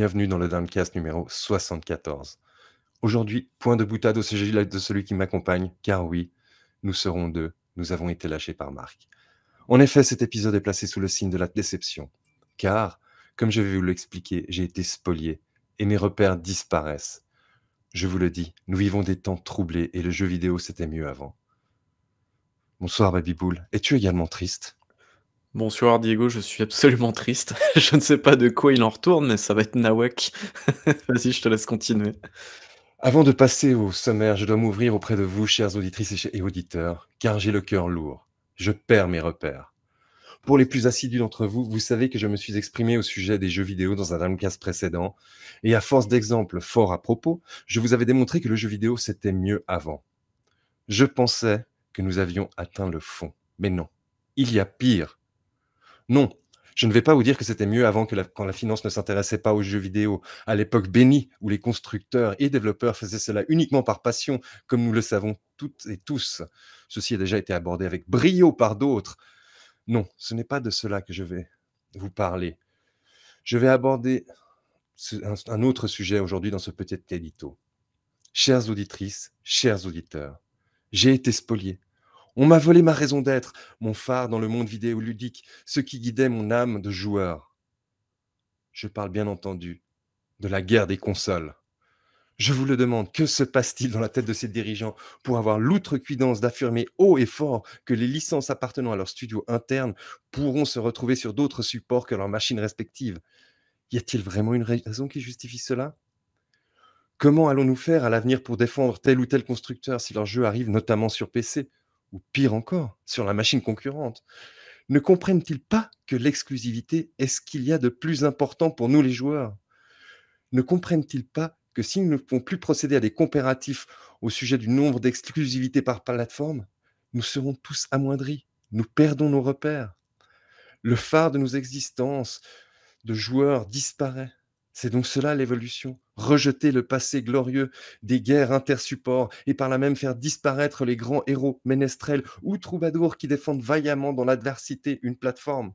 bienvenue dans le Downcast numéro 74. Aujourd'hui, point de boutade au sujet de celui qui m'accompagne, car oui, nous serons deux, nous avons été lâchés par Marc. En effet, cet épisode est placé sous le signe de la déception, car, comme je vais vous l'expliquer, j'ai été spolié et mes repères disparaissent. Je vous le dis, nous vivons des temps troublés et le jeu vidéo c'était mieux avant. Bonsoir Babyboule, es-tu également triste Bonsoir Diego, je suis absolument triste. je ne sais pas de quoi il en retourne, mais ça va être Nawak. Vas-y, je te laisse continuer. Avant de passer au sommaire, je dois m'ouvrir auprès de vous, chers auditrices et auditeurs, car j'ai le cœur lourd. Je perds mes repères. Pour les plus assidus d'entre vous, vous savez que je me suis exprimé au sujet des jeux vidéo dans un Dreamcast précédent, et à force d'exemples forts à propos, je vous avais démontré que le jeu vidéo c'était mieux avant. Je pensais que nous avions atteint le fond, mais non, il y a pire. Non, je ne vais pas vous dire que c'était mieux avant que la, quand la finance ne s'intéressait pas aux jeux vidéo, à l'époque bénie où les constructeurs et développeurs faisaient cela uniquement par passion, comme nous le savons toutes et tous. Ceci a déjà été abordé avec brio par d'autres. Non, ce n'est pas de cela que je vais vous parler. Je vais aborder un, autre sujet aujourd'hui dans ce petit édito. Chères auditrices, chers auditeurs, j'ai été spolié. On m'a volé ma raison d'être, mon phare dans le monde vidéoludique, ce qui guidait mon âme de joueur. Je parle bien entendu de la guerre des consoles. Je vous le demande, que se passe-t-il dans la tête de ces dirigeants pour avoir l'outrecuidance d'affirmer haut et fort que les licences appartenant à leur studio interne pourront se retrouver sur d'autres supports que leurs machines respectives Y a-t-il vraiment une raison qui justifie cela Comment allons-nous faire à l'avenir pour défendre tel ou tel constructeur si leur jeu arrive notamment sur PC ou pire encore, sur la machine concurrente Ne comprennent-ils pas que l'exclusivité est ce qu'il y a de plus important pour nous les joueurs Ne comprennent-ils pas que s'ils ne font plus procéder à des compératifs au sujet du nombre d'exclusivités par plateforme, nous serons tous amoindris, nous perdons nos repères. Le phare de nos existences de joueurs disparaît. C'est donc cela l'évolution, rejeter le passé glorieux des guerres intersupports et par là même faire disparaître les grands héros ménestrels ou troubadours qui défendent vaillamment dans l'adversité une plateforme.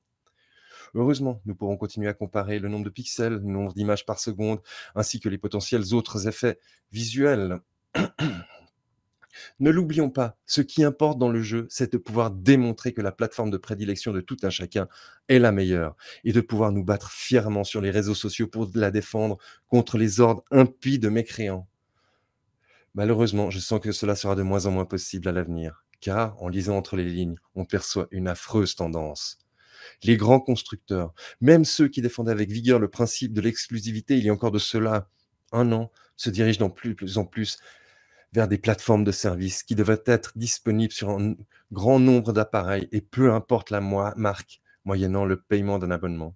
Heureusement, nous pourrons continuer à comparer le nombre de pixels, le nombre d'images par seconde, ainsi que les potentiels autres effets visuels. Ne l'oublions pas, ce qui importe dans le jeu, c'est de pouvoir démontrer que la plateforme de prédilection de tout un chacun est la meilleure et de pouvoir nous battre fièrement sur les réseaux sociaux pour la défendre contre les ordres impies de mécréants. Malheureusement, je sens que cela sera de moins en moins possible à l'avenir, car en lisant entre les lignes, on perçoit une affreuse tendance les grands constructeurs, même ceux qui défendaient avec vigueur le principe de l'exclusivité il y a encore de cela un an, se dirigent de plus en plus vers des plateformes de services qui devraient être disponibles sur un grand nombre d'appareils et peu importe la marque, moyennant le paiement d'un abonnement.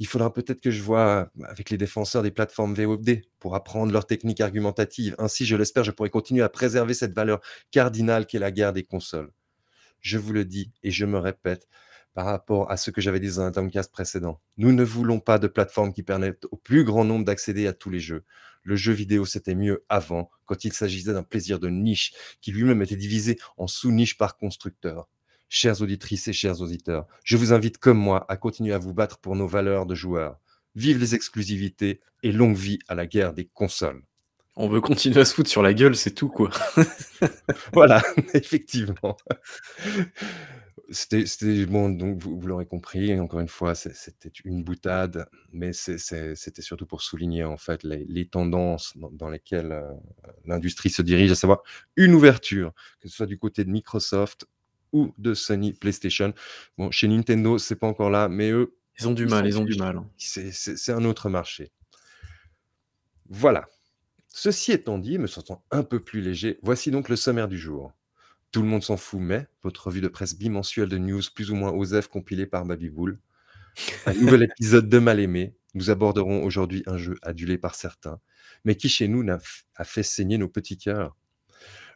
Il faudra peut-être que je vois euh, avec les défenseurs des plateformes VOD pour apprendre leur technique argumentative. Ainsi, je l'espère, je pourrai continuer à préserver cette valeur cardinale qu'est la guerre des consoles. Je vous le dis et je me répète, par rapport à ce que j'avais dit dans un TomCast précédent. Nous ne voulons pas de plateforme qui permette au plus grand nombre d'accéder à tous les jeux. Le jeu vidéo, c'était mieux avant, quand il s'agissait d'un plaisir de niche, qui lui-même était divisé en sous-niches par constructeur. Chères auditrices et chers auditeurs, je vous invite comme moi à continuer à vous battre pour nos valeurs de joueurs. Vive les exclusivités et longue vie à la guerre des consoles. On veut continuer à se foutre sur la gueule, c'est tout quoi. voilà, effectivement c'était bon, donc vous, l'aurez compris, encore une fois, c'était une boutade, mais c'était surtout pour souligner en fait les, tendances dans, lesquelles euh, l'industrie se dirige, à savoir une ouverture, que ce soit du côté de Microsoft ou de Sony PlayStation. Bon, chez Nintendo, c'est pas encore là, mais eux, ils ont du mal, ils ont du mal. C'est un autre marché. Voilà. Ceci étant dit, me sentant un peu plus léger, voici donc le sommaire du jour. Tout le monde s'en fout, mais votre revue de presse bimensuelle de news plus ou moins OSEF compilée par Bull, Un nouvel épisode de Mal aimé. Nous aborderons aujourd'hui un jeu adulé par certains, mais qui chez nous n'a a fait saigner nos petits cœurs.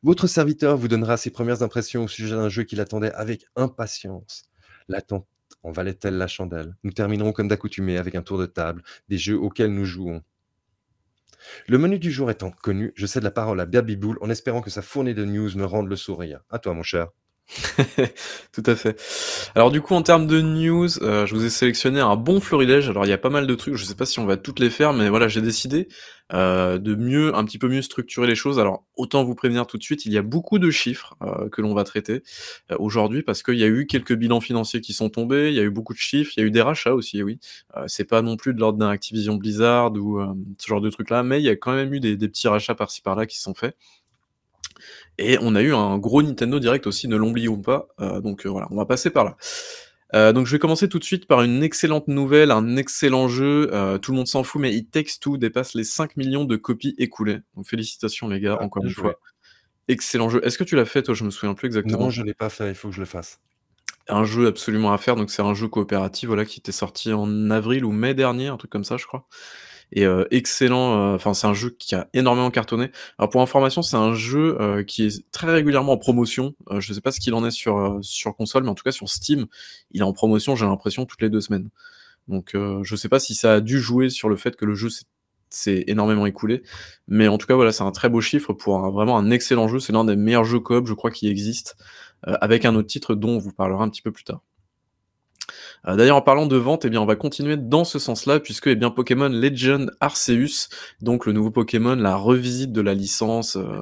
Votre serviteur vous donnera ses premières impressions au sujet d'un jeu qu'il attendait avec impatience. L'attente en valait-elle la chandelle Nous terminerons comme d'accoutumé avec un tour de table des jeux auxquels nous jouons. Le menu du jour étant connu, je cède la parole à Baby en espérant que sa fournée de news me rende le sourire. À toi, mon cher. Tout à fait. Alors du coup, en termes de news, euh, je vous ai sélectionné un bon florilège. Alors il y a pas mal de trucs. Je sais pas si on va toutes les faire, mais voilà, j'ai décidé euh, de mieux, un petit peu mieux structurer les choses. Alors autant vous prévenir tout de suite, il y a beaucoup de chiffres euh, que l'on va traiter aujourd'hui parce qu'il y a eu quelques bilans financiers qui sont tombés. Il y a eu beaucoup de chiffres. Il y a eu des rachats aussi. Oui, c'est pas non plus de l'ordre d'un Activision Blizzard ou ce genre de trucs là, mais il y a quand même eu des, des petits rachats par-ci par-là qui sont faits. Et on a eu un gros Nintendo Direct aussi, ne l'oublions pas. Euh, donc euh, voilà, on va passer par là. Euh, donc je vais commencer tout de suite par une excellente nouvelle, un excellent jeu. tout le monde s'en fout, mais It Takes Two dépasse les 5 millions de copies écoulées. Donc félicitations les gars, ah, encore une fois. Excellent jeu. Est-ce que tu l'as fait toi Je me souviens plus exactement. Non, je l'ai pas fait. Il faut que je le fasse. Un jeu absolument à faire. Donc c'est un jeu coopératif, voilà, qui était sorti en avril ou mai dernier, un truc comme ça, je crois. Et euh, excellent. Euh, enfin, c'est un jeu qui a énormément cartonné. Alors pour information, c'est un jeu euh, qui est très régulièrement en promotion. je ne sais pas ce qu'il en est sur sur console, mais en tout cas sur Steam, il est en promotion. J'ai l'impression toutes les deux semaines. Donc je ne sais pas si ça a dû jouer sur le fait que le jeu s'est énormément écoulé. Mais en tout cas, voilà, c'est un très beau chiffre pour vraiment un excellent jeu. C'est l'un des meilleurs jeux coop, je crois, qui existe, avec un autre titre dont on vous parlera un petit peu plus tard. Euh, d'ailleurs, en parlant de vente, eh bien, on va continuer dans ce sens-là, puisque eh bien, Pokémon Legend Arceus, donc le nouveau Pokémon, la revisite de la licence, euh,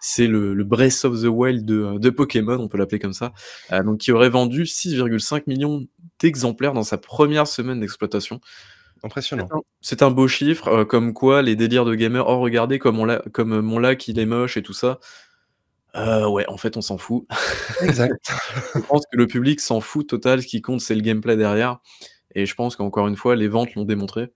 c'est le, Breath of the Wild euh, de, Pokémon, on peut l'appeler comme ça, donc, qui aurait vendu 6,5 millions d'exemplaires dans sa première semaine d'exploitation. Impressionnant. C'est un, beau chiffre, comme quoi les délires de gamers, oh regardez comme, comme mon lac il est moche et tout ça, euh, ouais, en fait, on s'en fout. Exact. je pense que le public s'en fout total. Ce qui compte, c'est le gameplay derrière. Et je pense qu'encore une fois, les ventes l'ont démontré.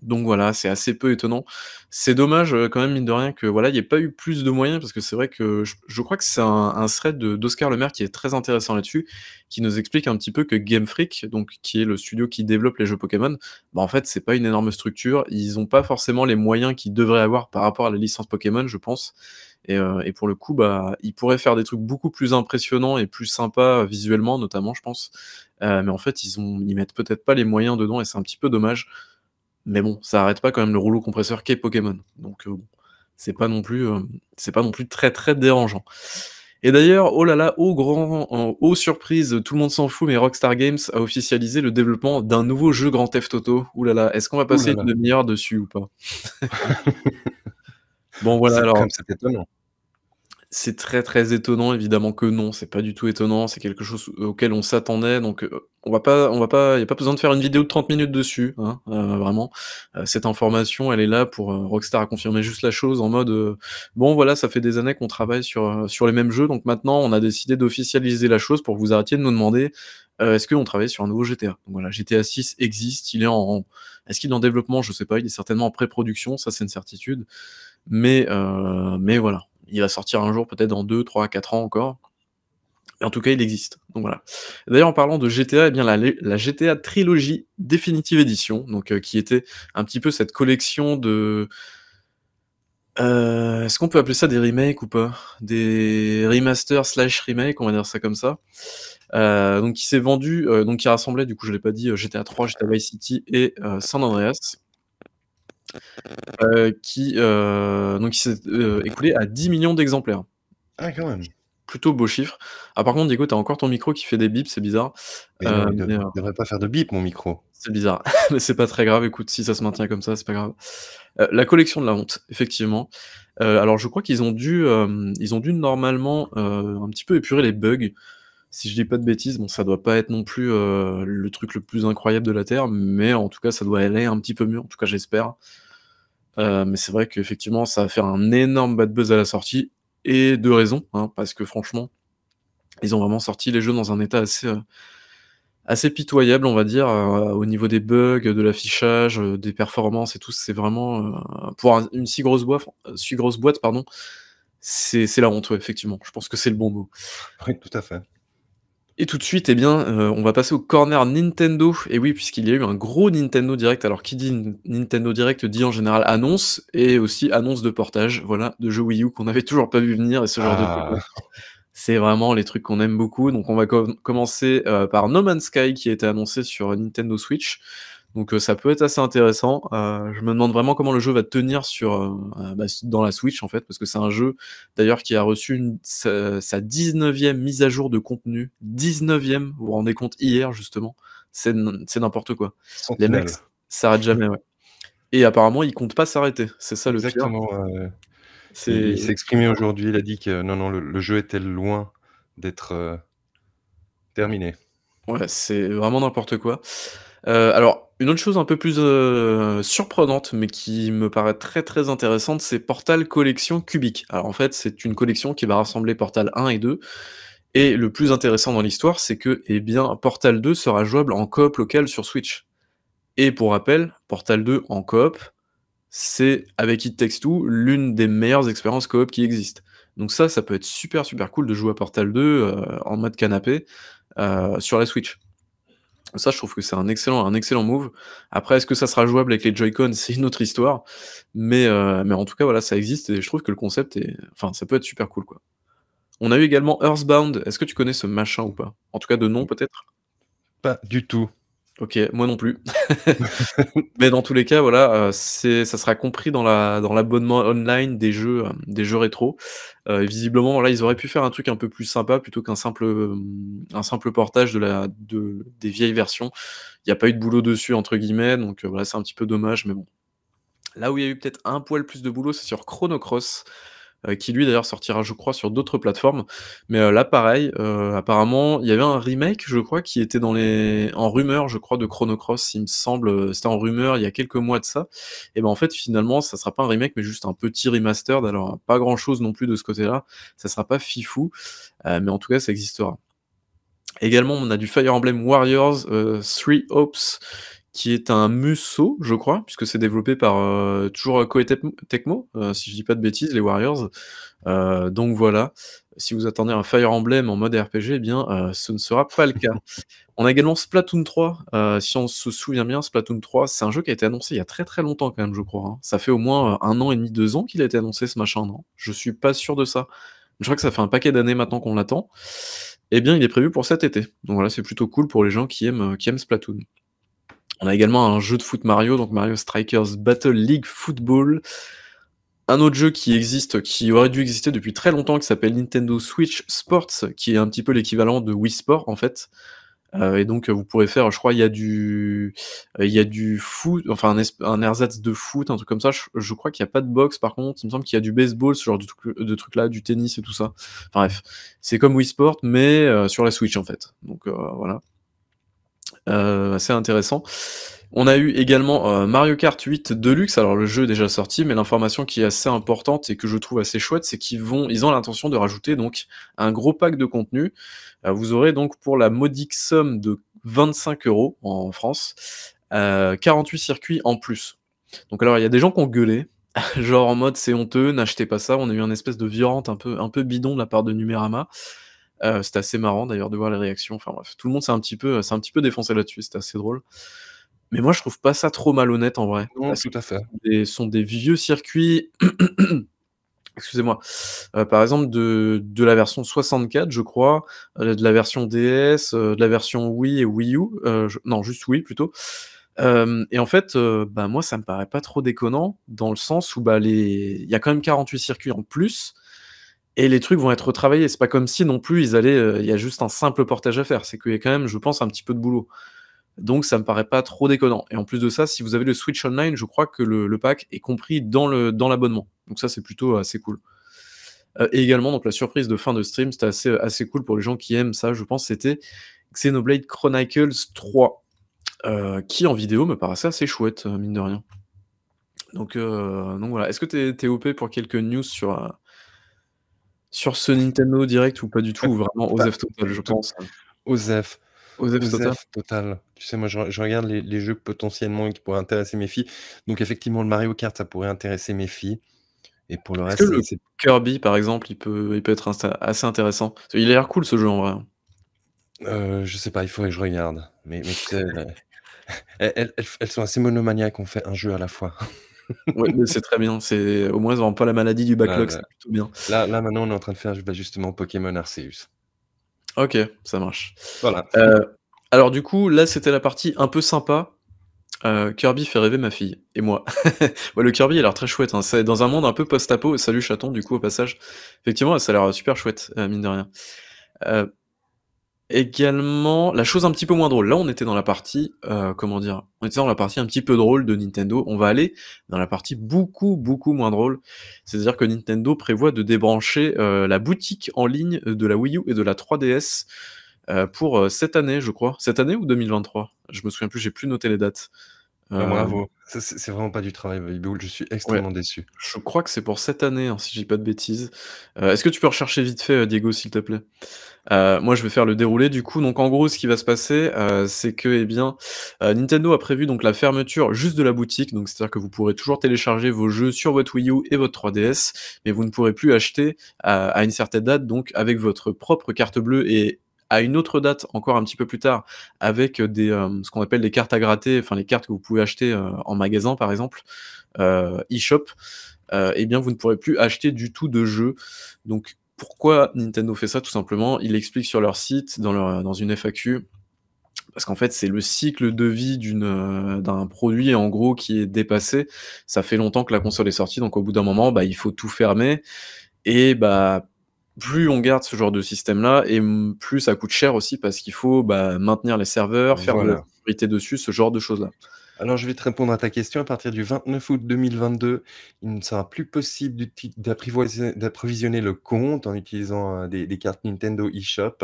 Donc voilà, c'est assez peu étonnant. C'est dommage euh, quand même, mine de rien, que voilà, il n'y ait pas eu plus de moyens, parce que c'est vrai que je, crois que c'est un, thread d'Oscar Lemaire qui est très intéressant là-dessus, qui nous explique un petit peu que Game Freak, donc qui est le studio qui développe les jeux Pokémon, bah en fait c'est pas une énorme structure, ils n'ont pas forcément les moyens qu'ils devraient avoir par rapport à la licence Pokémon, je pense. Euh, et, pour le coup, bah, pourraient pourraient faire des trucs beaucoup plus impressionnants et plus sympas euh, visuellement, notamment, je pense. Euh, mais en fait, ils, ont, ils mettent peut-être pas les moyens dedans et c'est un petit peu dommage. Mais bon, ça arrête pas quand même le rouleau compresseur qu'est Pokémon. Donc c'est pas non plus, c'est pas non plus très très dérangeant. Et d'ailleurs, oh là là, oh grand, oh, oh surprise, tout le monde s'en fout, mais Rockstar Games a officialisé le développement d'un nouveau jeu Grand Theft Auto. Ouh là là, est-ce qu'on va passer une demi-heure dessus ou pas Bon, voilà. c'est étonnant. C'est très très étonnant, évidemment que non, c'est pas du tout étonnant, c'est quelque chose auquel on s'attendait, donc euh, on va pas, on va pas, y a pas besoin de faire une vidéo de 30 minutes dessus, hein, euh, vraiment. Euh, cette information, elle est là pour Rockstar à confirmer juste la chose en mode bon voilà, ça fait des années qu'on travaille sur sur les mêmes jeux, donc maintenant on a décidé d'officialiser la chose pour que vous arrêtiez de nous demander est-ce qu'on travaille sur un nouveau GTA. Donc voilà, GTA 6 existe, il est en, est-ce qu'il est en développement, je sais pas, il est certainement en pré-production, ça c'est une certitude. Mais, euh, mais voilà, il va sortir un jour, peut-être dans 2, 3, 4 ans encore. Et en tout cas, il existe. Donc voilà. D'ailleurs, en parlant de GTA, eh bien, la, GTA Trilogie Definitive Edition, donc, euh, qui était un petit peu cette collection de. Euh, est-ce qu'on peut appeler ça des remakes ou pas Des remasters slash remakes, on va dire ça comme ça. donc qui s'est vendu, donc qui rassemblait, du coup je l'ai pas dit, GTA 3, GTA Vice City et San Andreas. Euh, qui, euh, s'est euh, écoulé à 10 millions d'exemplaires. Ah, quand même. Plutôt beau chiffre. Ah, par contre, Diego, as encore ton micro qui fait des bips, c'est bizarre. ne devrait pas faire de bip, mon micro. C'est bizarre, mais c'est pas très grave. Écoute, si ça se maintient comme ça, c'est pas grave. la collection de la honte, effectivement. alors, je crois qu'ils ont dû, ils ont dû normalement un petit peu épurer les bugs si je dis pas de bêtises, bon, ça doit pas être non plus euh, le truc le plus incroyable de la Terre, mais en tout cas, ça doit aller un petit peu mieux, en tout cas, j'espère. Euh, mais c'est vrai qu'effectivement, ça va faire un énorme bad buzz à la sortie, et de raison, hein, parce que franchement, ils ont vraiment sorti les jeux dans un état assez, euh, assez pitoyable, on va dire, au niveau des bugs, de l'affichage, des performances et tout. C'est vraiment, pour une si grosse boîte, si grosse boîte pardon, c'est la honte, effectivement. Je pense que c'est le bon mot. Oui, tout à fait. Et tout de suite, eh bien, euh, on va passer au corner Nintendo. Et oui, puisqu'il y a eu un gros Nintendo Direct. Alors, qui dit Nintendo Direct dit en général annonce et aussi annonce de portage, voilà, de jeux Wii U qu'on n'avait toujours pas vu venir et ce genre de ah. trucs. C'est vraiment les trucs qu'on aime beaucoup. Donc, on va commencer euh, par No Man's Sky qui a été annoncé sur Nintendo Switch. Donc euh, ça peut être assez intéressant. Euh, je me demande vraiment comment le jeu va tenir sur, euh, bah, dans la Switch en fait, parce que c'est un jeu d'ailleurs qui a reçu sa, 19e mise à jour de contenu. 19e, vous vous rendez compte, hier justement. C'est n'importe quoi. Les mecs s'arrêtent jamais. Et apparemment, ne comptent pas s'arrêter. C'est ça le Exactement, Il s'est exprimé aujourd'hui, il a dit que non, non, le, jeu était loin d'être terminé. Ouais, c'est vraiment n'importe quoi. alors, une autre chose un peu plus euh, surprenante, mais qui me paraît très très intéressante, c'est Portal Collection Cubic. Alors en fait, c'est une collection qui va rassembler Portal 1 et 2. Et le plus intéressant dans l'histoire, c'est que eh bien, Portal 2 sera jouable en coop local sur Switch. Et pour rappel, Portal 2 en coop, c'est avec It Takes Two l'une des meilleures expériences coop qui existent. Donc ça, ça peut être super super cool de jouer à Portal 2 euh, en mode canapé euh, sur la Switch. Ça, je trouve que c'est un excellent, un excellent move. Après, est-ce que ça sera jouable avec les Joy-Con C'est une autre histoire. Mais, euh, mais en tout cas, voilà, ça existe et je trouve que le concept est. Enfin, ça peut être super cool, quoi. On a eu également Earthbound. Est-ce que tu connais ce machin ou pas En tout cas, de nom, peut-être Pas du tout. Ok, moi non plus. Mais dans tous les cas, voilà, euh, c'est, ça sera compris dans, la, dans l'abonnement online des jeux, euh, des jeux rétro. Euh, visiblement, là, ils auraient pu faire un truc un peu plus sympa plutôt qu'un simple, un simple portage de la, des vieilles versions. Il n'y a pas eu de boulot dessus, entre guillemets, donc voilà, c'est un petit peu dommage, mais bon. Là où il y a eu peut-être un poil plus de boulot, c'est sur Chrono Cross. Euh, qui lui d'ailleurs sortira, je crois, sur d'autres plateformes. Mais euh, là, pareil, euh, apparemment, il y avait un remake, je crois, qui était dans les... en rumeur, je crois, de Chrono Cross, il me semble. C'était en rumeur il y a quelques mois de ça. Et ben en fait, finalement, ça sera pas un remake, mais juste un petit remaster, Alors, pas grand chose non plus de ce côté-là. Ça sera pas fifou, mais en tout cas, ça existera. Également, on a du Fire Emblem Warriors euh, Three Hopes qui est un Musso, je crois, puisque c'est développé par euh, toujours euh, Koei Tecmo, euh, si je dis pas de bêtises, les Warriors. donc voilà, si vous attendez un Fire Emblem en mode RPG, eh bien ce ne sera pas le cas. On a également Splatoon 3, si on se souvient bien, Splatoon 3, c'est un jeu qui a été annoncé il y a très très longtemps quand même, je crois. Hein. Ça fait au moins un an et demi, deux ans qu'il a été annoncé ce machin, non Je suis pas sûr de ça. Je crois que ça fait un paquet d'années maintenant qu'on l'attend. Eh bien, il est prévu pour cet été. Donc voilà, c'est plutôt cool pour les gens qui aiment, qui aiment Splatoon. On a également un jeu de foot Mario, donc Mario Strikers Battle League Football. Un autre jeu qui existe, qui aurait dû exister depuis très longtemps, qui s'appelle Nintendo Switch Sports, qui est un petit peu l'équivalent de Wii Sport en fait. Euh, et donc vous pourrez faire, je crois, il y a du, euh, il y du foot, enfin un, un, ersatz de foot, un truc comme ça. Je, crois qu'il n'y a pas de boxe par contre. Il me semble qu'il y a du baseball, ce genre de, truc, là, du tennis et tout ça. bref, c'est comme Wii Sport mais euh, sur la Switch en fait. Donc voilà. Euh, assez intéressant. On a eu également euh, Mario Kart 8 Deluxe. Alors le jeu est déjà sorti, mais l'information qui est assez importante et que je trouve assez chouette, c'est qu'ils vont, ils ont l'intention de rajouter donc un gros pack de contenu. Euh, vous aurez donc pour la modique somme de 25 euros en France, 48 euh, circuits en plus. Donc alors il y a des gens qui ont gueulé, genre en mode c'est honteux, n'achetez pas ça. On a eu une espèce de violente un peu, un peu bidon de la part de Numérama. Euh, c'est assez marrant d'ailleurs de voir les réactions. Enfin tout le monde s'est un petit peu, un petit peu défoncé là-dessus. C'était assez drôle. Mais moi, je trouve pas ça trop malhonnête en vrai. Non, tout à fait. Ce sont des vieux circuits. excusez-moi, euh, par exemple de, la version 64, je crois, de la version DS, euh, de la version Wii et Wii U, non, juste Wii plutôt. et en fait, bah, moi, ça me paraît pas trop déconnant, dans le sens où bah, il y a quand même 48 circuits en plus, et les trucs vont être retravaillés. C'est pas comme si non plus ils allaient, euh, il y a juste un simple portage à faire. C'est qu'il y a quand même, je pense, un petit peu de boulot. Donc ça me paraît pas trop déconnant. Et en plus de ça, si vous avez le Switch Online, je crois que le, pack est compris dans dans l'abonnement. Donc ça c'est plutôt euh, assez cool. Euh, et également donc la surprise de fin de stream, c'était assez assez cool pour les gens qui aiment ça. Je pense c'était Xenoblade Chronicles 3, qui en vidéo me paraissait assez chouette mine de rien. Donc, donc voilà. Est-ce que t'es es OP pour quelques news sur sur ce Nintendo Direct ou pas du tout, vraiment Osef Total, je pense. Osef. Osef total. total. Tu sais, moi, je, regarde les, jeux potentiellement qui pourraient intéresser mes filles. Donc, effectivement, le Mario Kart, ça pourrait intéresser mes filles. Et pour le reste, Kirby, par exemple, il peut, il peut être assez intéressant. Il a l'air cool ce jeu en vrai. Euh, je sais pas, il faudrait que je regarde. Mais, euh, elles, sont assez monomaniaques, on fait un jeu à la fois. oui, c'est très bien. C'est au moins ils pas la maladie du backlog, c'est plutôt bien. Là, là, maintenant, on est en train de faire bah, justement Pokémon Arceus. Ok, ça marche. Voilà. Euh, alors du coup, là, c'était la partie un peu sympa. Euh, Kirby fait rêver ma fille et moi. le Kirby, il a l'air très chouette. Hein. C'est dans un monde un peu post-apo. Salut chaton, du coup, au passage. Effectivement, ça a l'air super chouette, euh, mine de rien. Également, la chose un petit peu moins drôle. Là, on était dans la partie, euh, comment dire, on était dans la partie un petit peu drôle de Nintendo. On va aller dans la partie beaucoup, beaucoup moins drôle. C'est-à-dire que Nintendo prévoit de débrancher euh, la boutique en ligne de la Wii U et de la 3DS euh, pour cette année, je crois. Cette année ou 2023 Je me souviens plus, j'ai plus noté les dates. Euh, ah, bravo. C'est vraiment pas du travail, Je suis extrêmement déçu. Je crois que c'est pour cette année, hein, si si j'ai pas de bêtises. Euh, est-ce que tu peux rechercher vite fait, euh, Diego, s'il te plaît Moi, je vais faire le déroulé. Du coup, donc en gros, ce qui va se passer, c'est que, eh bien, Nintendo a prévu donc la fermeture juste de la boutique. Donc, c'est-à-dire que vous pourrez toujours télécharger vos jeux sur votre Wii U et votre 3DS, mais vous ne pourrez plus acheter à, à une certaine date, donc avec votre propre carte bleue et à une autre date, encore un petit peu plus tard, avec euh, des, euh, ce qu'on appelle des cartes à gratter, enfin les cartes que vous pouvez acheter euh, en magasin par exemple, e-shop, eh bien vous ne pourrez plus acheter du tout de jeu. Donc pourquoi Nintendo fait ça tout simplement il explique sur leur site, dans, leur, dans une FAQ. Parce qu'en fait, c'est le cycle de vie d'un produit en gros qui est dépassé. Ça fait longtemps que la console est sortie, donc au bout d'un moment, bah, il faut tout fermer. Et bah, plus on garde ce genre de système-là, et plus ça coûte cher aussi parce qu'il faut bah, maintenir les serveurs, faire de la sécurité dessus, ce genre de choses-là. Alors, je vais te répondre à ta question. À partir du 29 août 2022, il ne sera plus possible d'approvisionner le compte en utilisant euh, des, cartes Nintendo eShop.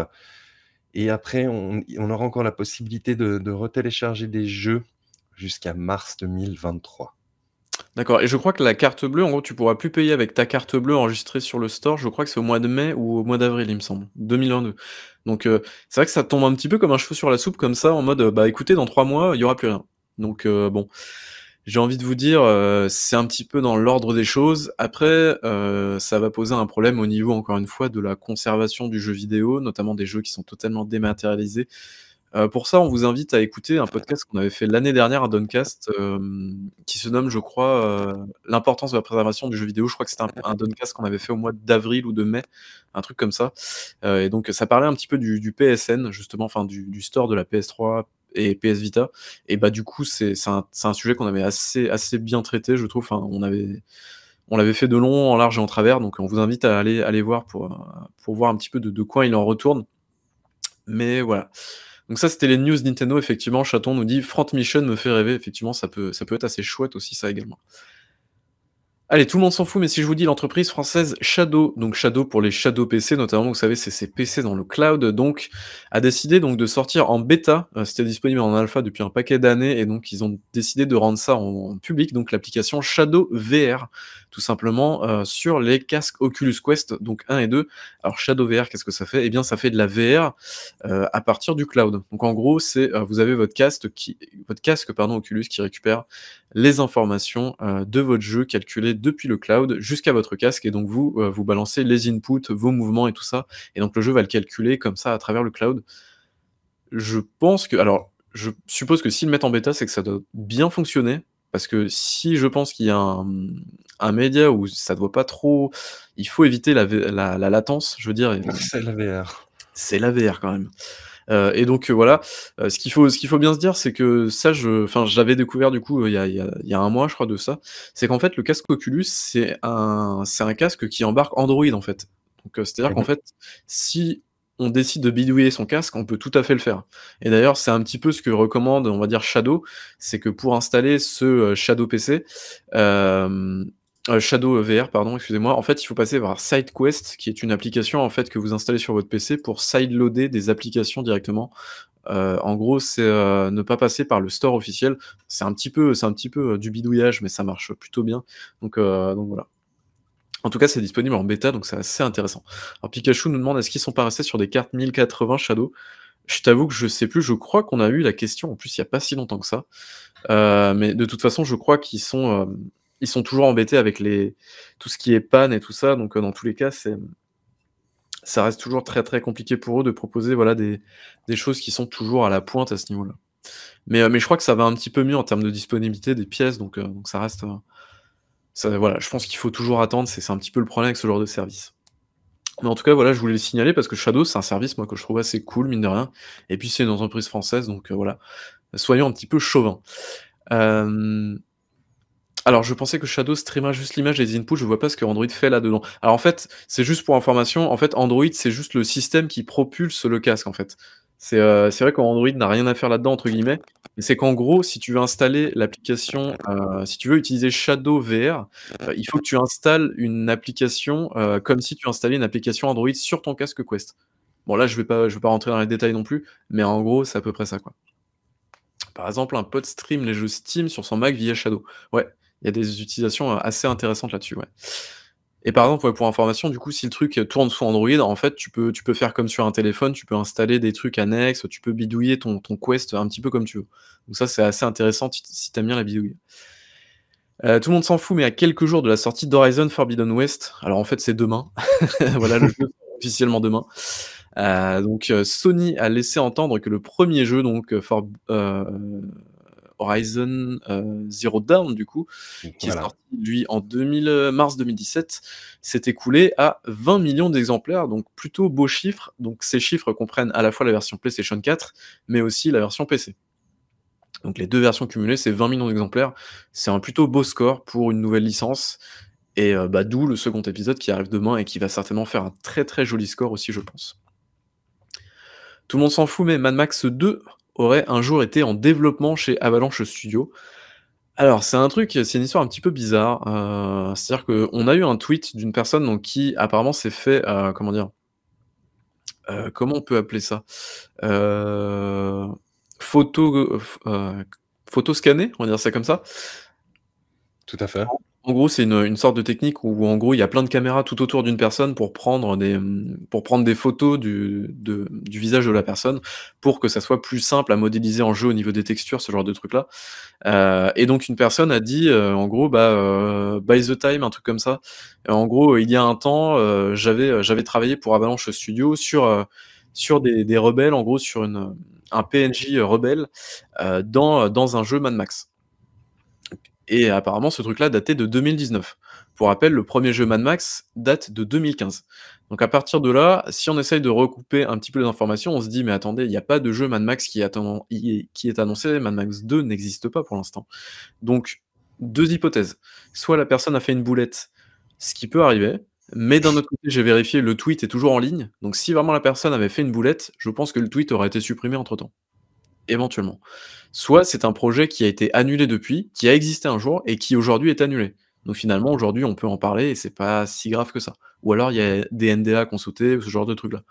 Et après, on, aura encore la possibilité de, de retélécharger des jeux jusqu'à mars 2023. D'accord. Et je crois que la carte bleue, en gros, tu pourras plus payer avec ta carte bleue enregistrée sur le store. Je crois que c'est au mois de mai ou au mois d'avril, il me semble, 2022. Donc euh, c'est vrai que ça tombe un petit peu comme un cheveu sur la soupe, comme ça, en mode euh, bah écoutez, dans trois mois, il y aura plus rien. Donc euh, bon, j'ai envie de vous dire, c'est un petit peu dans l'ordre des choses. Après, ça va poser un problème au niveau, encore une fois, de la conservation du jeu vidéo, notamment des jeux qui sont totalement dématérialisés. Euh, pour ça, on vous invite à écouter un podcast qu'on avait fait l'année dernière à Doncast, euh, qui se nomme, je crois, euh, L'importance de la préservation du jeu vidéo. Je crois que c'était un, un, qu'on avait fait au mois d'avril ou de mai, un truc comme ça. et donc, ça parlait un petit peu du, PSN, justement, enfin, du, store de la PS3 et PS Vita. Et bah, du coup, c'est un, sujet qu'on avait assez, assez bien traité, je trouve. Enfin, on avait. On l'avait fait de long, en large et en travers, donc on vous invite à aller, aller voir pour, pour voir un petit peu de, de quoi il en retourne. Mais voilà. Donc ça, c'était les news Nintendo, effectivement. Chaton nous dit, Front Mission me fait rêver. Effectivement, ça peut, ça peut être assez chouette aussi, ça également. Allez, tout le monde s'en fout, mais si je vous dis l'entreprise française Shadow, donc Shadow pour les Shadow PC notamment, vous savez, c'est ces PC dans le cloud, donc a décidé donc de sortir en bêta, euh, c'était disponible en alpha depuis un paquet d'années, et donc ils ont décidé de rendre ça en, public, donc l'application Shadow VR, tout simplement euh, sur les casques Oculus Quest, donc 1 et 2. Alors Shadow VR, qu'est-ce que ça fait Eh bien, ça fait de la VR euh, à partir du cloud. Donc en gros, c'est vous avez votre casque qui, votre casque pardon Oculus qui récupère les informations de votre jeu calculées depuis le cloud jusqu'à votre casque. Et donc, vous, euh, vous balancez les inputs, vos mouvements et tout ça. Et donc, le jeu va le calculer comme ça à travers le cloud. Je pense que. Alors, je suppose que s'ils le mettent en bêta, c'est que ça doit bien fonctionner. Parce que si je pense qu'il y a un, média où ça ne doit pas trop. Il faut éviter la latence, je veux dire. Ah, c'est la VR. C'est la VR quand même. Euh, et donc euh, voilà, euh, ce qu'il faut, ce qu'il faut bien se dire, c'est que ça, je, enfin, j'avais découvert du coup euh, il y, a, un mois, je crois, de ça, c'est qu'en fait le casque Oculus, c'est un, un casque qui embarque Android en fait. Donc c'est-à-dire qu'en fait, si on décide de bidouiller son casque, on peut tout à fait le faire. Et d'ailleurs, c'est un petit peu ce que recommande, on va dire Shadow, c'est que pour installer ce Shadow PC, euh, euh, Shadow VR, pardon, excusez-moi. En fait, il faut passer par SideQuest, qui est une application en fait que vous installez sur votre PC pour sideloader des applications directement. Euh, en gros, c'est euh, ne pas passer par le store officiel. C'est un petit peu, c'est un petit peu du bidouillage, mais ça marche plutôt bien. Donc, donc voilà. En tout cas, c'est disponible en bêta, donc c'est assez intéressant. Alors Pikachu nous demande est-ce qu'ils sont pas sur des cartes 1080 Shadow je t'avoue que je sais plus, je crois qu'on a eu la question, en plus il n'y a pas si longtemps que ça. mais de toute façon, je crois qu'ils sont, ils sont toujours embêtés avec les, tout ce qui est panne et tout ça. Donc, euh, dans tous les cas, c'est, ça reste toujours très très compliqué pour eux de proposer voilà, des, des choses qui sont toujours à la pointe à ce niveau-là. Mais, euh, mais je crois que ça va un petit peu mieux en termes de disponibilité des pièces, donc, euh, ça reste. ça, voilà, je pense qu'il faut toujours attendre, c'est un petit peu le problème avec ce genre de service. Mais en tout cas, voilà, je voulais le signaler parce que Shadow, c'est un service moi, que je trouve assez cool, mine de rien. Et puis, c'est une entreprise française, donc voilà, soyons un petit peu chauvins. Alors, je pensais que Shadow streama juste l'image des inputs. Je vois pas ce que Android fait là-dedans. Alors, en fait, c'est juste pour information. En fait, Android, c'est juste le système qui propulse le casque, en fait. C'est euh, c'est vrai qu'Android n'a rien à faire là-dedans, entre guillemets. C'est qu'en gros, si tu veux installer l'application, euh, si tu veux utiliser Shadow VR, euh, il faut que tu installes une application comme si tu installais une application Android sur ton casque Quest. Bon, là, je ne vais, pas, je vais pas rentrer dans les détails non plus, mais en gros, c'est à peu près ça, quoi. Par exemple, un pote stream les jeux Steam sur son Mac via Shadow. Ouais, il y a des utilisations euh, assez intéressantes là-dessus. Ouais. Et par exemple, pour information, du coup, si le truc tourne sous Android, en fait, tu peux, tu peux faire comme sur un téléphone, tu peux installer des trucs annexes, tu peux bidouiller ton, Quest un petit peu comme tu veux. Donc ça, c'est assez intéressant si t'aimes bien la bidouille. Euh, tout le monde s'en fout, mais à quelques jours de la sortie d'Horizon Forbidden West, alors en fait c'est demain, voilà le jeu officiellement demain. Euh, donc Sony a laissé entendre que le premier jeu, donc Horizon euh, Zero Dawn, du coup, qui est sorti, lui, en euh, mars 2017, s'est écoulé à 20 millions d'exemplaires, donc plutôt beau chiffre. Donc ces chiffres comprennent à la fois la version PlayStation 4, mais aussi la version PC. Donc les deux versions cumulées, c'est 20 millions d'exemplaires. C'est un plutôt beau score pour une nouvelle licence. Et euh, bah, d'où le second épisode qui arrive demain et qui va certainement faire un très très joli score aussi, je pense. Tout le monde s'en fout, mais Mad Max 2 aurait un jour été en développement chez Avalanche Studio. Alors, c'est un truc, c'est une histoire un petit peu bizarre. Euh, c'est-à-dire qu'on a eu un tweet d'une personne donc, qui apparemment s'est fait, euh, comment dire, euh, comment on peut appeler ça Photo, photo on va dire ça comme ça. Tout à fait. En gros, c'est une, sorte de technique où, en gros, il y a plein de caméras tout autour d'une personne pour prendre des, photos du, visage de la personne pour que ça soit plus simple à modéliser en jeu au niveau des textures, ce genre de truc-là. Euh, et donc, une personne a dit, euh, en gros, bah, euh, by the time, un truc comme ça. en gros, il y a un temps, j'avais, travaillé pour Avalanche Studio sur, des, rebelles, en gros, sur un PNJ rebelle dans, dans un jeu Mad Max. Et apparemment, ce truc-là datait de 2019. Pour rappel, le premier jeu Mad Max date de 2015. Donc à partir de là, si on essaye de recouper un petit peu les informations, on se dit, mais attendez, il n'y a pas de jeu Mad Max qui, qui est annoncé, Mad Max 2 n'existe pas pour l'instant. Donc, deux hypothèses. Soit la personne a fait une boulette, ce qui peut arriver, mais d'un autre côté, j'ai vérifié, le tweet est toujours en ligne. Donc si vraiment la personne avait fait une boulette, je pense que le tweet aurait été supprimé entre-temps éventuellement. Soit c'est un projet qui a été annulé depuis, qui a existé un jour et qui aujourd'hui est annulé. Donc finalement, aujourd'hui, on peut en parler et c'est pas si grave que ça. Ou alors il y a des NDA qu'on sauté ou ce genre de trucs-là.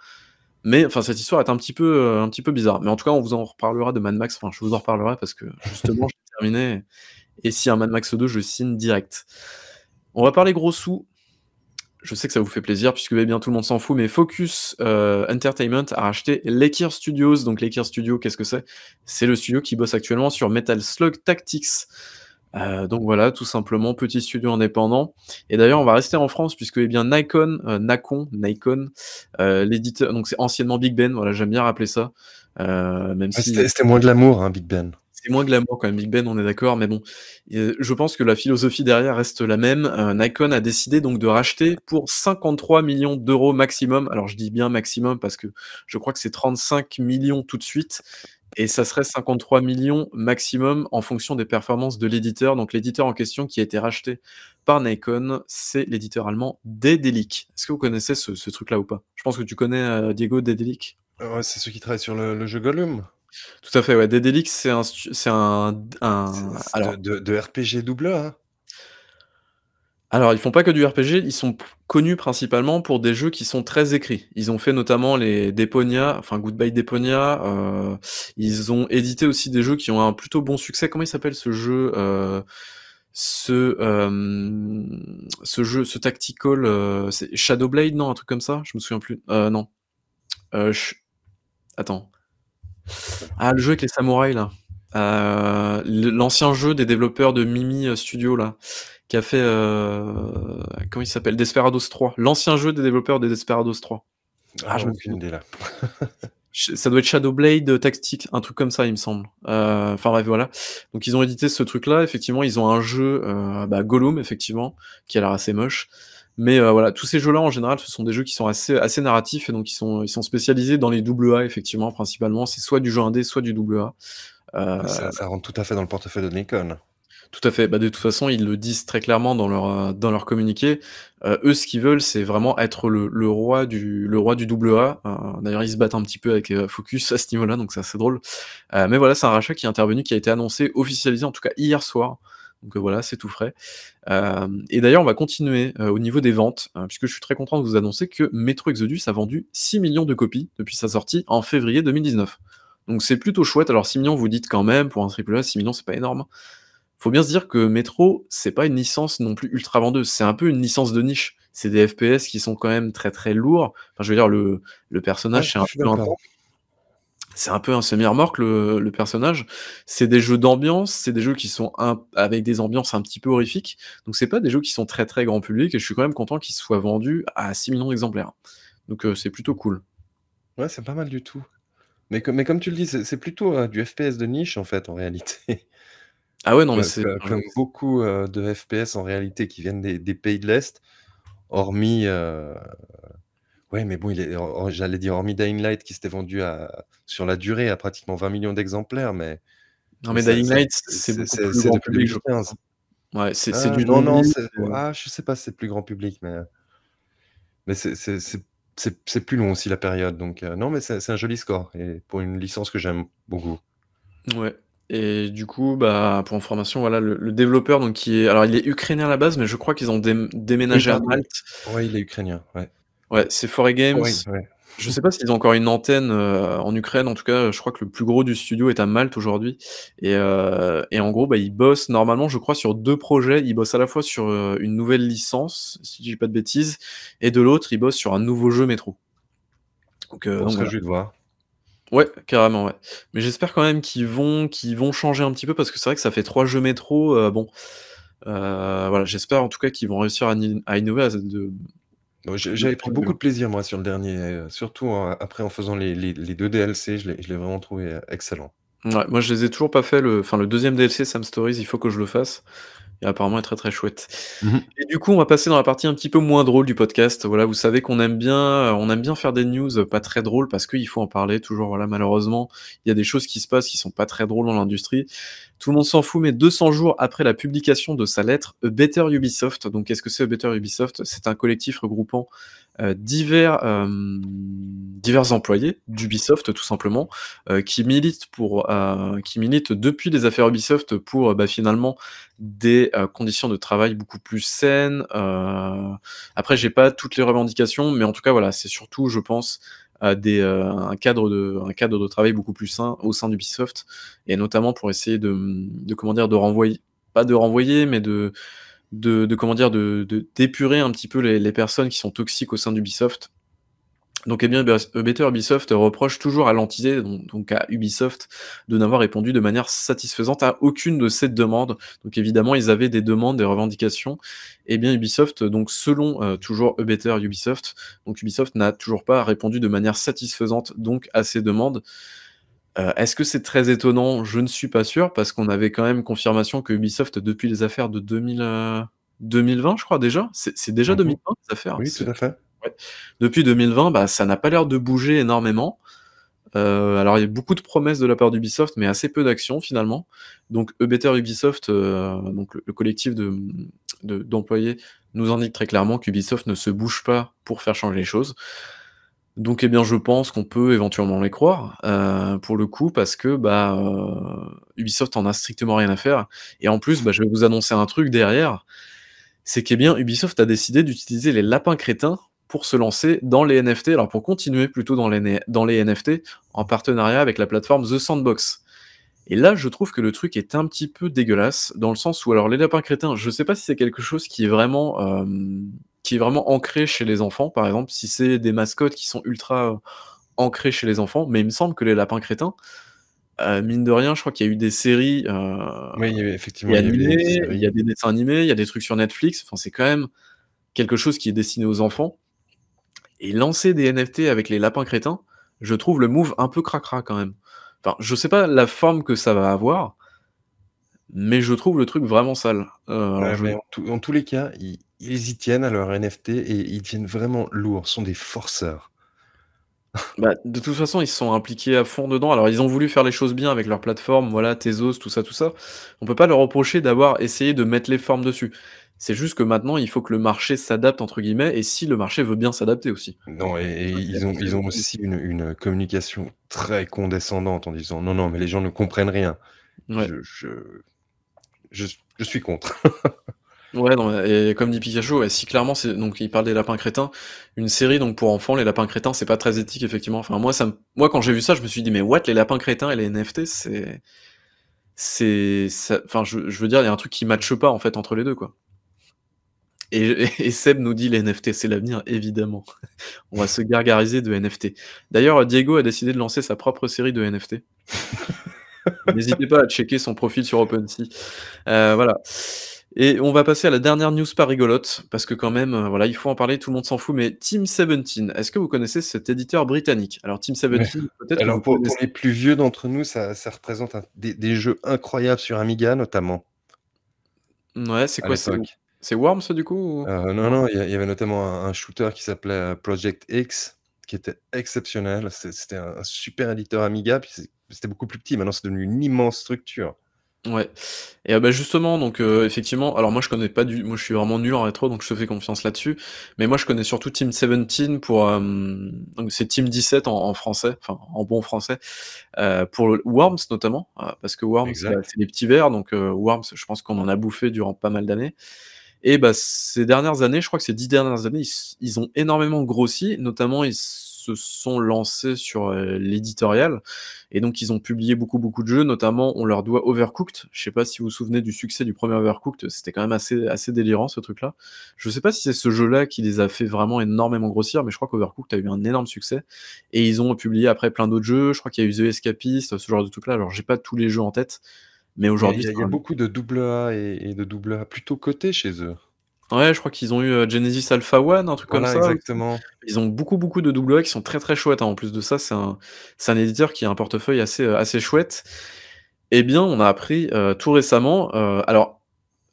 Mais enfin, cette histoire est un petit, peu, euh, un petit peu bizarre. Mais en tout cas, on vous en reparlera de Mad Max. Enfin, je vous en reparlerai parce que justement, j'ai terminé. Et si un Mad Max 2, je signe direct. On va parler gros sous je sais que ça vous fait plaisir, puisque eh bien tout le monde s'en fout, mais Focus euh, Entertainment a racheté Lekir Studios. Donc Lekir Studios, qu'est-ce que c'est C'est le studio qui bosse actuellement sur Metal Slug Tactics. Euh, donc voilà, tout simplement, petit studio indépendant. Et d'ailleurs, on va rester en France, puisque eh bien, Nikon, Nakon, euh, Nikon, l'éditeur, donc c'est anciennement Big Ben, voilà, j'aime bien rappeler ça. même C'était moins de l'amour, hein, Big Ben. Moins moins glamour quand même, Big Ben, on est d'accord, mais bon, je pense que la philosophie derrière reste la même. Euh, Nikon a décidé donc de racheter pour 53 millions d'euros maximum. Alors je dis bien maximum parce que je crois que c'est 35 millions tout de suite. Et ça serait 53 millions maximum en fonction des performances de l'éditeur. Donc l'éditeur en question qui a été racheté par Nikon, c'est l'éditeur allemand Dedelic. Est-ce que vous connaissez ce, truc-là ou pas Je pense que tu connais euh, Diego Dedelic. Euh, ouais, c'est ceux qui travaillent sur le, le jeu Gollum. Tout à fait, ouais. Dedelix c'est un. C'est un, alors... de, RPG double hein. Alors, ils font pas que du RPG, ils sont connus principalement pour des jeux qui sont très écrits. Ils ont fait notamment les Deponia, enfin Goodbye Deponia. Euh, ils ont édité aussi des jeux qui ont un plutôt bon succès. Comment il s'appelle ce jeu euh, ce, euh, ce jeu, ce tactical, c'est Shadowblade, non, un truc comme ça, je me souviens plus. non. Attends. Ah, le jeu avec les samouraïs, là. Euh, l'ancien jeu des développeurs de Mimi euh, Studio, là, qui a fait. Euh, comment il s'appelle Desperados 3. L'ancien jeu des développeurs des Desperados 3. Ah, je me suis idée, là. ça doit être Shadowblade Tactique, un truc comme ça, il me semble. Enfin bref, voilà. Donc ils ont édité ce truc-là. Effectivement, ils ont un jeu, euh, bah, Gollum, effectivement, qui a l'air assez moche. Mais euh, voilà, tous ces jeux-là, en général, ce sont des jeux qui sont assez, assez narratifs et donc ils sont, ils sont spécialisés dans les double A, effectivement, principalement. C'est soit du jeu indé, soit du double A. Euh, ça, rentre tout à fait dans le portefeuille de Nikon. Tout à fait. Bah, de toute façon, ils le disent très clairement dans leur, euh, dans leur communiqué. eux, ce qu'ils veulent, c'est vraiment être le, roi du le roi du double A. D'ailleurs, ils se battent un petit peu avec Focus à ce niveau-là, donc c'est assez drôle. mais voilà, c'est un rachat qui est intervenu, qui a été annoncé, officialisé en tout cas hier soir. Donc euh, voilà, c'est tout frais. Euh, et d'ailleurs, on va continuer euh, au niveau des ventes, hein, puisque je suis très content de vous annoncer que Metro Exodus a vendu 6 millions de copies depuis sa sortie en février 2019. Donc c'est plutôt chouette. Alors 6 millions, vous dites quand même, pour un AAA, 6 millions, c'est pas énorme. Faut bien se dire que Metro, c'est pas une licence non plus ultra vendeuse, c'est un peu une licence de niche. C'est des FPS qui sont quand même très très lourds. Enfin, je veux dire, le, le personnage, c'est un peu c'est un peu un semi-remorque le, personnage. C'est des jeux d'ambiance, c'est des jeux qui sont avec des ambiances un petit peu horrifiques. Donc c'est pas des jeux qui sont très très grand public et je suis quand même content qu'ils soient vendus à 6 millions d'exemplaires. Donc euh, c'est plutôt cool. Ouais, c'est pas mal du tout. Mais, comme tu le dis, c'est plutôt hein, du FPS de niche en fait en réalité. Ah ouais, non, mais c'est. Comme beaucoup euh, de FPS en réalité qui viennent des pays de l'Est, hormis euh, oui, mais bon, j'allais dire, hormis Dying Light qui s'était vendu à, sur la durée à pratiquement 20 millions d'exemplaires, mais. Non, mais, Dying Light, c'est beaucoup plus grand, public, Ouais, c'est ah, du. Non, non, euh. ah, je sais pas, c'est plus grand public, mais. Mais c'est plus long aussi la période. Donc, euh, non, mais c'est un joli score et pour une licence que j'aime beaucoup. Ouais. Et du coup, bah, pour information, voilà, le, développeur, donc, qui est, alors il est ukrainien à la base, mais je crois qu'ils ont déménagé à Malte. Oui, il est ukrainien. Ouais. Ouais, c'est Foray Games. Je sais pas s'ils ont encore une antenne euh, en Ukraine. En tout cas, je crois que le plus gros du studio est à Malte aujourd'hui. Et, euh, en gros, bah, ils bossent normalement, je crois, sur deux projets. Ils bossent à la fois sur euh, une nouvelle licence, si je dis pas de bêtises, et de l'autre, ils bossent sur un nouveau jeu métro. Donc, On donc voilà. voir. Ouais, carrément, ouais. Mais j'espère quand même qu'ils vont, qu'ils vont changer un petit peu parce que c'est vrai que ça fait trois jeux métro. bon, voilà, j'espère en tout cas qu'ils vont réussir à, innover à, de, j'avais pris beaucoup hein. de plaisir, moi, sur le dernier, euh, surtout après en faisant les, deux DLC, je l'ai vraiment trouvé euh, excellent. moi, je les ai toujours pas fait. Le, enfin, le deuxième DLC, Sam Stories, il faut que je le fasse et apparemment est très très chouette. Mmh et du coup, on va passer dans la partie un petit peu moins drôle du podcast. Voilà, vous savez qu'on aime bien, euh, on aime bien faire des news pas très drôles parce qu'il faut en parler toujours. Voilà, malheureusement, il y a des choses qui se passent qui sont pas très drôles dans l'industrie. Tout le monde s'en fout, mais 200 jours après la publication de sa lettre, Better Ubisoft. Donc, qu'est-ce que c'est Better Ubisoft C'est un collectif regroupant euh, divers, euh, divers employés d'Ubisoft, tout simplement, euh, qui, militent pour, qui militent depuis les affaires Ubisoft pour bah, finalement des conditions de travail beaucoup plus saines. Après, j'ai pas toutes les revendications, mais en tout cas, voilà, c'est surtout, je pense, des, un, cadre de, un cadre de travail beaucoup plus sain au sein d'Ubisoft, et notamment pour essayer de, de, comment dire, de renvoyer, pas de renvoyer, mais de, de, de, comment dire, de d'épurer un petit peu les, les, personnes qui sont toxiques au sein d'Ubisoft. Donc, eh bien, euh, Better Ubisoft reproche toujours à l'entité, donc à Ubisoft, de n'avoir répondu de manière satisfaisante à aucune de ces demandes. Donc, évidemment, ils avaient des demandes, des revendications. Eh bien, Ubisoft, donc selon euh, toujours e Better Ubisoft, donc Ubisoft n'a toujours pas répondu de manière satisfaisante donc à ces demandes. Euh, est-ce que c'est très étonnant Je ne suis pas sûr, parce qu'on avait quand même confirmation que Ubisoft, depuis les affaires de 2020, euh, je crois déjà, c'est déjà 2020 mhm. les affaires. Oui, tout à fait. Depuis 2020, bah, ça n'a pas l'air de bouger énormément. Euh, alors, il y a beaucoup de promesses de la part d'Ubisoft, mais assez peu d'actions finalement. Donc, E Ubisoft, donc le, collectif d'employés, de, nous indique très clairement qu'Ubisoft ne se bouge pas pour faire changer les choses. Donc, eh bien, je pense qu'on peut éventuellement les croire, euh, pour le coup, parce que bah, euh, Ubisoft en a strictement rien à faire. Et en plus, bah, je vais vous annoncer un truc derrière, c'est qu'eh eh bien, Ubisoft a décidé d'utiliser les lapins crétins pour se lancer dans les NFT, alors pour continuer plutôt dans les, e, dans les NFT, en partenariat avec la plateforme The Sandbox. Et là, je trouve que le truc est un petit peu dégueulasse, dans le sens où, alors, les lapins crétins, je ne sais pas si c'est quelque chose qui est vraiment euh, qui est vraiment ancré chez les enfants, par exemple, si c'est des mascottes qui sont ultra euh, ancrées chez les enfants, mais il me semble que les lapins crétins, euh, mine de rien, je crois qu'il y a eu des séries. Euh, il y a, effectivement. Il y, des dessins animés, il y a des trucs sur Netflix. Enfin, c'est quand même quelque chose qui est destiné aux enfants. Et lancer des NFT avec les lapins crétins, je trouve le move un peu cracra quand même. Enfin, je sais pas la forme que ça va avoir, mais je trouve le truc vraiment sale. Euh, en, tous les cas, ils, y tiennent à leur NFT et ils tiennent vraiment lourd sont des forceurs. Bah, de toute façon, ils sont impliqués à fond dedans. Alors, ils ont voulu faire les choses bien avec leur plateforme, voilà, Tezos, tout ça, tout ça. On peut pas leur reprocher d'avoir essayé de mettre les formes dessus. C'est juste que maintenant, il faut que le marché s'adapte, entre guillemets, et si le marché veut bien s'adapter aussi. Non, et, ils, ont, ils ont aussi une, communication très condescendante en disant non, non, mais les gens ne comprennent rien. Je, je je, suis contre. Ouais, non, et comme dit Pikachu, si clairement, c'est donc il parle des lapins crétins, une série donc pour enfants, les lapins crétins, c'est pas très éthique effectivement. Enfin moi, ça, moi quand j'ai vu ça, je me suis dit mais what, les lapins crétins et les NFT, c'est, c'est, enfin je... veux dire, il y a un truc qui matche pas en fait entre les deux quoi. Et, et Seb nous dit les NFT, c'est l'avenir évidemment. On va se gargariser de NFT. D'ailleurs, Diego a décidé de lancer sa propre série de NFT. N'hésitez pas à checker son profil sur OpenSea. Euh, voilà. Et on va passer à la dernière news pas rigolote, parce que quand même, euh, voilà, il faut en parler, tout le monde s'en fout, mais Team 17, est-ce que vous connaissez cet éditeur britannique Alors Team 17, peut-être... Alors pour, les plus vieux d'entre nous, ça, représente des, jeux incroyables sur Amiga notamment. Ouais, c'est quoi ça C'est Worms du coup euh, Non, non, il y, avait notamment un, shooter qui s'appelait Project X, qui était exceptionnel. C'était un, super éditeur Amiga, puis c'était beaucoup plus petit. Maintenant, c'est devenu une immense structure. Ouais. Et euh, bah, justement, donc euh, effectivement, alors moi je connais pas du, moi je suis vraiment nul en rétro, donc je te fais confiance là-dessus. Mais moi je connais surtout Team 17 pour, euh, donc c'est Team 17 en, français, enfin en bon français, pour Worms notamment, parce que Worms bah, c'est les petits verres, donc Worms, je pense qu'on en a bouffé durant pas mal d'années. Et bah ces dernières années, je crois que ces dix dernières années, ils, ils ont énormément grossi, notamment ils se sont lancés sur euh, l'éditorial. Et donc, ils ont publié beaucoup, beaucoup de jeux. Notamment, on leur doit Overcooked. Je sais pas si vous vous souvenez du succès du premier Overcooked. C'était quand même assez, assez délirant, ce truc-là. Je sais pas si c'est ce jeu-là qui les a fait vraiment énormément grossir, mais je crois qu'Overcooked a eu un énorme succès. Et ils ont publié après plein d'autres jeux. Je crois qu'il y a eu The Escapist, ce genre de truc-là. Alors, j'ai pas tous les jeux en tête. Mais aujourd'hui, il y a, beaucoup de double A et, de double A plutôt côté chez eux. Ouais, je crois qu'ils ont eu euh, Genesis Alpha One, un truc comme ça. Exactement. Ils ont beaucoup, beaucoup de double qui sont très, très chouettes. Hein. En plus de ça, c'est un, un, éditeur qui a un portefeuille assez, euh, assez chouette. Eh bien, on a appris euh, tout récemment. alors,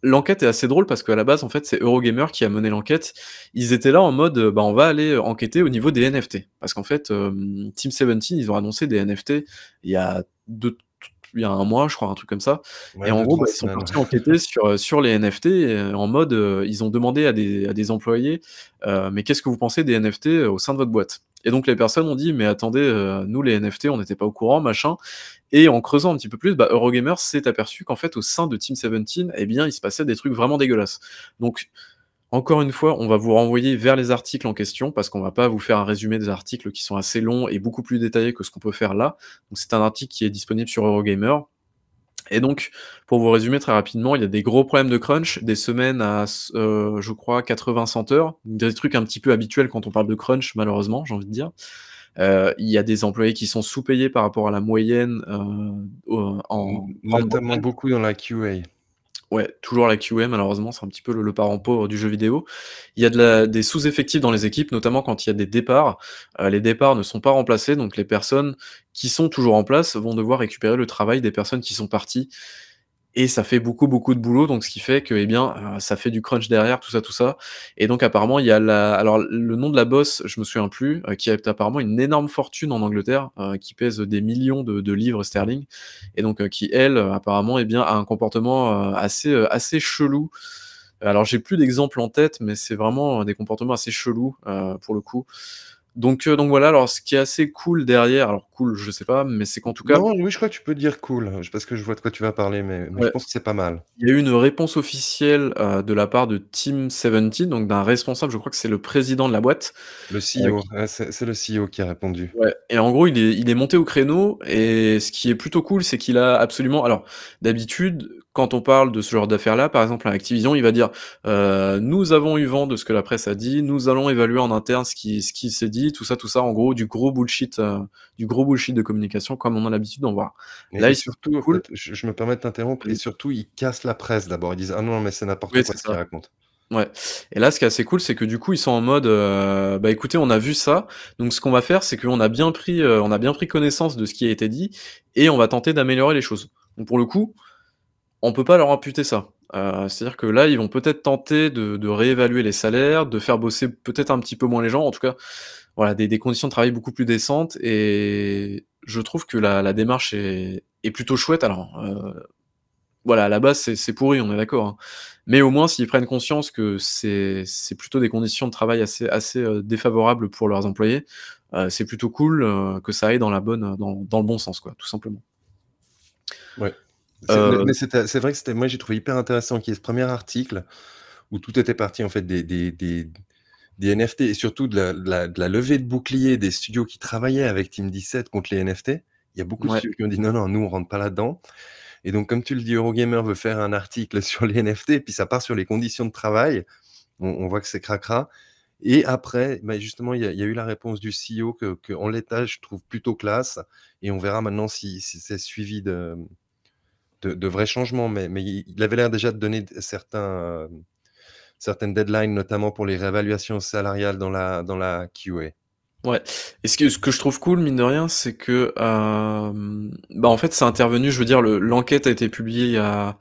l'enquête est assez drôle parce qu'à la base, en fait, c'est Eurogamer qui a mené l'enquête. Ils étaient là en mode, bah, on va aller enquêter au niveau des NFT. Parce qu'en fait, Team 17, ils ont annoncé des NFT il y a deux, il y a un mois, je crois, un truc comme ça. et en gros, bah, ils sont partis enquêter sur, euh, sur les NFT euh, en mode, euh, ils ont demandé à des, employés, mais qu'est-ce que vous pensez des NFT au sein de votre boîte Et donc les personnes ont dit, mais attendez, nous les NFT, on n'était pas au courant, machin. Et en creusant un petit peu plus, bah, Eurogamer s'est aperçu qu'en fait, au sein de Team 17, eh bien, il se passait des trucs vraiment dégueulasses. Donc, encore une fois, on va vous renvoyer vers les articles en question parce qu'on ne va pas vous faire un résumé des articles qui sont assez longs et beaucoup plus détaillés que ce qu'on peut faire là. c'est un article qui est disponible sur Eurogamer. Et donc, pour vous résumer très rapidement, il y a des gros problèmes de crunch, des semaines à, euh, je crois, 80-100 heures, des trucs un petit peu habituels quand on parle de crunch, malheureusement, j'ai envie de dire. Euh, il y a des employés qui sont sous-payés par rapport à la moyenne. Euh, Notamment beaucoup dans la QA ouais, toujours la QA, malheureusement, c'est un petit peu le, parent pauvre du jeu vidéo. Il y a de la, des sous-effectifs dans les équipes, notamment quand il y a des départs. Euh, les départs ne sont pas remplacés, donc les personnes qui sont toujours en place vont devoir récupérer le travail des personnes qui sont parties et ça fait beaucoup beaucoup de boulot donc ce qui fait que eh bien euh, ça fait du crunch derrière tout ça tout ça et donc apparemment il y a la alors le nom de la bosse je me souviens plus euh, qui a apparemment une énorme fortune en Angleterre euh, qui pèse des millions de, livres sterling et donc qui elle apparemment eh bien a un comportement assez assez chelou alors j'ai plus d'exemples en tête mais c'est vraiment des comportements assez chelous pour le coup euh, donc, voilà, alors ce qui est assez cool derrière, alors cool, je sais pas, mais c'est qu'en tout cas. oui, je crois que tu peux dire cool, parce que je vois de quoi tu vas parler, mais, je pense que c'est pas mal. Il y a eu une réponse officielle euh, de la part de Team 70, donc d'un responsable, je crois que c'est le président de la boîte. Le e euh, CEO, c'est le CEO qui a répondu. Ouais. Et en gros, il est, il est monté au créneau, et ce qui est plutôt cool, c'est qu'il a absolument. Alors, d'habitude, quand on parle de ce genre d'affaires-là, par exemple à Activision, il va dire euh, nous avons eu vent de ce que la presse a dit, nous allons évaluer en interne ce qui, ce qui s'est dit, tout ça, tout ça, en gros du gros bullshit, euh, du gros bullshit de communication comme on a l'habitude d'en voir. Là, et surtout, euh, je, me permets de t'interrompre, et surtout ils cassent la presse d'abord, ils disent ah non mais c'est n'importe quoi ce qu'ils racontent. Ouais. Et là, ce qui est assez cool, c'est que du coup, ils sont en mode, bah écoutez, on a vu ça. Donc, ce qu'on va faire, c'est qu'on a bien pris, on a bien pris connaissance de ce qui a été dit, et on va tenter d'améliorer les choses. Donc, pour le coup, on ne peut pas leur imputer ça. Euh, c'est-à-dire que là, ils vont peut-être tenter de, réévaluer les salaires, de faire bosser peut-être un petit peu moins les gens, en tout cas, voilà, des, conditions de travail beaucoup plus décentes. Et je trouve que la, démarche est, plutôt chouette. Alors, euh, voilà, à la base, c'est pourri, on est d'accord. Hein. Mais au moins, s'ils prennent conscience que c'est plutôt des conditions de travail assez, euh, défavorables pour leurs employés, c'est plutôt cool que ça aille dans, la bonne, dans le bon sens, quoi, tout simplement. Ouais. Euh, c'est vrai que c'était moi j'ai trouvé hyper intéressant qu'il y ait ce premier article où tout était parti en fait des, des, NFT et surtout de la, levée de bouclier des studios qui travaillaient avec Team 17 contre les NFT. Il y a beaucoup de studios qui ont dit non, non, nous on rentre pas là-dedans. Et donc, comme tu le dis, Eurogamer veut faire un article sur les NFT, puis ça part sur les conditions de travail. On, voit que c'est cracra. Et après, bah justement, il y, a eu la réponse du CEO que, en l'état, je trouve plutôt classe. Et on verra maintenant si c'est suivi de, de, vrais changements, mais, il avait l'air déjà de donner certains, certaines deadlines, notamment pour les réévaluations salariales dans la, dans la QA. Ouais. Et ce que, je trouve cool, mine de rien, c'est que, euh, bah en fait, c'est intervenu. Je veux dire, l'enquête a été publiée il y a,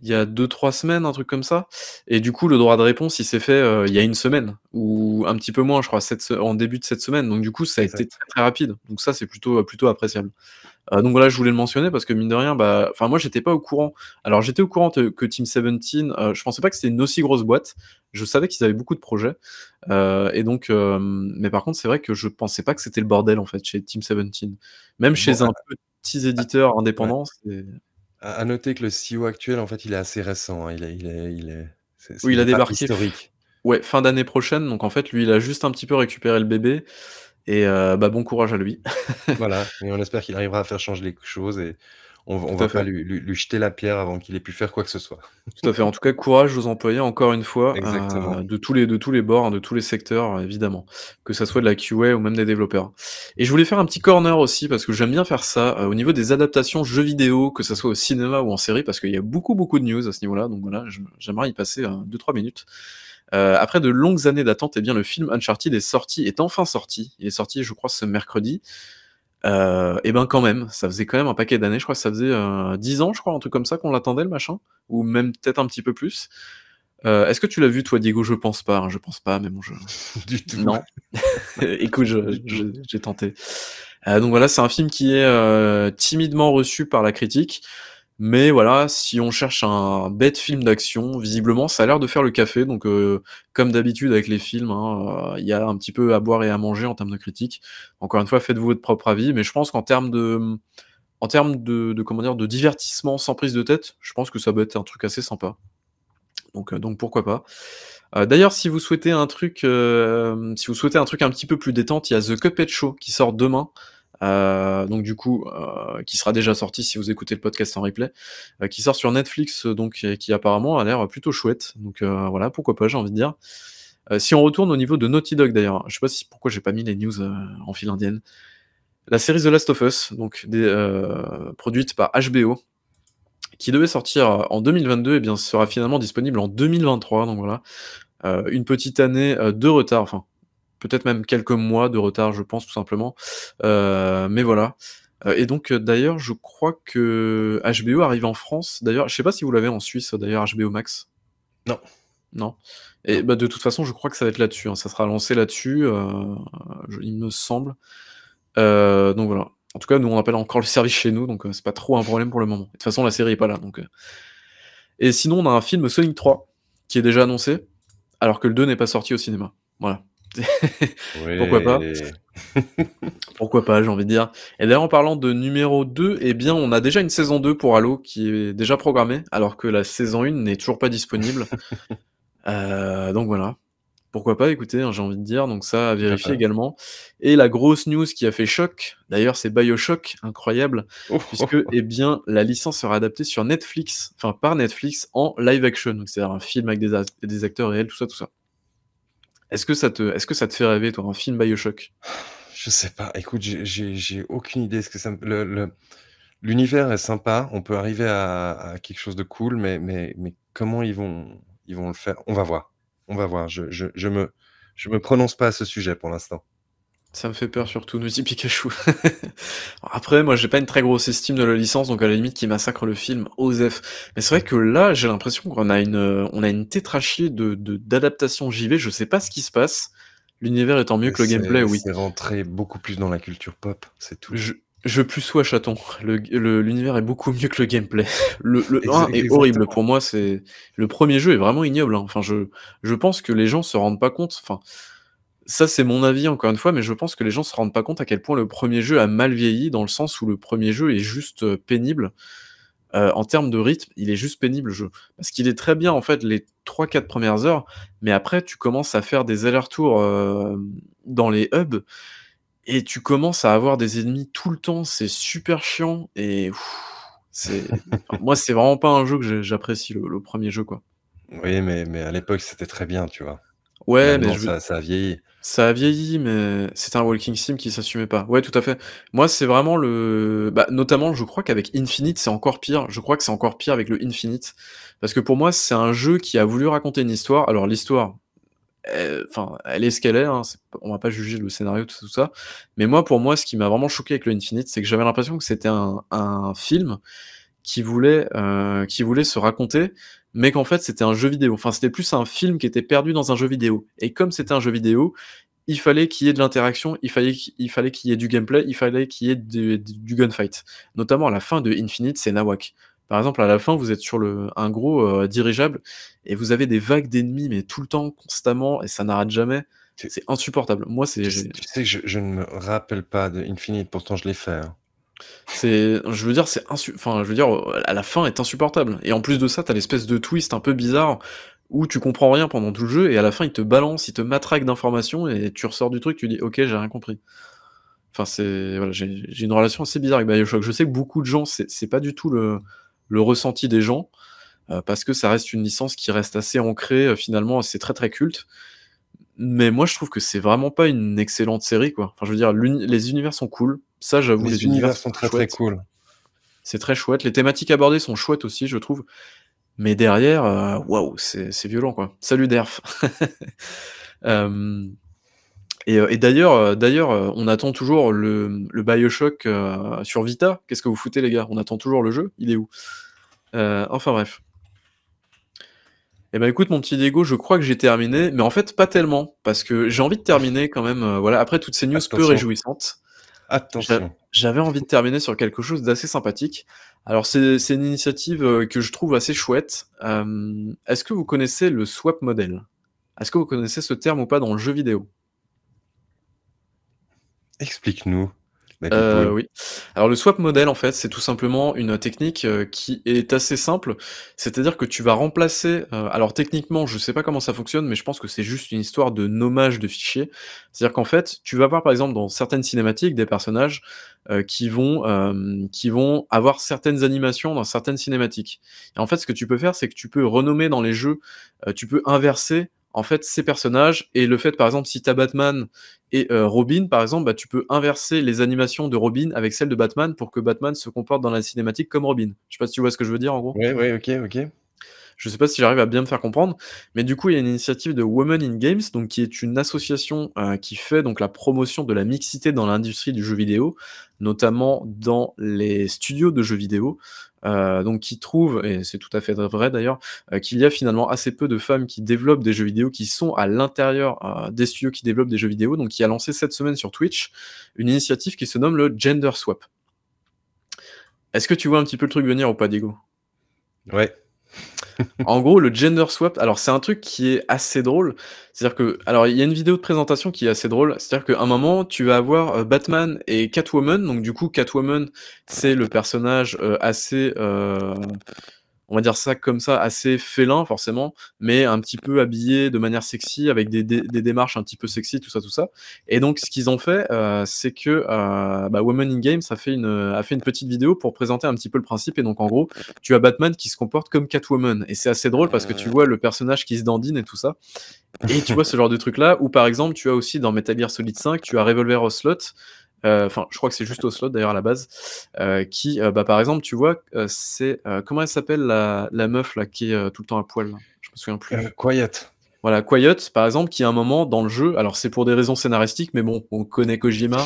il y deux trois semaines, un truc comme ça. Et du coup, le droit de réponse, il s'est fait euh, il y a une semaine ou un petit peu moins, je crois, en début de cette semaine. Donc du coup, ça a été très, très rapide. Donc ça, c'est plutôt plutôt appréciable. Euh, donc voilà, je voulais le mentionner parce que mine de rien, bah, enfin moi j'étais pas au courant. Alors j'étais au courant que Team 17, euh, je pensais pas que c'était une aussi grosse boîte. Je savais qu'ils avaient beaucoup de projets. Euh, et donc, euh, mais par contre, c'est vrai que je pensais pas que c'était le bordel en fait chez Team 17. Même chez un petit éditeur indépendant. À noter que le CEO actuel, en fait, il est assez récent. Hein. Il, est, il, est, il, est, oui, il a débarqué. Historique. Ouais, fin d'année prochaine. Donc en fait, lui, il a juste un petit peu récupéré le bébé. Et euh, bah, bon courage à lui. voilà, et on espère qu'il arrivera à faire changer les choses et on, va pas lui, jeter la pierre avant qu'il ait pu faire quoi que ce soit. Tout à fait. En tout cas, courage aux employés, encore une fois, euh, de, tous les, de tous les bords, hein, de tous les secteurs, évidemment, que ça soit de la QA ou même des développeurs. Et je voulais faire un petit corner aussi, parce que j'aime bien faire ça, euh, au niveau des adaptations jeux vidéo, que ça soit au cinéma ou en série, parce qu'il y a beaucoup, beaucoup de news à ce niveau-là, donc voilà, j'aimerais y passer 2-3 minutes. Euh, après de longues années d'attente, eh bien, le film Uncharted est sorti, est enfin sorti. Il est sorti, je crois, ce mercredi. Euh, et eh ben quand même, ça faisait quand même un paquet d'années, je crois que ça faisait 10 euh, ans, je crois, un truc comme ça qu'on l'attendait le machin, ou même peut-être un petit peu plus. Euh, Est-ce que tu l'as vu toi Diego Je pense pas, hein, je pense pas, mais bon je... du tout. Non. Écoute, j'ai tenté. Euh, donc voilà, c'est un film qui est euh, timidement reçu par la critique. Mais voilà, si on cherche un bête film d'action, visiblement, ça a l'air de faire le café. Donc, euh, comme d'habitude avec les films, hein, euh, il y a un petit peu à boire et à manger en termes de critique. Encore une fois, faites-vous votre propre avis. Mais je pense qu'en termes de, en termes de, comment dire, de divertissement sans prise de tête, je pense que ça peut être un truc assez sympa. Donc, euh, donc pourquoi pas. D'ailleurs, si vous souhaitez un truc, si vous souhaitez un truc un petit peu plus détente, il y a The Cuphead Show qui sort demain. Euh, donc du coup, euh, qui sera déjà sorti si vous écoutez le podcast en replay, euh, qui sort sur Netflix, donc qui apparemment a l'air plutôt chouette. Donc voilà, pourquoi pas, j'ai envie de dire. si on retourne au niveau de Naughty Dog d'ailleurs, je sais pas si pourquoi j'ai pas mis les news en file indienne. La série The Last of Us, donc produite par HBO, qui devait sortir en 2022, et eh bien sera finalement disponible en 2023. Donc voilà, une petite année de retard, enfin peut-être même quelques mois de retard, je pense, tout simplement. Euh, mais voilà. Euh, et donc, euh, d'ailleurs, je crois que HBO arrive en France. D'ailleurs, je sais pas si vous l'avez en Suisse, d'ailleurs, HBO Max. Non. Non. Et bah, de toute façon, je crois que ça va être là-dessus. Hein. Ça sera lancé là-dessus, il me semble. donc voilà. En tout cas, nous, on appelle encore le service chez nous, donc c'est pas trop un problème pour le moment. De toute façon, la série est pas là. Donc, Et sinon, on a un film Sonic 3 qui est déjà annoncé, alors que le 2 n'est pas sorti au cinéma. Voilà. Pourquoi pas Pourquoi pas, j'ai envie de dire. Et d'ailleurs, en parlant de numéro 2, eh bien, on a déjà une saison 2 pour Halo qui est déjà programmée, alors que la saison 1 n'est toujours pas disponible. Euh, donc voilà. Pourquoi pas, écoutez, hein, j'ai envie de dire. Donc ça, à vérifier également. Et la grosse news qui a fait choc, d'ailleurs, c'est Bioshock, incroyable, oh. puisque, eh bien, la licence sera adaptée sur Netflix, enfin, par Netflix en live action. Donc c'est-à-dire un film avec des acteurs réels, tout ça, tout ça. Est-ce que, ça te, est que ça te fait rêver, toi, un film Bioshock Je sais pas. Écoute, j'ai aucune idée. ce que ça le, L'univers est sympa, on peut arriver à, quelque chose de cool, mais, mais, mais comment ils vont, ils vont le faire On va voir. On va voir. Je, je, je me, je me prononce pas à ce sujet pour l'instant. Ça me fait peur surtout, nous dit Pikachu. Après, moi j'ai pas une très grosse estime de la licence, donc à la limite qui massacre le film, Osef. Mais c'est vrai que là, j'ai l'impression qu'on a une, on a une tétrachie de, d'adaptation JV, je sais pas ce qui se passe. L'univers étant mieux que le gameplay, oui. C'est rentré beaucoup plus dans la culture pop, c'est tout. Je... Je plus sois chaton. L'univers le, l'univers est beaucoup mieux que le gameplay. Le, le 1 est horrible pour moi. C'est le premier jeu est vraiment ignoble. Hein. Enfin, je, je pense que les gens se rendent pas compte. Enfin, ça, c'est mon avis, encore une fois, mais je pense que les gens se rendent pas compte à quel point le premier jeu a mal vieilli, dans le sens où le premier jeu est juste euh, pénible. Euh, en termes de rythme, il est juste pénible le jeu. Parce qu'il est très bien, en fait, les 3-4 premières heures, mais après, tu commences à faire des allers-retours euh, dans les hubs, et tu commences à avoir des ennemis tout le temps, c'est super chiant, et... c'est Moi, c'est vraiment pas un jeu que j'apprécie, le, premier jeu, quoi. Oui, mais à l'époque, c'était très bien, tu vois. Ouais, mais, ça, ça, a vieilli. Ça a vieilli, mais c'est un walking sim qui s'assumait pas. Ouais, tout à fait. Moi, c'est vraiment le. Bah, notamment, je crois qu'avec Infinite, c'est encore pire. Je crois que c'est encore pire avec le Infinite. Parce que pour moi, c'est un jeu qui a voulu raconter une histoire. Alors, l'histoire, enfin, elle est ce qu'elle est, hein. on va pas juger le scénario, tout, tout ça. Mais moi, pour moi, ce qui m'a vraiment choqué avec le Infinite, c'est que j'avais l'impression que c'était un, un, film qui voulait, euh, qui voulait se raconter, mais qu'en fait c'était un jeu vidéo. Enfin, c'était plus un film qui était perdu dans un jeu vidéo. Et comme c'était un jeu vidéo, il fallait qu'il y ait de l'interaction, il fallait qu'il fallait qu'il y ait du gameplay, il fallait qu'il y ait du, gunfight. Notamment à la fin de Infinite, c'est Nawak. Par exemple, à la fin, vous êtes sur le, un gros euh, dirigeable et vous avez des vagues d'ennemis, mais tout le temps, constamment, et ça n'arrête jamais. C'est insupportable. Moi, c'est. Tu sais que je, ne me rappelle pas de Infinite, pourtant je l'ai fait. Hein. C'est, je veux dire, c'est enfin, je veux dire, à la fin est insupportable. Et en plus de ça, t'as l'espèce de twist un peu bizarre où tu comprends rien pendant tout le jeu et à la fin il te balance, il te matraque d'informations et tu ressors du truc, tu dis ok, j'ai rien compris. Enfin, c'est voilà, j'ai une relation assez bizarre avec Bioshock. Je sais que beaucoup de gens, c'est pas du tout le, ressenti des gens euh, parce que ça reste une licence qui reste assez ancrée euh, finalement, c'est très très culte mais moi je trouve que c'est vraiment pas une excellente série quoi. Enfin je veux dire les univers sont cool, ça j'avoue les, univers, sont très très cool. C'est très chouette, les thématiques abordées sont chouettes aussi je trouve. Mais derrière euh, waouh, wow, c'est violent quoi. Salut Derf. Euh, euh, et, d'ailleurs d'ailleurs on attend toujours le, BioShock sur Vita. Qu'est-ce que vous foutez les gars On attend toujours le jeu, il est où Enfin bref. Eh ben écoute, mon petit Diego, je crois que j'ai terminé, mais en fait pas tellement, parce que j'ai envie de terminer quand même. Euh, voilà, après toutes ces news peu réjouissantes. Attention. J'avais envie de terminer sur quelque chose d'assez sympathique. Alors c'est une initiative euh, que je trouve assez chouette. Euh, est-ce que vous connaissez le swap model Est-ce que vous connaissez ce terme ou pas dans le jeu vidéo Explique-nous. Bah, euh, oui. Alors le swap model, en fait, c'est tout simplement une technique euh, qui est assez simple. C'est-à-dire que tu vas remplacer. Euh, alors techniquement, je ne sais pas comment ça fonctionne, mais je pense que c'est juste une histoire de nommage de fichiers. C'est-à-dire qu'en fait, tu vas voir par exemple dans certaines cinématiques des personnages qui vont qui vont avoir certaines animations dans certaines cinématiques. Et en fait, ce que tu peux faire, c'est que tu peux renommer dans les jeux, tu peux inverser en fait ces personnages et le fait par exemple si tu as Batman et euh, Robin par exemple, bah, tu peux inverser les animations de Robin avec celles de Batman pour que Batman se comporte dans la cinématique comme Robin. Je sais pas si tu vois ce que je veux dire en gros. Oui, oui, ok, ok. Je sais pas si j'arrive à bien me faire comprendre, mais du coup il y a une initiative de Women in Games, donc qui est une association euh, qui fait donc la promotion de la mixité dans l'industrie du jeu vidéo, notamment dans les studios de jeux vidéo. Euh, donc qui trouve, et c'est tout à fait vrai d'ailleurs, euh, qu'il y a finalement assez peu de femmes qui développent des jeux vidéo, qui sont à l'intérieur euh, des studios qui développent des jeux vidéo, donc qui a lancé cette semaine sur Twitch une initiative qui se nomme le Gender Swap. Est-ce que tu vois un petit peu le truc venir ou pas, Diego Ouais, en gros, le gender swap, alors c'est un truc qui est assez drôle. C'est-à-dire que, alors il y a une vidéo de présentation qui est assez drôle. C'est-à-dire qu'à un moment, tu vas avoir euh, Batman et Catwoman. Donc du coup, Catwoman, c'est le personnage euh, assez, euh, on va dire ça comme ça, assez félin forcément, mais un petit peu habillé de manière sexy, avec des, démarches un petit peu sexy, tout ça, tout ça. Et donc ce qu'ils ont fait, euh, c'est que euh, bah, in Games a fait, une, a fait une petite vidéo pour présenter un petit peu le principe. Et donc en gros, tu as Batman qui se comporte comme Catwoman. Et c'est assez drôle parce que tu euh. vois le personnage qui se dandine et tout ça. Et tu vois ce genre de truc là, ou par exemple, tu as aussi dans Metal Gear Solid 5, tu as Revolver Ocelot. Euh, enfin, je crois que c'est juste au d'ailleurs à la base. Euh, qui, euh, bah, par exemple, tu vois, c'est. comment elle s'appelle la, meuf là qui est tout le temps à poil Je me souviens plus. Quiet. Voilà, Quiet, par exemple, qui à un moment dans le jeu, alors c'est pour des raisons scénaristiques, mais bon, on connaît Kojima,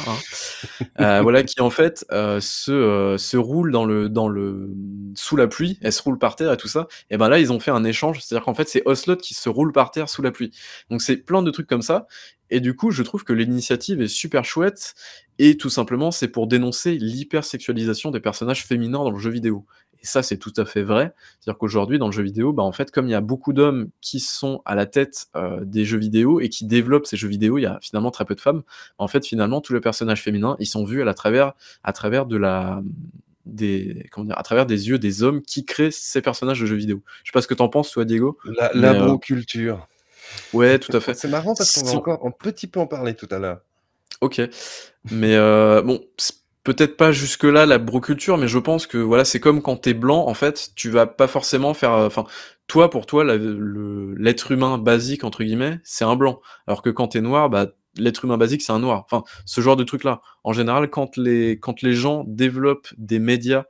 hein, voilà, qui en fait se, roule dans le, dans le, sous la pluie, elle se roule par terre et tout ça. Et ben là, ils ont fait un échange, c'est-à-dire qu'en fait, c'est Ocelot qui se roule par terre sous la pluie. Donc c'est plein de trucs comme ça. Et du coup, je trouve que l'initiative est super chouette. Et tout simplement, c'est pour dénoncer l'hypersexualisation des personnages féminins dans le jeu vidéo. Et ça, c'est tout à fait vrai. C'est-à-dire qu'aujourd'hui, dans le jeu vidéo, bah, en fait, comme il y a beaucoup d'hommes qui sont à la tête euh, des jeux vidéo et qui développent ces jeux vidéo, il y a finalement très peu de femmes. Bah, en fait, finalement, tous les personnages féminins, ils sont vus à, la travers, à travers de la des comment dire, à travers des yeux des hommes qui créent ces personnages de jeux vidéo. Je sais pas ce que en penses, toi, Diego. La, euh, culture. Ouais, tout à fait. C'est marrant parce qu'on va encore un petit peu en parler tout à l'heure. Ok. Mais euh, bon, peut-être pas jusque-là la broculture, mais je pense que voilà, c'est comme quand t'es blanc, en fait, tu vas pas forcément faire. Euh, enfin, toi, pour toi, l'être humain basique, entre guillemets, c'est un blanc. Alors que quand t'es noir, bah, l'être humain basique, c'est un noir. Enfin, ce genre de truc-là. En général, quand les, quand les gens développent des médias,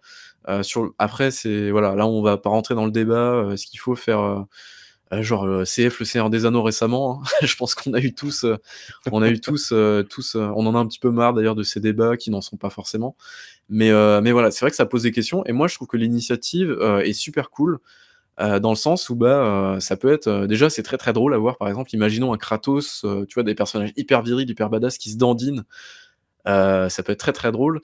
euh, sur, après, c'est. Voilà, là, on va pas rentrer dans le débat, est-ce qu'il faut faire. Euh, genre euh, CF, le Seigneur des Anneaux récemment. Hein. je pense qu'on a eu tous, euh, on a eu tous, tous, on en a un petit peu marre d'ailleurs de ces débats qui n'en sont pas forcément. Mais, mais voilà, c'est vrai que ça pose des questions. Et moi, je trouve que l'initiative est super cool. dans le sens où bah, ça peut être. déjà, c'est très très drôle à voir, par exemple, imaginons un Kratos, tu vois, des personnages hyper virils, hyper badass qui se dandinent. ça peut être très très drôle.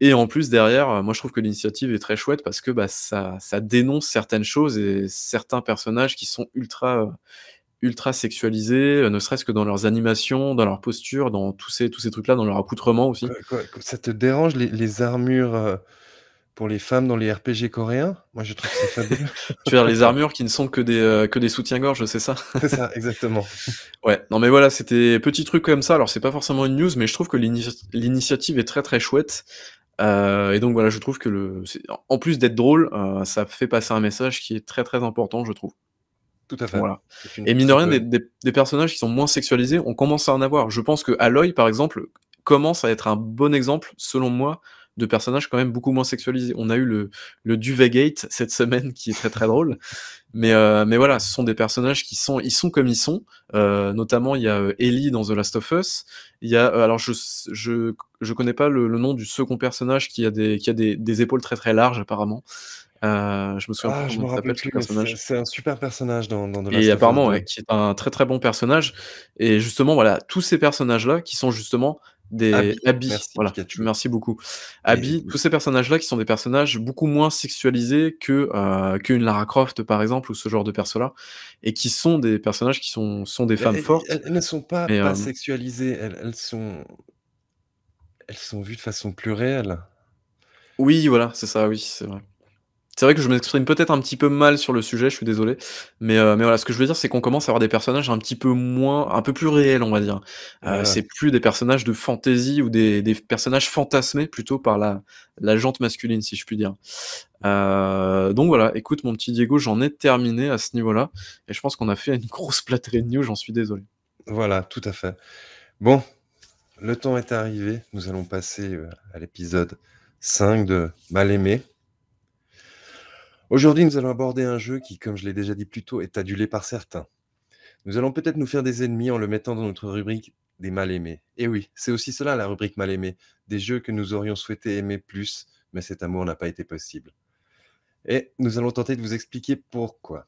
Et en plus, derrière, euh, moi je trouve que l'initiative est très chouette parce que bah, ça, ça, dénonce certaines choses et certains personnages qui sont ultra, euh, ultra sexualisés, euh, ne serait-ce que dans leurs animations, dans leur posture, dans tous ces, tous ces trucs-là, dans leur accoutrement aussi. ça te dérange les, armures pour les femmes dans les RPG coréens Moi, je trouve que c'est fabuleux. tu veux dire les armures qui ne sont que des, que des soutiens-gorge, c'est ça C'est ça, exactement. ouais, non mais voilà, c'était petit truc comme ça. Alors, c'est pas forcément une news, mais je trouve que l'initiative est très très chouette. Euh, et donc voilà, je trouve que le, en plus d'être drôle, euh, ça fait passer un message qui est très très important, je trouve. Tout à fait. Voilà. Et mine de rien, des, des, personnages qui sont moins sexualisés, on commence à en avoir. Je pense que Aloy, par exemple, commence à être un bon exemple, selon moi, de personnages quand même beaucoup moins sexualisés. On a eu le, le duvet cette semaine qui est très très drôle. Mais, euh, mais voilà, ce sont des personnages qui sont, ils sont comme ils sont. Euh, notamment, il y a euh, Ellie dans The Last of Us. Il y a, alors je, je, je connais pas le, le nom du second personnage qui a des, qui a des, épaules très très larges apparemment. Euh, je me souviens ah, je me rappelle plus, C'est un super personnage dans, The Last of Et apparemment, qui est un très très bon personnage. Et justement, voilà, tous ces personnages-là qui sont justement des Abby, voilà. merci beaucoup. Abby, tous ces personnages-là qui sont des personnages beaucoup moins sexualisés que euh, qu'une Lara Croft par exemple ou ce genre de perso-là et qui sont des personnages qui sont sont des femmes fortes. Elles, ne sont pas, pas euh, sexualisées, elles, elles, sont elles sont vues de façon plus réelle. Oui, voilà, c'est ça, oui, c'est vrai. C'est vrai que je m'exprime peut-être un petit peu mal sur le sujet, je suis désolé. Mais, euh, mais voilà, ce que je veux dire, c'est qu'on commence à avoir des personnages un petit peu moins, un peu plus réels, on va dire. Euh, C'est plus des personnages de fantasy ou des, personnages fantasmés plutôt par la, la jante masculine, si je puis dire. Euh, donc voilà, écoute, mon petit Diego, j'en ai terminé à ce niveau-là. Et je pense qu'on a fait une grosse plâtrée de news, j'en suis désolé. Voilà, tout à fait. Bon, le temps est arrivé. Nous allons passer euh, à l'épisode 5 de Mal aimé. Aujourd'hui, nous allons aborder un jeu qui, comme je l'ai déjà dit plus tôt, est adulé par certains. Nous allons peut-être nous faire des ennemis en le mettant dans notre rubrique des mal-aimés. Et eh oui, c'est aussi cela la rubrique mal-aimés, des jeux que nous aurions souhaité aimer plus, mais cet amour n'a pas été possible. Et nous allons tenter de vous expliquer pourquoi.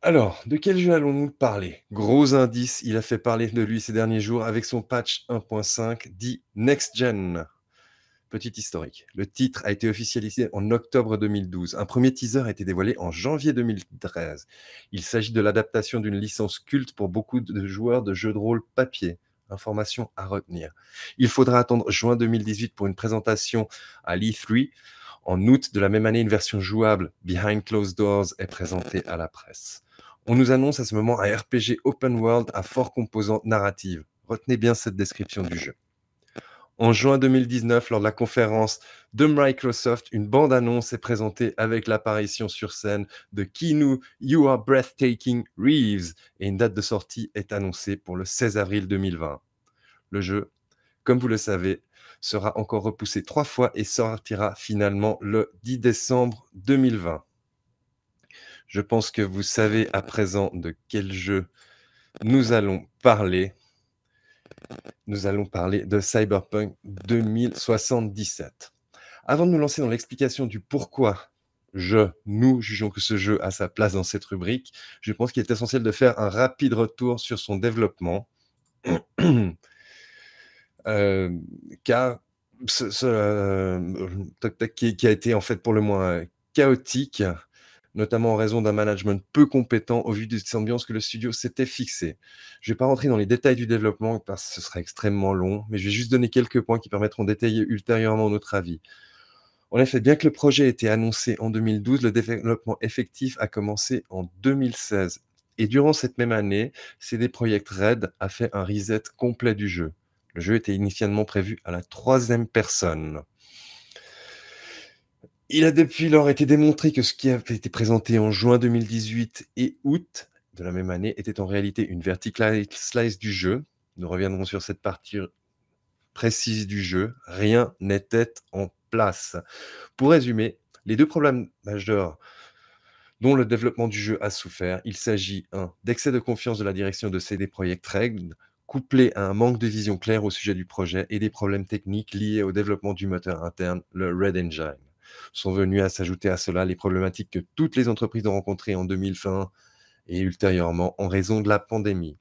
Alors, de quel jeu allons-nous parler Gros indice, il a fait parler de lui ces derniers jours avec son patch 1.5 dit Next Gen. Petit historique. Le titre a été officialisé en octobre 2012. Un premier teaser a été dévoilé en janvier 2013. Il s'agit de l'adaptation d'une licence culte pour beaucoup de joueurs de jeux de rôle papier. Information à retenir. Il faudra attendre juin 2018 pour une présentation à l'E3. En août de la même année, une version jouable Behind Closed Doors est présentée à la presse. On nous annonce à ce moment un RPG open world à fort composante narrative. Retenez bien cette description du jeu. En juin 2019, lors de la conférence de Microsoft, une bande-annonce est présentée avec l'apparition sur scène de Kinu You Are Breathtaking Reeves et une date de sortie est annoncée pour le 16 avril 2020. Le jeu, comme vous le savez, sera encore repoussé trois fois et sortira finalement le 10 décembre 2020. Je pense que vous savez à présent de quel jeu nous allons parler. Nous allons parler de Cyberpunk 2077. Avant de nous lancer dans l'explication du pourquoi je, nous jugeons que ce jeu a sa place dans cette rubrique, je pense qu'il est essentiel de faire un rapide retour sur son développement. Euh, car ce, euh, qui, qui, a été en fait pour le moins chaotique notamment en raison d'un management peu compétent au vu de ambiances que le studio s'était fixé. Je ne vais pas rentrer dans les détails du développement parce que ce serait extrêmement long, mais je vais juste donner quelques points qui permettront d'étayer ultérieurement notre avis. En effet, bien que le projet ait été annoncé en 2012, le développement effectif a commencé en 2016. Et durant cette même année, CD Projekt Red a fait un reset complet du jeu. Le jeu était initialement prévu à la troisième personne. Il a depuis lors été démontré que ce qui avait été présenté en juin 2018 et août de la même année était en réalité une vertical slice du jeu. Nous reviendrons sur cette partie précise du jeu. Rien n'était en place. Pour résumer, les deux problèmes majeurs dont le développement du jeu a souffert, il s'agit un d'excès de confiance de la direction de CD Projekt Red, couplé à un manque de vision claire au sujet du projet et des problèmes techniques liés au développement du moteur interne, le Red Engine sont venues à s'ajouter à cela les problématiques que toutes les entreprises ont rencontrées en 2020 et ultérieurement en raison de la pandémie.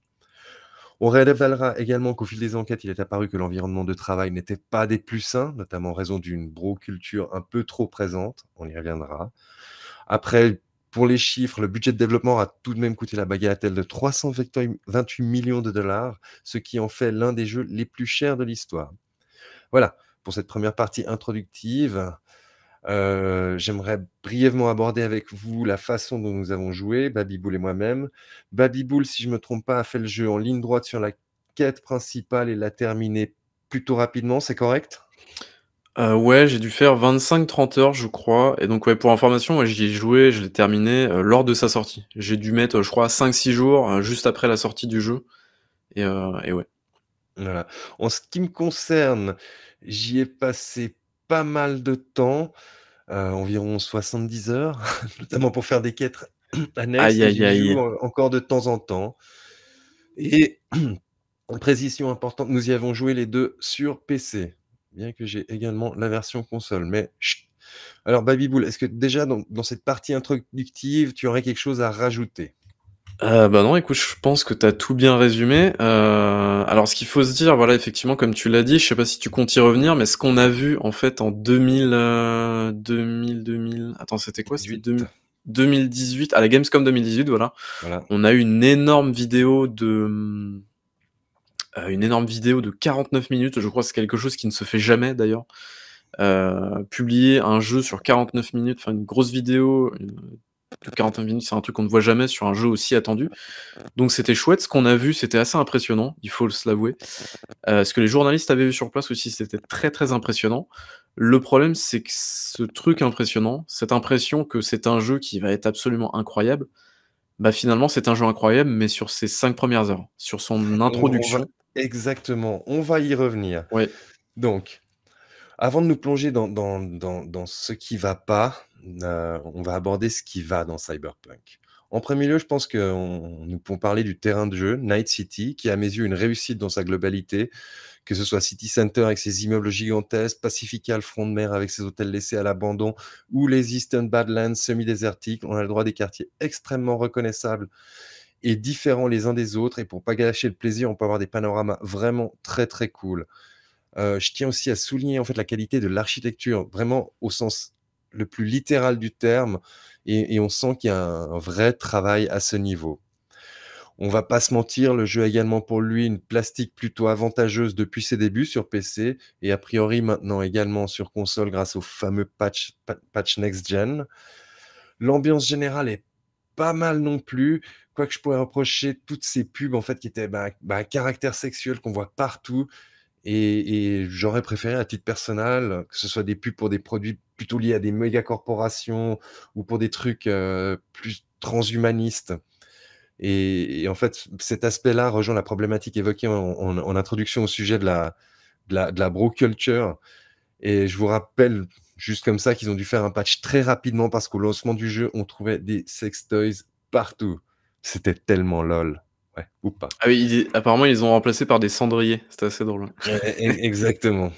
On révélera également qu'au fil des enquêtes, il est apparu que l'environnement de travail n'était pas des plus sains, notamment en raison d'une broculture un peu trop présente. On y reviendra. Après, pour les chiffres, le budget de développement a tout de même coûté la bagatelle de 328 millions de dollars, ce qui en fait l'un des jeux les plus chers de l'histoire. Voilà pour cette première partie introductive. Euh, j'aimerais brièvement aborder avec vous la façon dont nous avons joué, Babiboul et moi-même. Babiboul, si je ne me trompe pas, a fait le jeu en ligne droite sur la quête principale et l'a terminé plutôt rapidement, c'est correct euh, ouais, j'ai dû faire 25-30 heures, je crois. Et donc, ouais, pour information, j'y ai joué, je l'ai terminé euh, lors de sa sortie. J'ai dû mettre, je crois, 5-6 jours juste après la sortie du jeu. Et, et ouais. Voilà. En ce qui me concerne, j'y ai passé pas mal de temps, environ 70 heures, notamment pour faire des quêtes annexes. Encore de temps en temps. Et en précision importante, nous y avons joué les deux sur PC, bien que j'ai également la version console. Mais alors, Babyboul, est-ce que déjà dans cette partie introductive, tu aurais quelque chose à rajouter euh, bah non, écoute, je pense que t'as tout bien résumé. Euh, alors, ce qu'il faut se dire, voilà, effectivement, comme tu l'as dit, je sais pas si tu comptes y revenir, mais ce qu'on a vu en fait en 2000, 2000, 2000, attends, c'était quoi c'était 2018, à la Gamescom 2018, voilà. On a eu une énorme vidéo de, euh, euh, une énorme vidéo de 49 minutes. Je crois que c'est quelque chose qui ne se fait jamais d'ailleurs. publier un jeu sur 49 minutes, enfin une grosse vidéo, plus minutes, c'est un truc qu'on ne voit jamais sur un jeu aussi attendu. Donc c'était chouette. Ce qu'on a vu, c'était assez impressionnant, il faut se l'avouer. Euh, ce que les journalistes avaient vu sur place aussi, c'était très très impressionnant. Le problème, c'est que ce truc impressionnant, cette impression que c'est un jeu qui va être absolument incroyable, bah finalement, c'est un jeu incroyable, mais sur ses cinq premières heures, sur son introduction. Exactement, on va y revenir. Oui. Donc, avant de nous plonger dans, dans, dans ce qui va pas, euh, on va aborder ce qui va dans Cyberpunk. En premier lieu, je pense que nous pouvons parler du terrain de jeu, Night City, qui est à mes yeux une réussite dans sa globalité, que ce soit City Center avec ses immeubles gigantesques, Pacifica, le front de mer avec ses hôtels laissés à l'abandon, ou les Eastern Badlands semi-désertiques. On a le droit des quartiers extrêmement reconnaissables et différents les uns des autres. Et pour pas gâcher le plaisir, on peut avoir des panoramas vraiment très très cool. Euh, je tiens aussi à souligner en fait la qualité de l'architecture, vraiment au sens le plus littéral du terme, et, on sent qu'il y a un, vrai travail à ce niveau. On va pas se mentir, le jeu a également pour lui une plastique plutôt avantageuse depuis ses débuts sur PC et a priori maintenant également sur console grâce au fameux patch, patch Next Gen. L'ambiance générale est pas mal non plus, quoique je pourrais reprocher toutes ces pubs en fait qui étaient bah, bah, caractère sexuel qu'on voit partout, et, j'aurais préféré, à titre personnel, que ce soit des pubs pour des produits plutôt liés à des méga corporations ou pour des trucs euh, plus transhumanistes. Et, en fait, cet aspect-là rejoint la problématique évoquée en, introduction au sujet de la, de bro culture. Et je vous rappelle juste comme ça qu'ils ont dû faire un patch très rapidement parce qu'au lancement du jeu, on trouvait des sex toys partout. C'était tellement lol. Ouais, ou pas. Ah oui, apparemment, ils ont remplacé par des cendriers. C'est assez drôle. E-, exactement.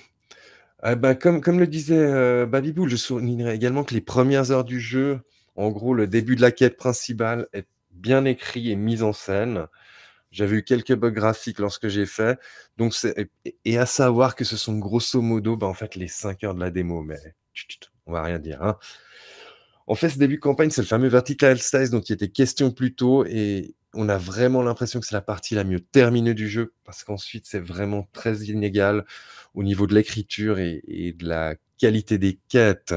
Ah bah, comme, comme, le disait euh, je soulignerai également que les premières heures du jeu, en gros, le début de la quête principale est bien écrit et mise en scène. J'avais eu quelques bugs graphiques lorsque j'ai fait. Donc et à savoir que ce sont grosso modo bah, en fait, les 5 heures de la démo, mais on va rien dire. Hein. En fait, ce début de campagne, c'est le fameux vertical size, dont il était question plus tôt. Et on a vraiment l'impression que c'est la partie la mieux terminée du jeu, parce qu'ensuite c'est vraiment très inégal au niveau de l'écriture et, de la qualité des quêtes.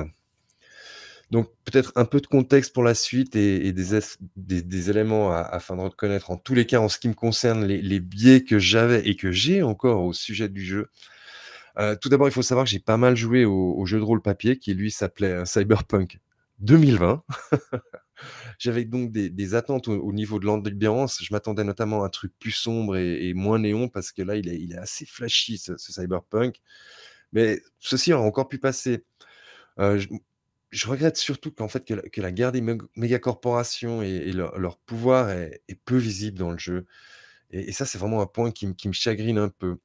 Donc peut-être un peu de contexte pour la suite et, des, éléments afin de reconnaître en tous les cas en ce qui me concerne les, biais que j'avais et que j'ai encore au sujet du jeu. Euh, tout d'abord, il faut savoir que j'ai pas mal joué au, au, jeu de rôle papier qui lui s'appelait Cyberpunk 2020. J'avais donc des, attentes au, niveau de l'ambiance. Je m'attendais notamment à un truc plus sombre et, moins néon parce que là, il est, assez flashy ce, cyberpunk. Mais ceci aurait encore pu passer. Euh, je, regrette surtout qu'en fait que la, guerre des mégacorporations et, leur, pouvoir est, peu visible dans le jeu. Et, ça, c'est vraiment un point qui, me chagrine un peu.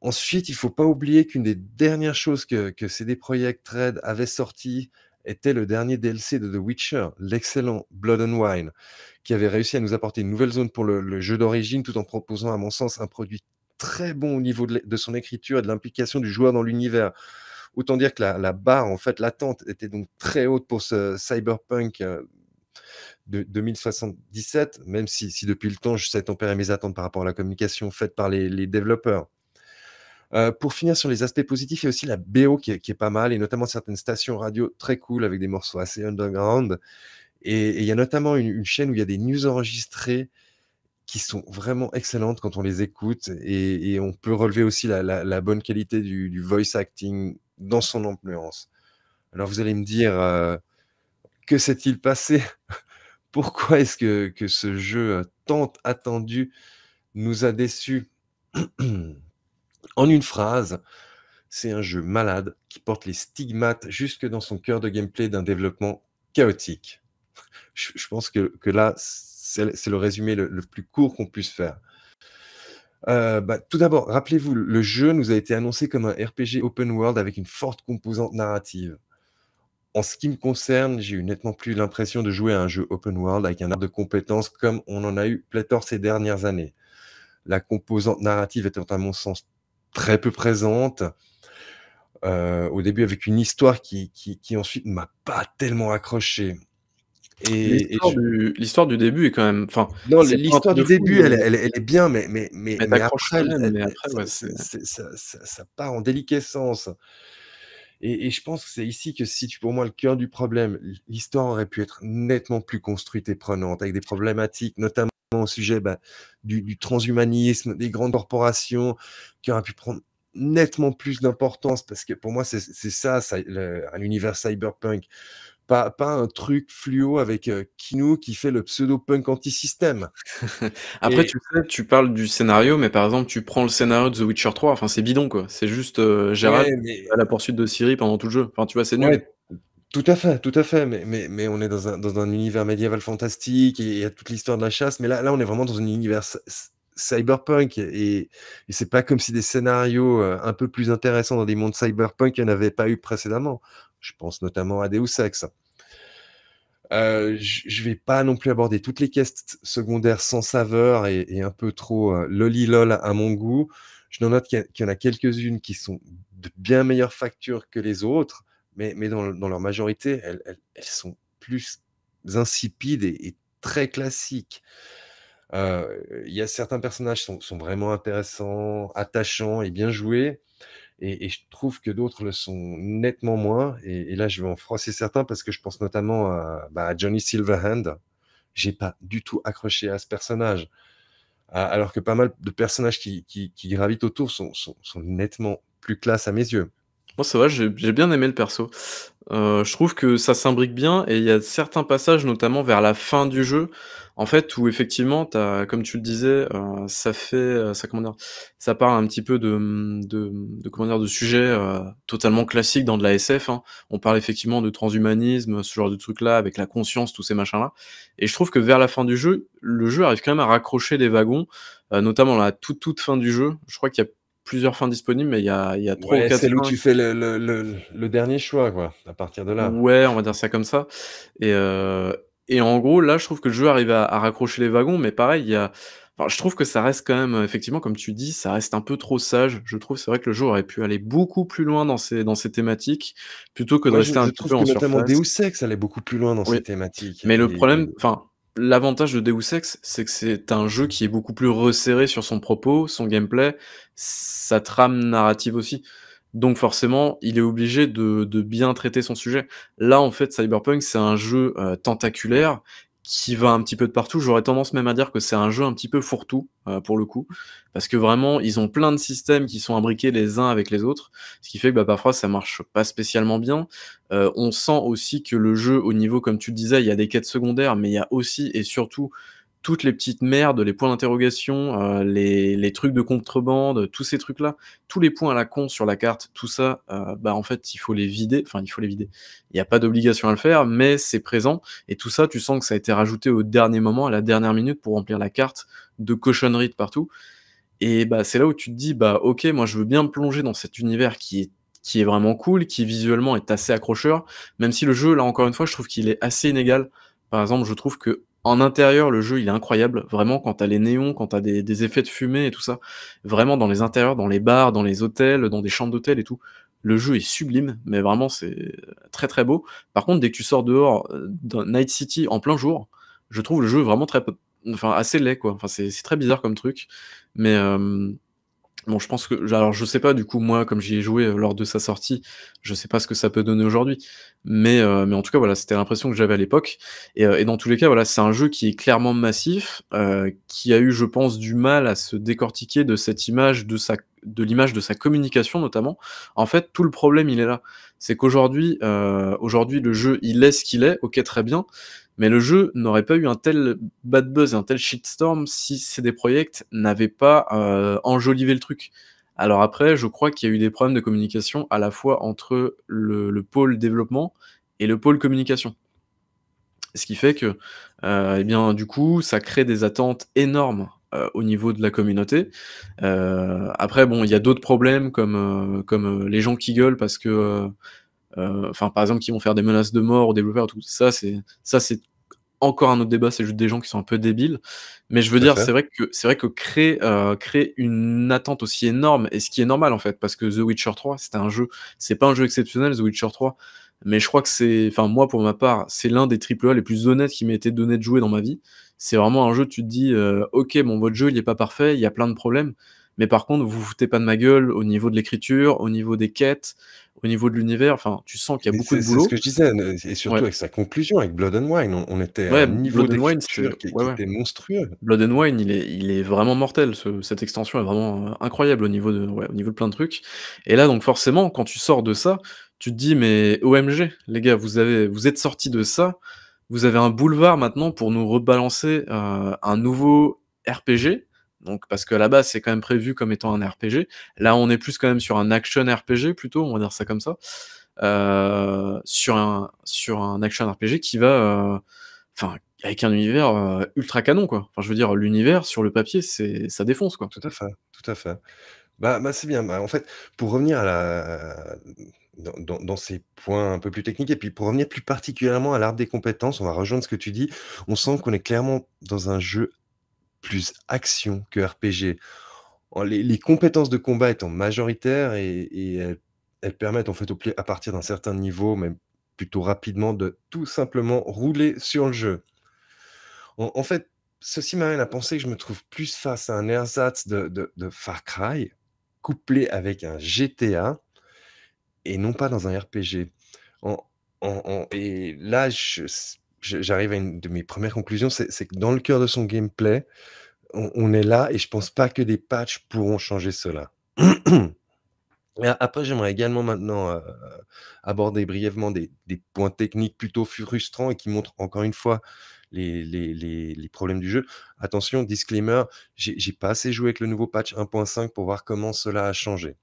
Ensuite, il ne faut pas oublier qu'une des dernières choses que, que CD Projekt Red avait sorti, était le dernier DLC de The Witcher, l'excellent Blood and Wine, qui avait réussi à nous apporter une nouvelle zone pour le, jeu d'origine tout en proposant, à mon sens, un produit très bon au niveau de, son écriture et de l'implication du joueur dans l'univers. Autant dire que la, barre, en fait, l'attente était donc très haute pour ce cyberpunk. Euh, de 2077, même si, depuis le temps, je sais tempérer mes attentes par rapport à la communication faite par les développeurs. Euh, pour finir sur les aspects positifs, il y a aussi la BO qui est, pas mal, et notamment certaines stations radio très cool avec des morceaux assez underground. Et, il y a notamment une, chaîne où il y a des news enregistrées qui sont vraiment excellentes quand on les écoute, et, on peut relever aussi la, bonne qualité du, voice acting dans son influence. Alors vous allez me dire, euh, que s'est-il passé Pourquoi est-ce que, que ce jeu tant attendu nous a déçus En une phrase, c'est un jeu malade qui porte les stigmates jusque dans son cœur de gameplay d'un développement chaotique. Je, pense que, là, c'est le résumé le, plus court qu'on puisse faire. Euh, bah, tout d'abord, rappelez-vous, le jeu nous a été annoncé comme un RPG open world avec une forte composante narrative. En ce qui me concerne, j'ai eu nettement plus l'impression de jouer à un jeu open world avec un art de compétence comme on en a eu pléthore ces dernières années. La composante narrative étant à mon sens très peu présente. Euh, au début avec une histoire qui, qui, qui ensuite m'a pas tellement accroché. Et, l'histoire, du, début est quand même. Enfin, non, l'histoire du début, elle, elle, est bien, mais, mais, mais, mais après, ça, part en déliquescence. Et, je pense que c'est ici que si tu pour moi le cœur du problème. L'histoire aurait pu être nettement plus construite et prenante, avec des problématiques, notamment au sujet bah, du, transhumanisme, des grandes corporations qui auraient pu prendre nettement plus d'importance parce que pour moi, c'est ça, ça un cyberpunk. Pas, pas, un truc fluo avec euh, Kino qui fait le pseudo-punk anti-système. Après, tu parles du scénario, mais par exemple, tu prends le scénario de The Witcher 3, enfin, c'est bidon, quoi. C'est juste euh, à la poursuite de Siri pendant tout le jeu. Enfin, tu vois, c'est nul. Tout à fait, tout à fait. Mais, on est dans un, univers médiéval fantastique et il y a toute l'histoire de la chasse. Mais là, on est vraiment dans un univers cyberpunk et, c'est pas comme si des scénarios euh, un peu plus intéressants dans des mondes cyberpunk qu'il n'y en avait pas eu précédemment. Je pense notamment à Deus Ex. Euh, je vais pas non plus aborder toutes les quêtes secondaires sans saveur et, un peu trop euh, loli lol à mon goût. Je note qu'il y, y, en a quelques-unes qui sont de bien meilleure facture que les autres mais, mais dans, leur majorité, elles, elles, elles sont plus insipides et, très classiques. Euh, il y a certains personnages qui sont, sont, vraiment intéressants, attachants et bien joués. Et, je trouve que d'autres le sont nettement moins. Et, là, je vais en français certains parce que je pense notamment à, bah, à Johnny Silverhand. J'ai pas du tout accroché à ce personnage. Alors que pas mal de personnages qui, qui, qui gravitent autour sont, sont, sont nettement plus classe à mes yeux. Moi, ça va, j'ai bien aimé le perso. Euh, je trouve que ça s'imbrique bien et il y a certains passages, notamment vers la fin du jeu, en fait, où effectivement, tu as comme tu le disais, euh, ça fait, euh, ça comment dire? Ça part un petit peu de, de, de comment dire? De sujets, totalement classiques dans de la SF, hein. On parle effectivement de transhumanisme, ce genre de truc là avec la conscience, tous ces machins-là et je trouve que vers la fin du jeu, le jeu arrive quand même à raccrocher les wagons, notamment la toute, toute fin du jeu. Je crois qu'il y a plusieurs fins disponibles, mais il y a, il y a C'est là où tu fais le, dernier choix, quoi, à partir de là. Ouais, on va dire ça comme ça. Et, euh, et en gros, là, je trouve que le jeu arrive à, raccrocher les wagons, mais pareil, il y a. Enfin, je trouve que ça reste quand même, effectivement, comme tu dis, ça reste un peu trop sage. Je trouve, c'est vrai que le jeu aurait pu aller beaucoup plus loin dans ces dans ces thématiques, plutôt que de rester un peu en surface. Notamment Deus Ex allait beaucoup plus loin dans ces thématiques. Mais le problème, enfin, L'avantage de Deus Ex, c'est que c'est un jeu qui est beaucoup plus resserré sur son propos, son gameplay, sa trame narrative aussi. Donc forcément, il est obligé de, bien traiter son sujet. Là, en fait, Cyberpunk, c'est un jeu euh, tentaculaire qui va un petit peu de partout. J'aurais tendance même à dire que c'est un jeu un petit peu fourre-tout, euh, pour le coup, parce que vraiment, ils ont plein de systèmes qui sont imbriqués les uns avec les autres, ce qui fait que bah, parfois, ça marche pas spécialement bien. Euh, on sent aussi que le jeu, au niveau, comme tu le disais, il y a des quêtes secondaires, mais il y a aussi et surtout toutes les petites merdes, les points d'interrogation, euh, les, trucs de contrebande, tous ces trucs-là, tous les points à la con sur la carte, tout ça, euh, bah en fait, il faut les vider. Enfin, il faut les vider. Il n'y a pas d'obligation à le faire, mais c'est présent. Et tout ça, tu sens que ça a été rajouté au dernier moment, à la dernière minute, pour remplir la carte de cochonneries de partout. Et bah, c'est là où tu te dis, bah, ok, moi, je veux bien plonger dans cet univers qui est qui est vraiment cool, qui visuellement est assez accrocheur, même si le jeu, là encore une fois, je trouve qu'il est assez inégal. Par exemple, je trouve que en intérieur, le jeu, il est incroyable. Vraiment, quand t'as les néons, quand t'as des, effets de fumée et tout ça, vraiment dans les intérieurs, dans les bars, dans les hôtels, dans des chambres d'hôtel et tout, le jeu est sublime, mais vraiment, c'est très très beau. Par contre, dès que tu sors dehors euh, dans Night City en plein jour, je trouve le jeu vraiment très, enfin, assez laid, quoi. Enfin, c'est très bizarre comme truc, mais... Euh, Bon, je pense que. Alors, je sais pas, du coup, moi, comme j'y ai joué euh, lors de sa sortie, je sais pas ce que ça peut donner aujourd'hui. Mais, euh, mais en tout cas, voilà, c'était l'impression que j'avais à l'époque. Euh, et, dans tous les cas, voilà, c'est un jeu qui est clairement massif, qui a eu, je pense, du mal à se décortiquer de cette image, de, sa, de l'image de sa communication notamment. En fait, tout le problème, il est là. C'est qu'aujourd'hui, aujourd'hui, le jeu, il est ce qu'il est, ok, très bien. Mais le jeu n'aurait pas eu un tel bad buzz, un tel shitstorm si CD Projekt n'avait pas euh, enjolivé le truc. Alors après, je crois qu'il y a eu des problèmes de communication à la fois entre le, pôle développement et le pôle communication. Ce qui fait que, euh, eh bien, du coup, ça crée des attentes énormes euh, au niveau de la communauté. après, bon, il y a d'autres problèmes comme, comme les gens qui gueulent parce que euh, enfin par exemple qui vont faire des menaces de mort aux développeurs, tout ça, c'est ça c'est encore un autre débat, c'est juste des gens qui sont un peu débiles. Mais je veux dire, c'est vrai que c'est vrai que créer, euh, créer une attente aussi énorme, et ce qui est normal en fait, parce que The Witcher 3, c'était un jeu, c'est pas un jeu exceptionnel, The Witcher 3, mais je crois que c'est, enfin moi pour ma part, c'est l'un des A les plus honnêtes qui m'a été donné de jouer dans ma vie. C'est vraiment un jeu, tu te dis, euh, ok, bon votre jeu il est pas parfait, il y a plein de problèmes, mais par contre, vous vous foutez pas de ma gueule au niveau de l'écriture, au niveau des quêtes, au niveau de l'univers. Enfin, tu sens qu'il y a beaucoup de boulot. C'est ce que je disais, et surtout avec sa conclusion, avec Blood and Wine, on, était à un niveau de qui, monstrueux. Blood and Wine, il est, il est vraiment mortel. Ce, cette extension est vraiment euh, incroyable au niveau, de, au niveau de plein de trucs. Et là, donc forcément, quand tu sors de ça, tu te dis, mais OMG, les gars, vous, avez, vous êtes sortis de ça. Vous avez un boulevard maintenant pour nous rebalancer euh, un nouveau RPG donc, parce que là la base, c'est quand même prévu comme étant un RPG. Là, on est plus quand même sur un action RPG, plutôt, on va dire ça comme ça. Euh, sur, un, sur un action RPG qui va. Euh, enfin, avec un univers euh, ultra canon, quoi. Enfin, je veux dire, l'univers, sur le papier, c'est ça défonce, quoi. Tout à fait, tout à fait. Bah, bah c'est bien. Bah, en fait, pour revenir à la. Dans, dans, ces points un peu plus techniques. Et puis pour revenir plus particulièrement à l'arbre des compétences, on va rejoindre ce que tu dis. On sent qu'on est clairement dans un jeu plus action que RPG. Les, compétences de combat étant majoritaires et, elles, permettent en fait à partir d'un certain niveau, mais plutôt rapidement, de tout simplement rouler sur le jeu. En, fait, ceci m'amène à penser que je me trouve plus face à un ersatz de, Far Cry couplé avec un GTA et non pas dans un RPG. et là, je, j'arrive à une de mes premières conclusions, c'est que dans le cœur de son gameplay, on, est là et je pense pas que des patchs pourront changer cela. Après, j'aimerais également maintenant euh, aborder brièvement des, points techniques plutôt frustrants et qui montrent encore une fois les, problèmes du jeu. Attention, disclaimer, j'ai pas assez joué avec le nouveau patch 1.5 pour voir comment cela a changé.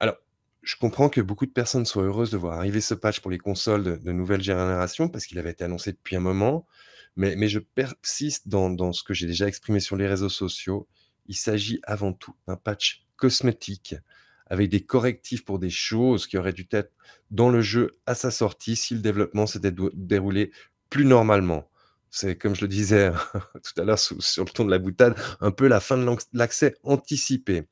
Alors, je comprends que beaucoup de personnes soient heureuses de voir arriver ce patch pour les consoles de, nouvelle génération parce qu'il avait été annoncé depuis un moment. Mais, je persiste dans, dans ce que j'ai déjà exprimé sur les réseaux sociaux. Il s'agit avant tout d'un patch cosmétique avec des correctifs pour des choses qui auraient dû être dans le jeu à sa sortie si le développement s'était déroulé plus normalement. C'est comme je le disais tout à l'heure sur le ton de la boutade, un peu la fin de l'accès anticipé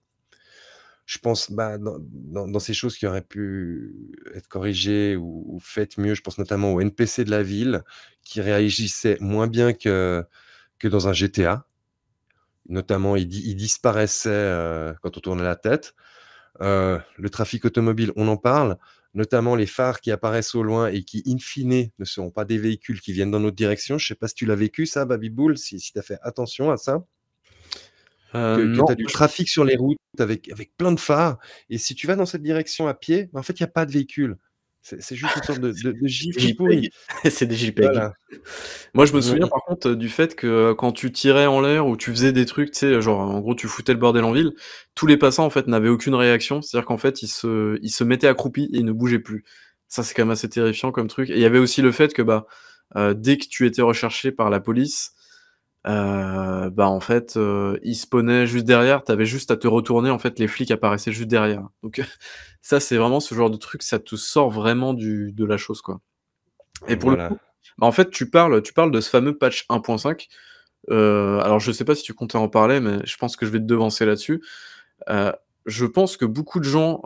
je pense, bah, dans, ces choses qui auraient pu être corrigées ou, faites mieux, je pense notamment au NPC de la ville qui réagissait moins bien que, dans un GTA. Notamment, il disparaissait disparaissaient euh, quand on tournait la tête. Euh, le trafic automobile, on en parle, notamment les phares qui apparaissent au loin et qui, in fine, ne seront pas des véhicules qui viennent dans notre direction. Je ne sais pas si tu l'as vécu, ça, Babiboul, si, si tu as fait attention à ça que, euh, tu as du trafic sur les routes avec, avec plein de phares. Et si tu vas dans cette direction à pied, en fait, il n'y a pas de véhicule. C'est juste une sorte de, de, de JPEG. C'est des JPEG. Moi, je me mmh. souviens par contre du fait que euh, quand tu tirais en l'air ou tu faisais des trucs, tu sais, genre en gros, tu foutais le bordel en ville, tous les passants en fait n'avaient aucune réaction. C'est-à-dire qu'en fait, ils se, ils se mettaient accroupis et ils ne bougeaient plus. Ça, c'est quand même assez terrifiant comme truc. Et il y avait aussi le fait que bah, euh, dès que tu étais recherché par la police, euh, bah en fait, euh, juste derrière, t'avais juste à te retourner, en fait, les flics apparaissaient juste derrière. Donc ça, c'est vraiment ce genre de truc, ça te sort vraiment du, de la chose, quoi. Et pour le coup, bah, en fait, tu parles, tu parles de ce fameux patch 1.5. Euh, alors, je sais pas si tu comptais en parler, mais je pense que je vais te devancer là-dessus. Euh, je pense que beaucoup de gens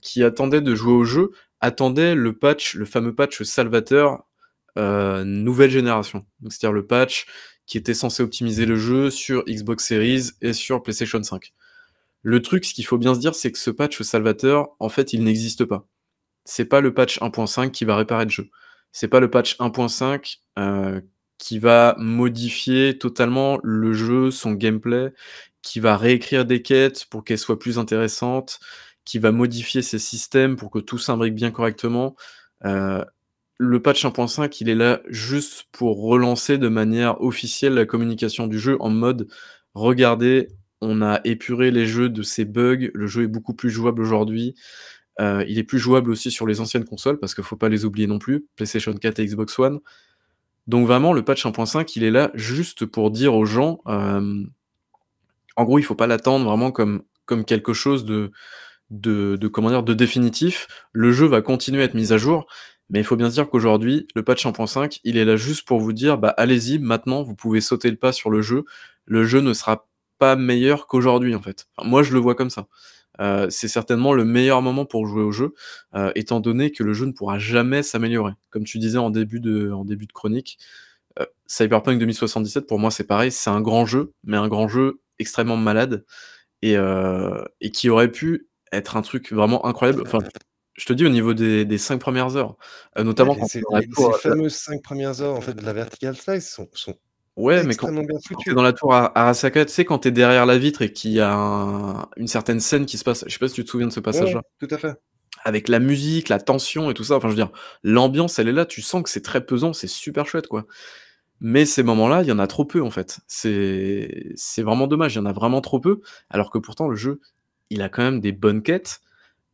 qui attendaient de jouer au jeu attendaient le patch, le fameux patch Salvateur nouvelle génération. C'est-à-dire le patch qui était censé optimiser le jeu sur Xbox Series et sur PlayStation 5. Le truc, ce qu'il faut bien se dire, c'est que ce patch salvateur, en fait, il n'existe pas. C'est pas le patch 1.5 qui va réparer le jeu. C'est pas le patch 1.5 euh, qui va modifier totalement le jeu, son gameplay, qui va réécrire des quêtes pour qu'elles soient plus intéressantes, qui va modifier ses systèmes pour que tout s'imbrique bien correctement. Euh, le patch 1.5, il est là juste pour relancer de manière officielle la communication du jeu en mode regardez, on a épuré les jeux de ces bugs, le jeu est beaucoup plus jouable aujourd'hui. Euh, il est plus jouable aussi sur les anciennes consoles parce qu'il ne faut pas les oublier non plus, PlayStation 4 et Xbox One. Donc vraiment, le patch 1.5, il est là juste pour dire aux gens, euh, en gros, il ne faut pas l'attendre vraiment comme, comme quelque chose de, de, de définitif. Le jeu va continuer à être mis à jour, mais il faut bien dire qu'aujourd'hui, le patch 1.5, il est là juste pour vous dire, bah, allez-y, maintenant, vous pouvez sauter le pas sur le jeu. Le jeu ne sera pas meilleur qu'aujourd'hui, en fait. moi, je le vois comme ça. Euh, c'est certainement le meilleur moment pour jouer au jeu, euh, étant donné que le jeu ne pourra jamais s'améliorer. Comme tu disais en début de, en début de chronique, euh, Cyberpunk 2077, pour moi, c'est pareil. C'est un grand jeu, mais un grand jeu extrêmement malade et, et qui aurait pu être un truc vraiment incroyable. Enfin, je te dis au niveau des, cinq premières heures, euh, notamment quand ces, euh, fameuses cinq premières heures en euh, fait de la vertical slice sont, sont ouais, mais quand, tu es dans la tour à, Arasaka, tu sais quand tu es derrière la vitre et qu'il y a une certaine scène qui se passe, je sais pas si tu te souviens de ce passage-là. tout à fait. Avec la musique, la tension et tout ça, enfin je veux dire, l'ambiance elle est là, tu sens que c'est très pesant, c'est super chouette quoi. Mais ces moments-là, il y en a trop peu en fait. C'est vraiment dommage, il y en a vraiment trop peu, alors que pourtant le jeu, il a quand même des bonnes quêtes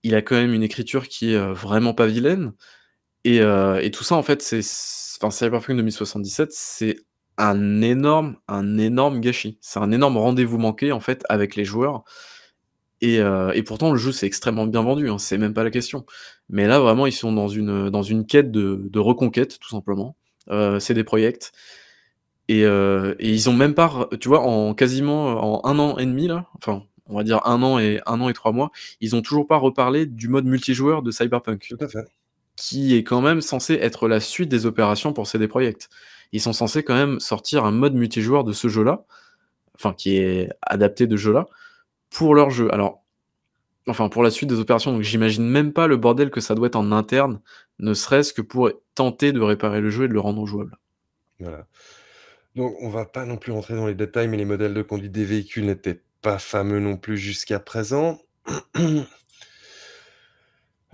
il a quand même une écriture qui est euh, vraiment pas vilaine. Euh, et, tout ça, en fait, c'est. Enfin, Cyberpunk 2077, c'est un énorme, un énorme gâchis. C'est un énorme rendez-vous manqué, en fait, avec les joueurs. Et, euh, pourtant, le jeu, c'est extrêmement bien vendu, hein, c'est même pas la question. Mais là, vraiment, ils sont dans une, dans une quête de, reconquête, tout simplement. c'est des projets. Et, ils ont même pas, tu vois, en quasiment en un an et demi, là, enfin, on va dire un an et un an et trois mois, ils n'ont toujours pas reparlé du mode multijoueur de Cyberpunk. Tout à fait. Qui est quand même censé être la suite des opérations pour CD Projekt. Ils sont censés quand même sortir un mode multijoueur de ce jeu-là, enfin qui est adapté de jeu-là, pour leur jeu. Alors, enfin pour la suite des opérations, donc j'imagine même pas le bordel que ça doit être en interne, ne serait-ce que pour tenter de réparer le jeu et de le rendre jouable. Voilà. Donc on va pas non plus rentrer dans les détails, mais les modèles de conduite des véhicules n'étaient pas fameux non plus jusqu'à présent.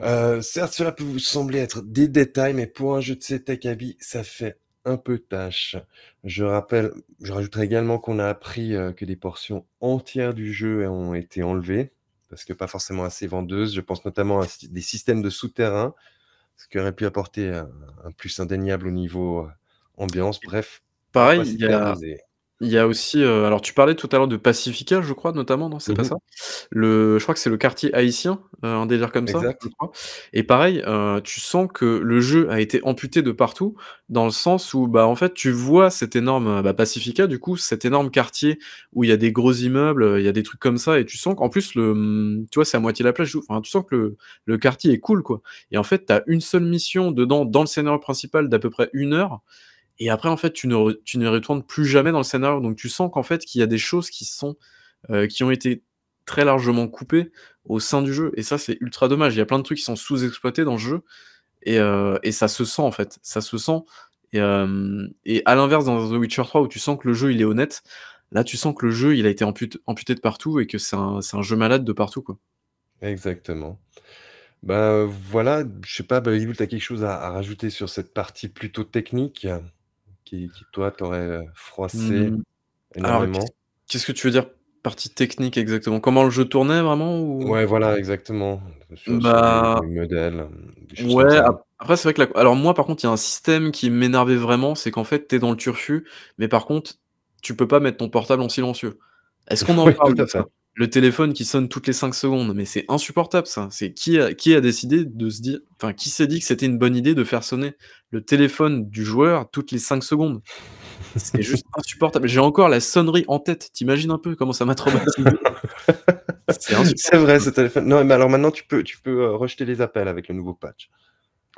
Euh, certes, cela peut vous sembler être des détails, mais pour un jeu de habits, ça fait un peu tâche. Je rappelle, je rajouterai également qu'on a appris euh, que des portions entières du jeu ont été enlevées, parce que pas forcément assez vendeuses. Je pense notamment à des systèmes de souterrains, ce qui aurait pu apporter un, plus indéniable au niveau euh, ambiance. Bref, pareil, il y a. Il y a aussi, euh, alors tu parlais tout à l'heure de Pacifica, je crois, notamment, non C'est pas mmh ça le, Je crois que c'est le quartier haïtien, euh, un délire comme ça, je Et pareil, euh, tu sens que le jeu a été amputé de partout, dans le sens où, bah, en fait, tu vois cet énorme bah, Pacifica, du coup, cet énorme quartier où il y a des gros immeubles, il y a des trucs comme ça, et tu sens qu'en plus, le, mmh, tu vois, c'est à moitié la plage, enfin, tu sens que le, le, quartier est cool, quoi. Et en fait, tu as une seule mission dedans, dans le scénario principal d'à peu près une heure, et après, en fait, tu ne, tu ne retournes plus jamais dans le scénario. Donc, tu sens qu'en fait, qu'il y a des choses qui sont, euh, qui ont été très largement coupées au sein du jeu. Et ça, c'est ultra dommage. Il y a plein de trucs qui sont sous-exploités dans le jeu. Et, euh, et, ça se sent, en fait. Ça se sent. Et, euh, et à l'inverse, dans The Witcher 3, où tu sens que le jeu, il est honnête, là, tu sens que le jeu, il a été amputé, amputé de partout et que c'est un, un, jeu malade de partout, quoi. Exactement. Ben voilà, je sais pas, Balilou, tu as quelque chose à, à rajouter sur cette partie plutôt technique qui, toi, t'aurait froissé mmh. énormément. Qu'est-ce que tu veux dire partie technique exactement Comment le jeu tournait vraiment Ouais, voilà, exactement. bah... Hein, ouais, après, c'est vrai que. Alors, moi, par contre, il y a un système qui m'énervait vraiment c'est qu'en fait, t'es dans le turfu, mais par contre, tu peux pas mettre ton portable en silencieux. Est-ce qu'on en parle ça le téléphone qui sonne toutes les 5 secondes, mais c'est insupportable ça. C'est qui a, qui a décidé de se dire, enfin qui s'est dit que c'était une bonne idée de faire sonner le téléphone du joueur toutes les 5 secondes C'est juste insupportable. J'ai encore la sonnerie en tête. T'imagines un peu comment ça m'a traumatisé C'est vrai ce téléphone. Non, mais alors maintenant tu peux, tu peux euh, rejeter les appels avec le nouveau patch.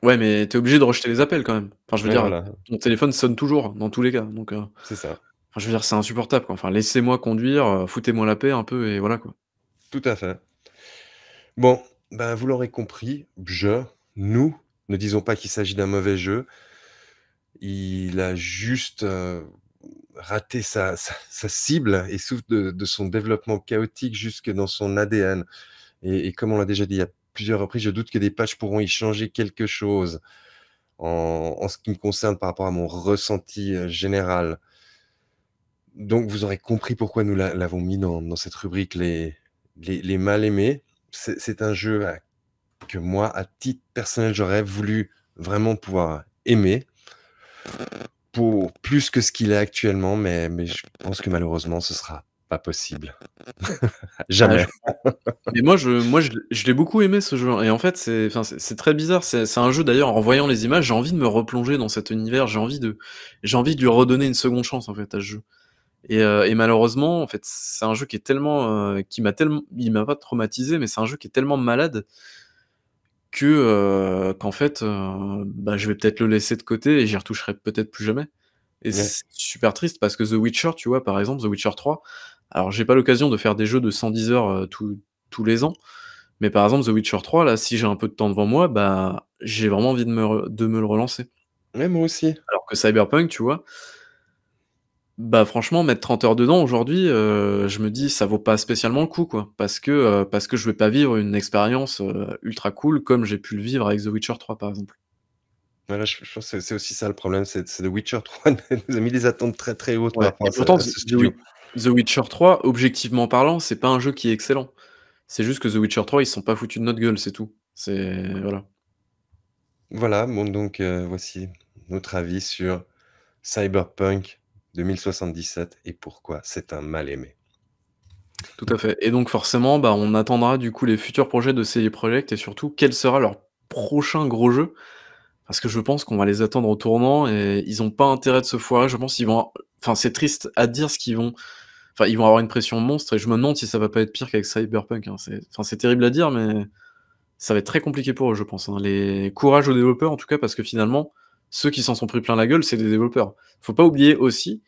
Ouais, mais t'es obligé de rejeter les appels quand même. Enfin, je veux dire, ton téléphone sonne toujours dans tous les cas. Donc. Euh, c'est ça je veux dire, c'est insupportable. Enfin, laissez-moi conduire, euh, foutez-moi la paix un peu et voilà quoi. Tout à fait. Bon, ben, vous l'aurez compris, je, nous, ne disons pas qu'il s'agit d'un mauvais jeu. Il a juste euh, raté sa, cible et souffre de, son développement chaotique jusque dans son ADN. Et, comme on l'a déjà dit a plusieurs reprises, je doute que des pages pourront y changer quelque chose en ce qui me concerne par rapport à mon ressenti euh, général donc vous aurez compris pourquoi nous l'avons mis dans, cette rubrique les, les, mal aimés. C'est un jeu que moi, à titre personnel, j'aurais voulu vraiment pouvoir aimer pour plus que ce qu'il est actuellement, mais, mais je pense que malheureusement, ce sera pas possible. Ah, Jamais. Mais moi, je, moi, je, l'ai beaucoup aimé ce jeu. Hein. Et en fait, c'est, c'est très bizarre. C'est, un jeu d'ailleurs. En voyant les images, j'ai envie de me replonger dans cet univers. J'ai envie de, j'ai envie de lui redonner une seconde chance en fait à ce jeu. Et, malheureusement, en fait, c'est un jeu qui est tellement, qui m'a tellement, il m'a pas traumatisé, mais c'est un jeu qui est tellement malade que qu'en fait, bah, je vais peut-être le laisser de côté et j'y retoucherai peut-être plus jamais. Et c'est super triste parce que The Witcher, tu vois, par exemple, The Witcher 3. Alors, j'ai pas l'occasion de faire des jeux de 110 heures tous les ans, mais par exemple, The Witcher 3, là, si j'ai un peu de temps devant moi, bah, j'ai vraiment envie de me, de me le relancer. Ouais, moi aussi. Alors que Cyberpunk, tu vois, bah franchement, mettre 30 heures dedans aujourd'hui, euh, je me dis ça vaut pas spécialement le coup quoi, parce que euh, parce que je vais pas vivre une expérience euh, ultra cool comme j'ai pu le vivre avec The Witcher 3 par exemple. Voilà, je, pense c'est aussi ça le problème, c'est The Witcher 3 nous a mis des attentes très très hautes. pourtant, The, Witcher 3, objectivement parlant, c'est pas un jeu qui est excellent. C'est juste que The Witcher 3, ils sont pas foutus de notre gueule, c'est tout. C'est voilà. Voilà, bon donc voici notre avis sur Cyberpunk 2077 et pourquoi c'est un mal-aimé. Tout à fait. Et donc forcément, bah, on attendra du coup les futurs projets de ces project et surtout quel sera leur prochain gros jeu. Parce que je pense qu'on va les attendre au tournant et ils n'ont pas intérêt de se foirer. Je pense qu'ils vont. Enfin, c'est triste à dire ce qu'ils vont. Enfin, ils vont avoir une pression monstre et je me demande si ça va pas être pire qu'avec Cyberpunk. Hein. C'est... Enfin, c'est terrible à dire, mais ça va être très compliqué pour eux, je pense. Hein. Les courage aux développeurs en tout cas, parce que finalement, ceux qui s'en sont pris plein la gueule, c'est des développeurs. Faut pas oublier aussi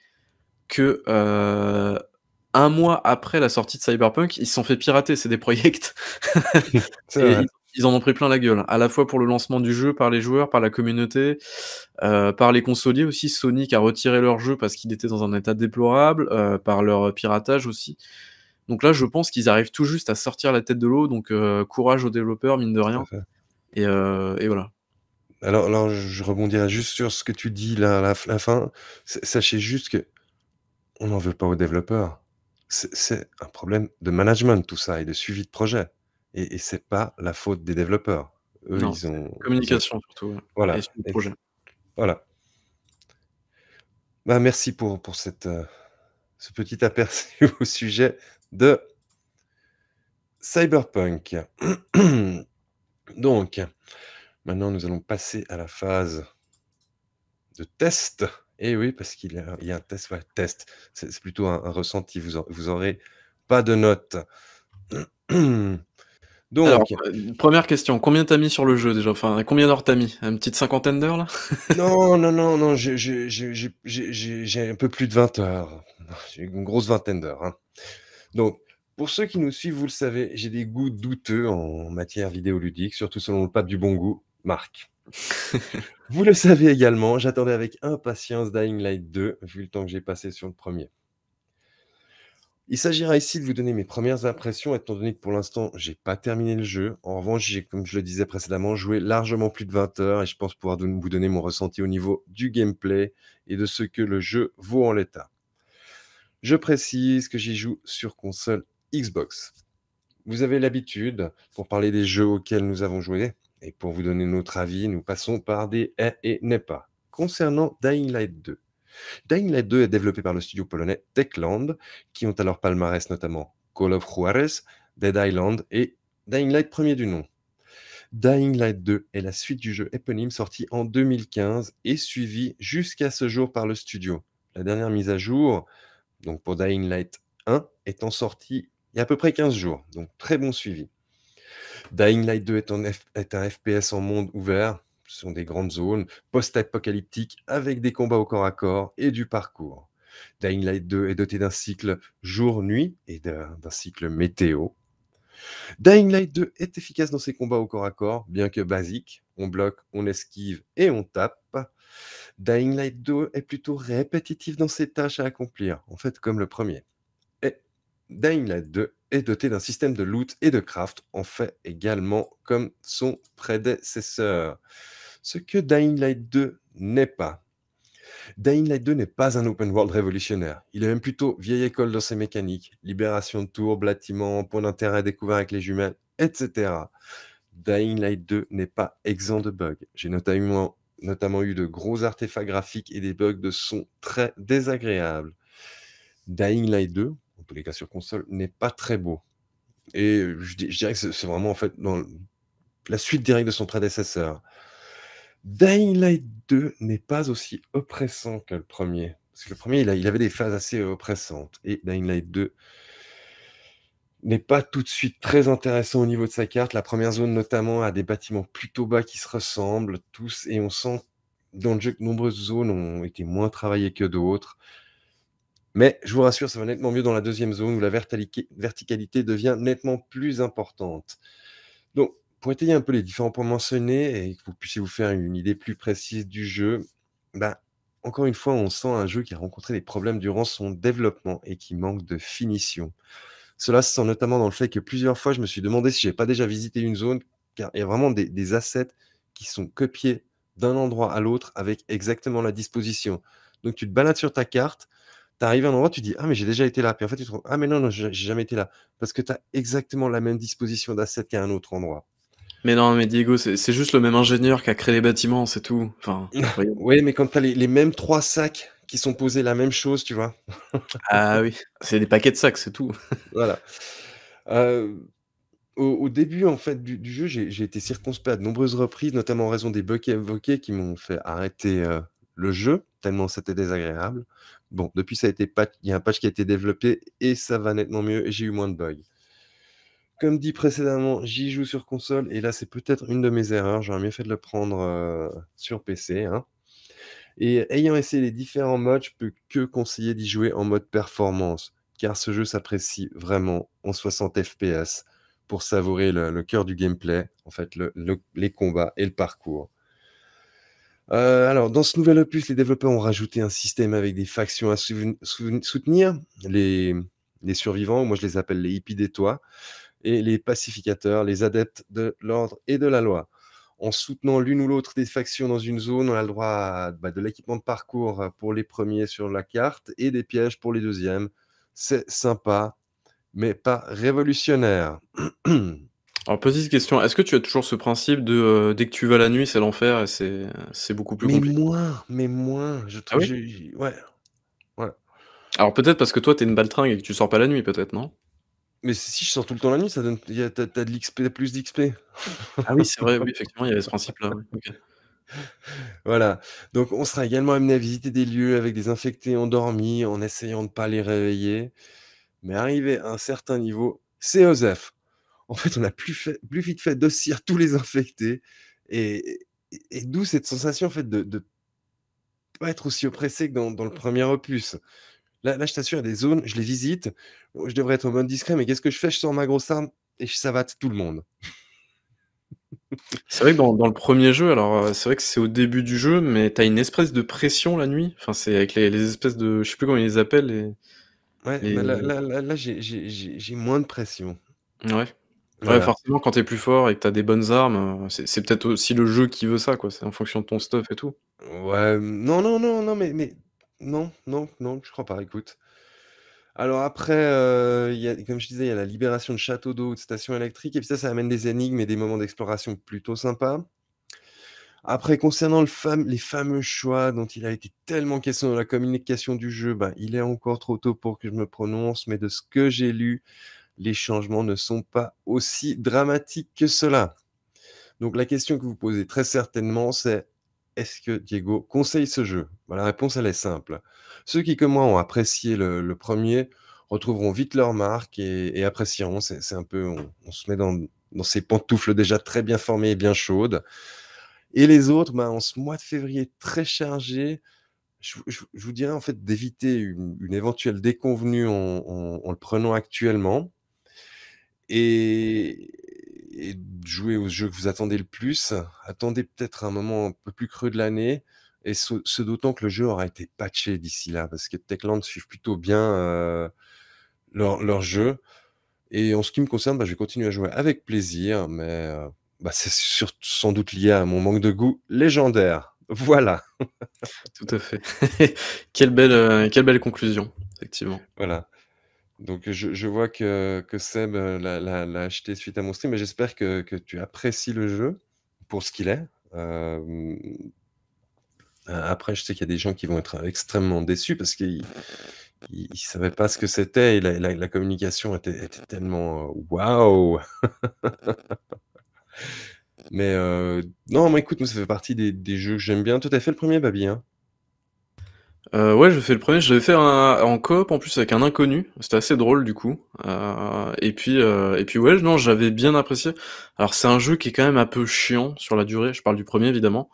que euh, un mois après la sortie de Cyberpunk, ils se sont fait pirater, c'est des projects. ils, en ont pris plein la gueule, à la fois pour le lancement du jeu par les joueurs, par la communauté, euh, par les consoliers aussi. Sonic a retiré leur jeu parce qu'il était dans un état déplorable, euh, par leur piratage aussi. Donc là, je pense qu'ils arrivent tout juste à sortir la tête de l'eau, donc courage aux développeurs, mine de rien. et voilà alors, je rebondirai juste sur ce que tu dis là, la, la fin. Sachez juste que on n'en veut pas aux développeurs. C'est un problème de management, tout ça, et de suivi de projet. Et, et c'est pas la faute des développeurs. ils ont. Communication surtout. Hein, voilà. Voilà. Bah, merci pour, pour cette, euh, ce petit aperçu au sujet de Cyberpunk. Donc. Maintenant, nous allons passer à la phase de test. Et eh oui, parce qu'il y, a, un test. test. C'est, plutôt un, ressenti. Vous, n'aurez pas de notes. Donc, euh, première question, combien t'as mis sur le jeu déjà Enfin, combien d'heures t'as mis Une petite cinquantaine d'heures là Non, non, non, non, j'ai, un peu plus de 20 heures. J'ai une grosse vingtaine d'heures. Hein. Donc, pour ceux qui nous suivent, vous le savez, j'ai des goûts douteux en matière vidéoludique, surtout selon le pape du bon goût. Marc. Vous le savez également, j'attendais avec impatience Dying Light 2, vu le temps que j'ai passé sur le premier. Il s'agira ici de vous donner mes premières impressions, étant donné que pour l'instant, je n'ai pas terminé le jeu. En revanche, j'ai, comme je le disais précédemment, joué largement plus de 20 heures et je pense pouvoir vous donner mon ressenti au niveau du gameplay et de ce que le jeu vaut en l'état. Je précise que j'y joue sur console Xbox. Vous avez l'habitude, pour parler des jeux auxquels nous avons joué, et pour vous donner notre avis, nous passons par des eh et et n'est pas. Concernant Dying Light 2. Dying Light 2 est développé par le studio polonais Techland, qui ont alors palmarès notamment Call of Juarez, Dead Island et Dying Light premier du nom. Dying Light 2 est la suite du jeu éponyme sorti en 2015 et suivi jusqu'à ce jour par le studio. La dernière mise à jour, donc pour Dying Light 1, étant sortie il y a à peu près 15 jours, donc très bon suivi. Dying Light 2 est, un FPS en monde ouvert. Ce sont des grandes zones post-apocalyptiques avec des combats au corps à corps et du parcours. Dying Light 2 est doté d'un cycle jour-nuit et d'un cycle météo. Dying Light 2 est efficace dans ses combats au corps à corps, bien que basique. On bloque, on esquive et on tape. Dying Light 2 est plutôt répétitif dans ses tâches à accomplir, en fait comme le premier. Dying Light 2 est doté d'un système de loot et de craft, en fait également comme son prédécesseur. Ce que Dying Light 2 n'est pas. Dying Light 2 n'est pas un open world révolutionnaire. Il est même plutôt vieille école dans ses mécaniques, libération de tours, bâtiments, points d'intérêt découverts avec les jumelles, etc. Dying Light 2 n'est pas exempt de bugs. J'ai notamment, notamment eu de gros artefacts graphiques et des bugs de son très désagréables. Dying Light 2, tous les cas sur console, n'est pas très beau. Et je, dirais que c'est vraiment en fait dans la suite directe de son prédécesseur. Dying Light 2 n'est pas aussi oppressant que le premier. Parce que le premier, il, avait des phases assez euh, oppressantes. Et Dying Light 2 n'est pas tout de suite très intéressant au niveau de sa carte. La première zone, notamment, a des bâtiments plutôt bas qui se ressemblent tous. Et on sent dans le jeu que nombreuses zones ont été moins travaillées que d'autres. Mais je vous rassure, ça va nettement mieux dans la deuxième zone où la verticalité devient nettement plus importante. Donc, pour étayer un peu les différents points mentionnés et que vous puissiez vous faire une idée plus précise du jeu, ben, encore une fois, on sent un jeu qui a rencontré des problèmes durant son développement et qui manque de finition. Cela se sent notamment dans le fait que plusieurs fois, je me suis demandé si je n'avais pas déjà visité une zone, car il y a vraiment des assets qui sont copiés d'un endroit à l'autre avec exactement la disposition. Donc tu te balades sur ta carte, tu à un endroit, tu dis Ah, mais j'ai déjà été là. Puis en fait, tu te rends Ah, mais non, non, j'ai jamais été là. Parce que tu as exactement la même disposition d'assets qu'à un autre endroit. Mais non, mais Diego, c'est juste le même ingénieur qui a créé les bâtiments, c'est tout. Enfin, oui, mais quand tu as les, mêmes trois sacs qui sont posés la même chose, tu vois. ah oui, c'est des paquets de sacs, c'est tout. voilà. Euh, au, début en fait du, jeu, j'ai été circonspect à de nombreuses reprises, notamment en raison des bugs évoqués qui m'ont fait arrêter euh, le jeu, tellement c'était désagréable. Bon, depuis, ça a été il y a un patch qui a été développé et ça va nettement mieux. J'ai eu moins de bugs. Comme dit précédemment, j'y joue sur console et là, c'est peut-être une de mes erreurs. J'aurais mieux fait de le prendre euh, sur PC. Hein. Et ayant essayé les différents modes, je peux que conseiller d'y jouer en mode performance, car ce jeu s'apprécie vraiment en 60 FPS pour savourer le, cœur du gameplay, en fait, les combats et le parcours. Euh, alors, dans ce nouvel opus, les développeurs ont rajouté un système avec des factions à soutenir, les, survivants, moi je les appelle les hippies des toits, et les pacificateurs, les adeptes de l'ordre et de la loi. En soutenant l'une ou l'autre des factions dans une zone, on a le droit bah, de l'équipement de parcours euh, pour les premiers sur la carte et des pièges pour les deuxièmes. C'est sympa, mais pas révolutionnaire. Alors, petite question, est-ce que tu as toujours ce principe de euh, dès que tu vas la nuit, c'est l'enfer et c'est, beaucoup plus Mais moins, mais moins. Je ah Alors, peut-être parce que toi, t'es une baltringue et que tu sors pas la nuit, peut-être, non Mais si je sors tout le temps la nuit, ça donne, t'as, de l'XP, plus d'XP. Ah oui, c'est vrai, effectivement, il y avait ce principe-là. Voilà. Donc, on sera également amené à visiter des lieux avec des infectés endormis en essayant de ne pas les réveiller. Mais arrivé à un certain niveau, c'est Osef en fait, on a plus, fait, plus vite fait d'ossir tous les infectés. Et, et, d'où cette sensation en fait, de ne pas être aussi oppressé que dans, le premier opus. Là, je t'assure, il y a des zones, je les visite, je devrais être au mode discret, mais qu'est-ce que je fais Je sors ma grosse arme et je savate tout le monde. C'est vrai que dans, le premier jeu, alors euh, c'est vrai que c'est au début du jeu, mais tu as une espèce de pression la nuit. Enfin, c'est avec les, espèces de. Je sais plus comment ils les appellent. ouais, là, là j'ai moins de pression. Ouais. Ouais, forcément, quand t'es plus fort et que t'as des bonnes armes, euh, c'est peut-être aussi le jeu qui veut ça, quoi. C'est en fonction de ton stuff et tout. Ouais, non, non, non, non, mais, mais non, non, non, je crois pas, écoute. Alors après, euh, comme je disais, il y a la libération de châteaux d'eau ou de stations électriques, et puis ça, ça amène des énigmes et des moments d'exploration plutôt sympas. Après, concernant les fameux choix dont il a été tellement question dans la communication du jeu, ben, il est encore trop tôt pour que je me prononce, mais de ce que j'ai lu, les changements ne sont pas aussi dramatiques que cela. Donc la question que vous posez très certainement, c'est est-ce que Diego conseille ce jeu bah, La réponse, elle est simple. Ceux qui, comme moi, ont apprécié le, premier retrouveront vite leur marque et, apprécieront. C'est un peu, on, se met dans, ces pantoufles déjà très bien formées et bien chaudes. Et les autres, bah, en ce mois de février très chargé, je, vous dirais en fait d'éviter une, éventuelle déconvenue en, le prenant actuellement. Et, jouer au jeu que vous attendez le plus. Attendez peut-être un moment un peu plus creux de l'année. Et ce, d'autant que le jeu aura été patché d'ici là, parce que Techland suivent plutôt bien euh, leur, jeu. Et en ce qui me concerne, bah, je vais continuer à jouer avec plaisir, mais euh, bah, c'est sans doute lié à mon manque de goût légendaire. Voilà. Tout à fait. Euh, quelle belle conclusion, effectivement. Voilà. Donc, je, vois que, que Seb l'a acheté suite à mon stream, mais j'espère que, tu apprécies le jeu pour ce qu'il est. après, je sais qu'il y a des gens qui vont être extrêmement déçus parce qu'ils ne savaient pas ce que c'était et la, communication était, tellement waouh! mais non, mais écoute, moi, ça fait partie des, des jeux que j'aime bien. Tout à fait le premier, Babi. Hein? Euh, ouais, je fais le premier. Je vais fait en coop en plus avec un inconnu. C'était assez drôle du coup. Euh, et puis, euh, et puis ouais, non, j'avais bien apprécié. Alors c'est un jeu qui est quand même un peu chiant sur la durée. Je parle du premier évidemment,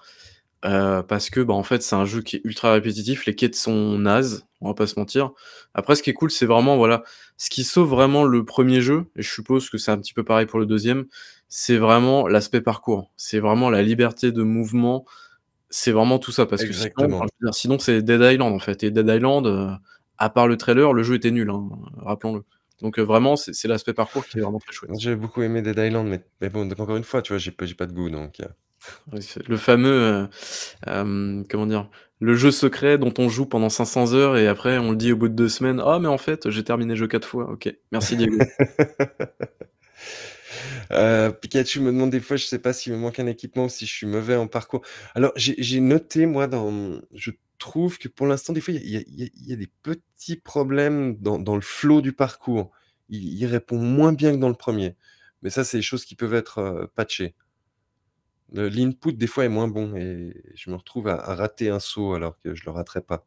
euh, parce que bah en fait c'est un jeu qui est ultra répétitif. Les quêtes sont nazes, on va pas se mentir. Après, ce qui est cool, c'est vraiment voilà, ce qui sauve vraiment le premier jeu. Et je suppose que c'est un petit peu pareil pour le deuxième. C'est vraiment l'aspect parcours. C'est vraiment la liberté de mouvement c'est vraiment tout ça, parce que sinon, sinon c'est Dead Island en fait. Et Dead Island, euh, à part le trailer, le jeu était nul, hein, rappelons-le. Donc euh, vraiment, c'est l'aspect parcours qui est vraiment très chouette. J'ai beaucoup aimé Dead Island, mais, bon, encore une fois, tu vois, j'ai pas, pas de goût, donc... Euh. Le fameux, comment dire, le jeu secret dont on joue pendant 500 heures et après on le dit au bout de deux semaines, ah oh, mais en fait j'ai terminé le jeu quatre fois, ok, merci Diego. Euh, Pikachu me demande des fois, je ne sais pas s'il me manque un équipement ou si je suis mauvais en parcours. Alors, j'ai noté, moi, dans, je trouve que pour l'instant, des fois, il y, a des petits problèmes dans, le flot du parcours. Il, répond moins bien que dans le premier. Mais ça, c'est des choses qui peuvent être euh, patchées. L'input, des fois, est moins bon et je me retrouve à, rater un saut alors que je ne le raterai pas.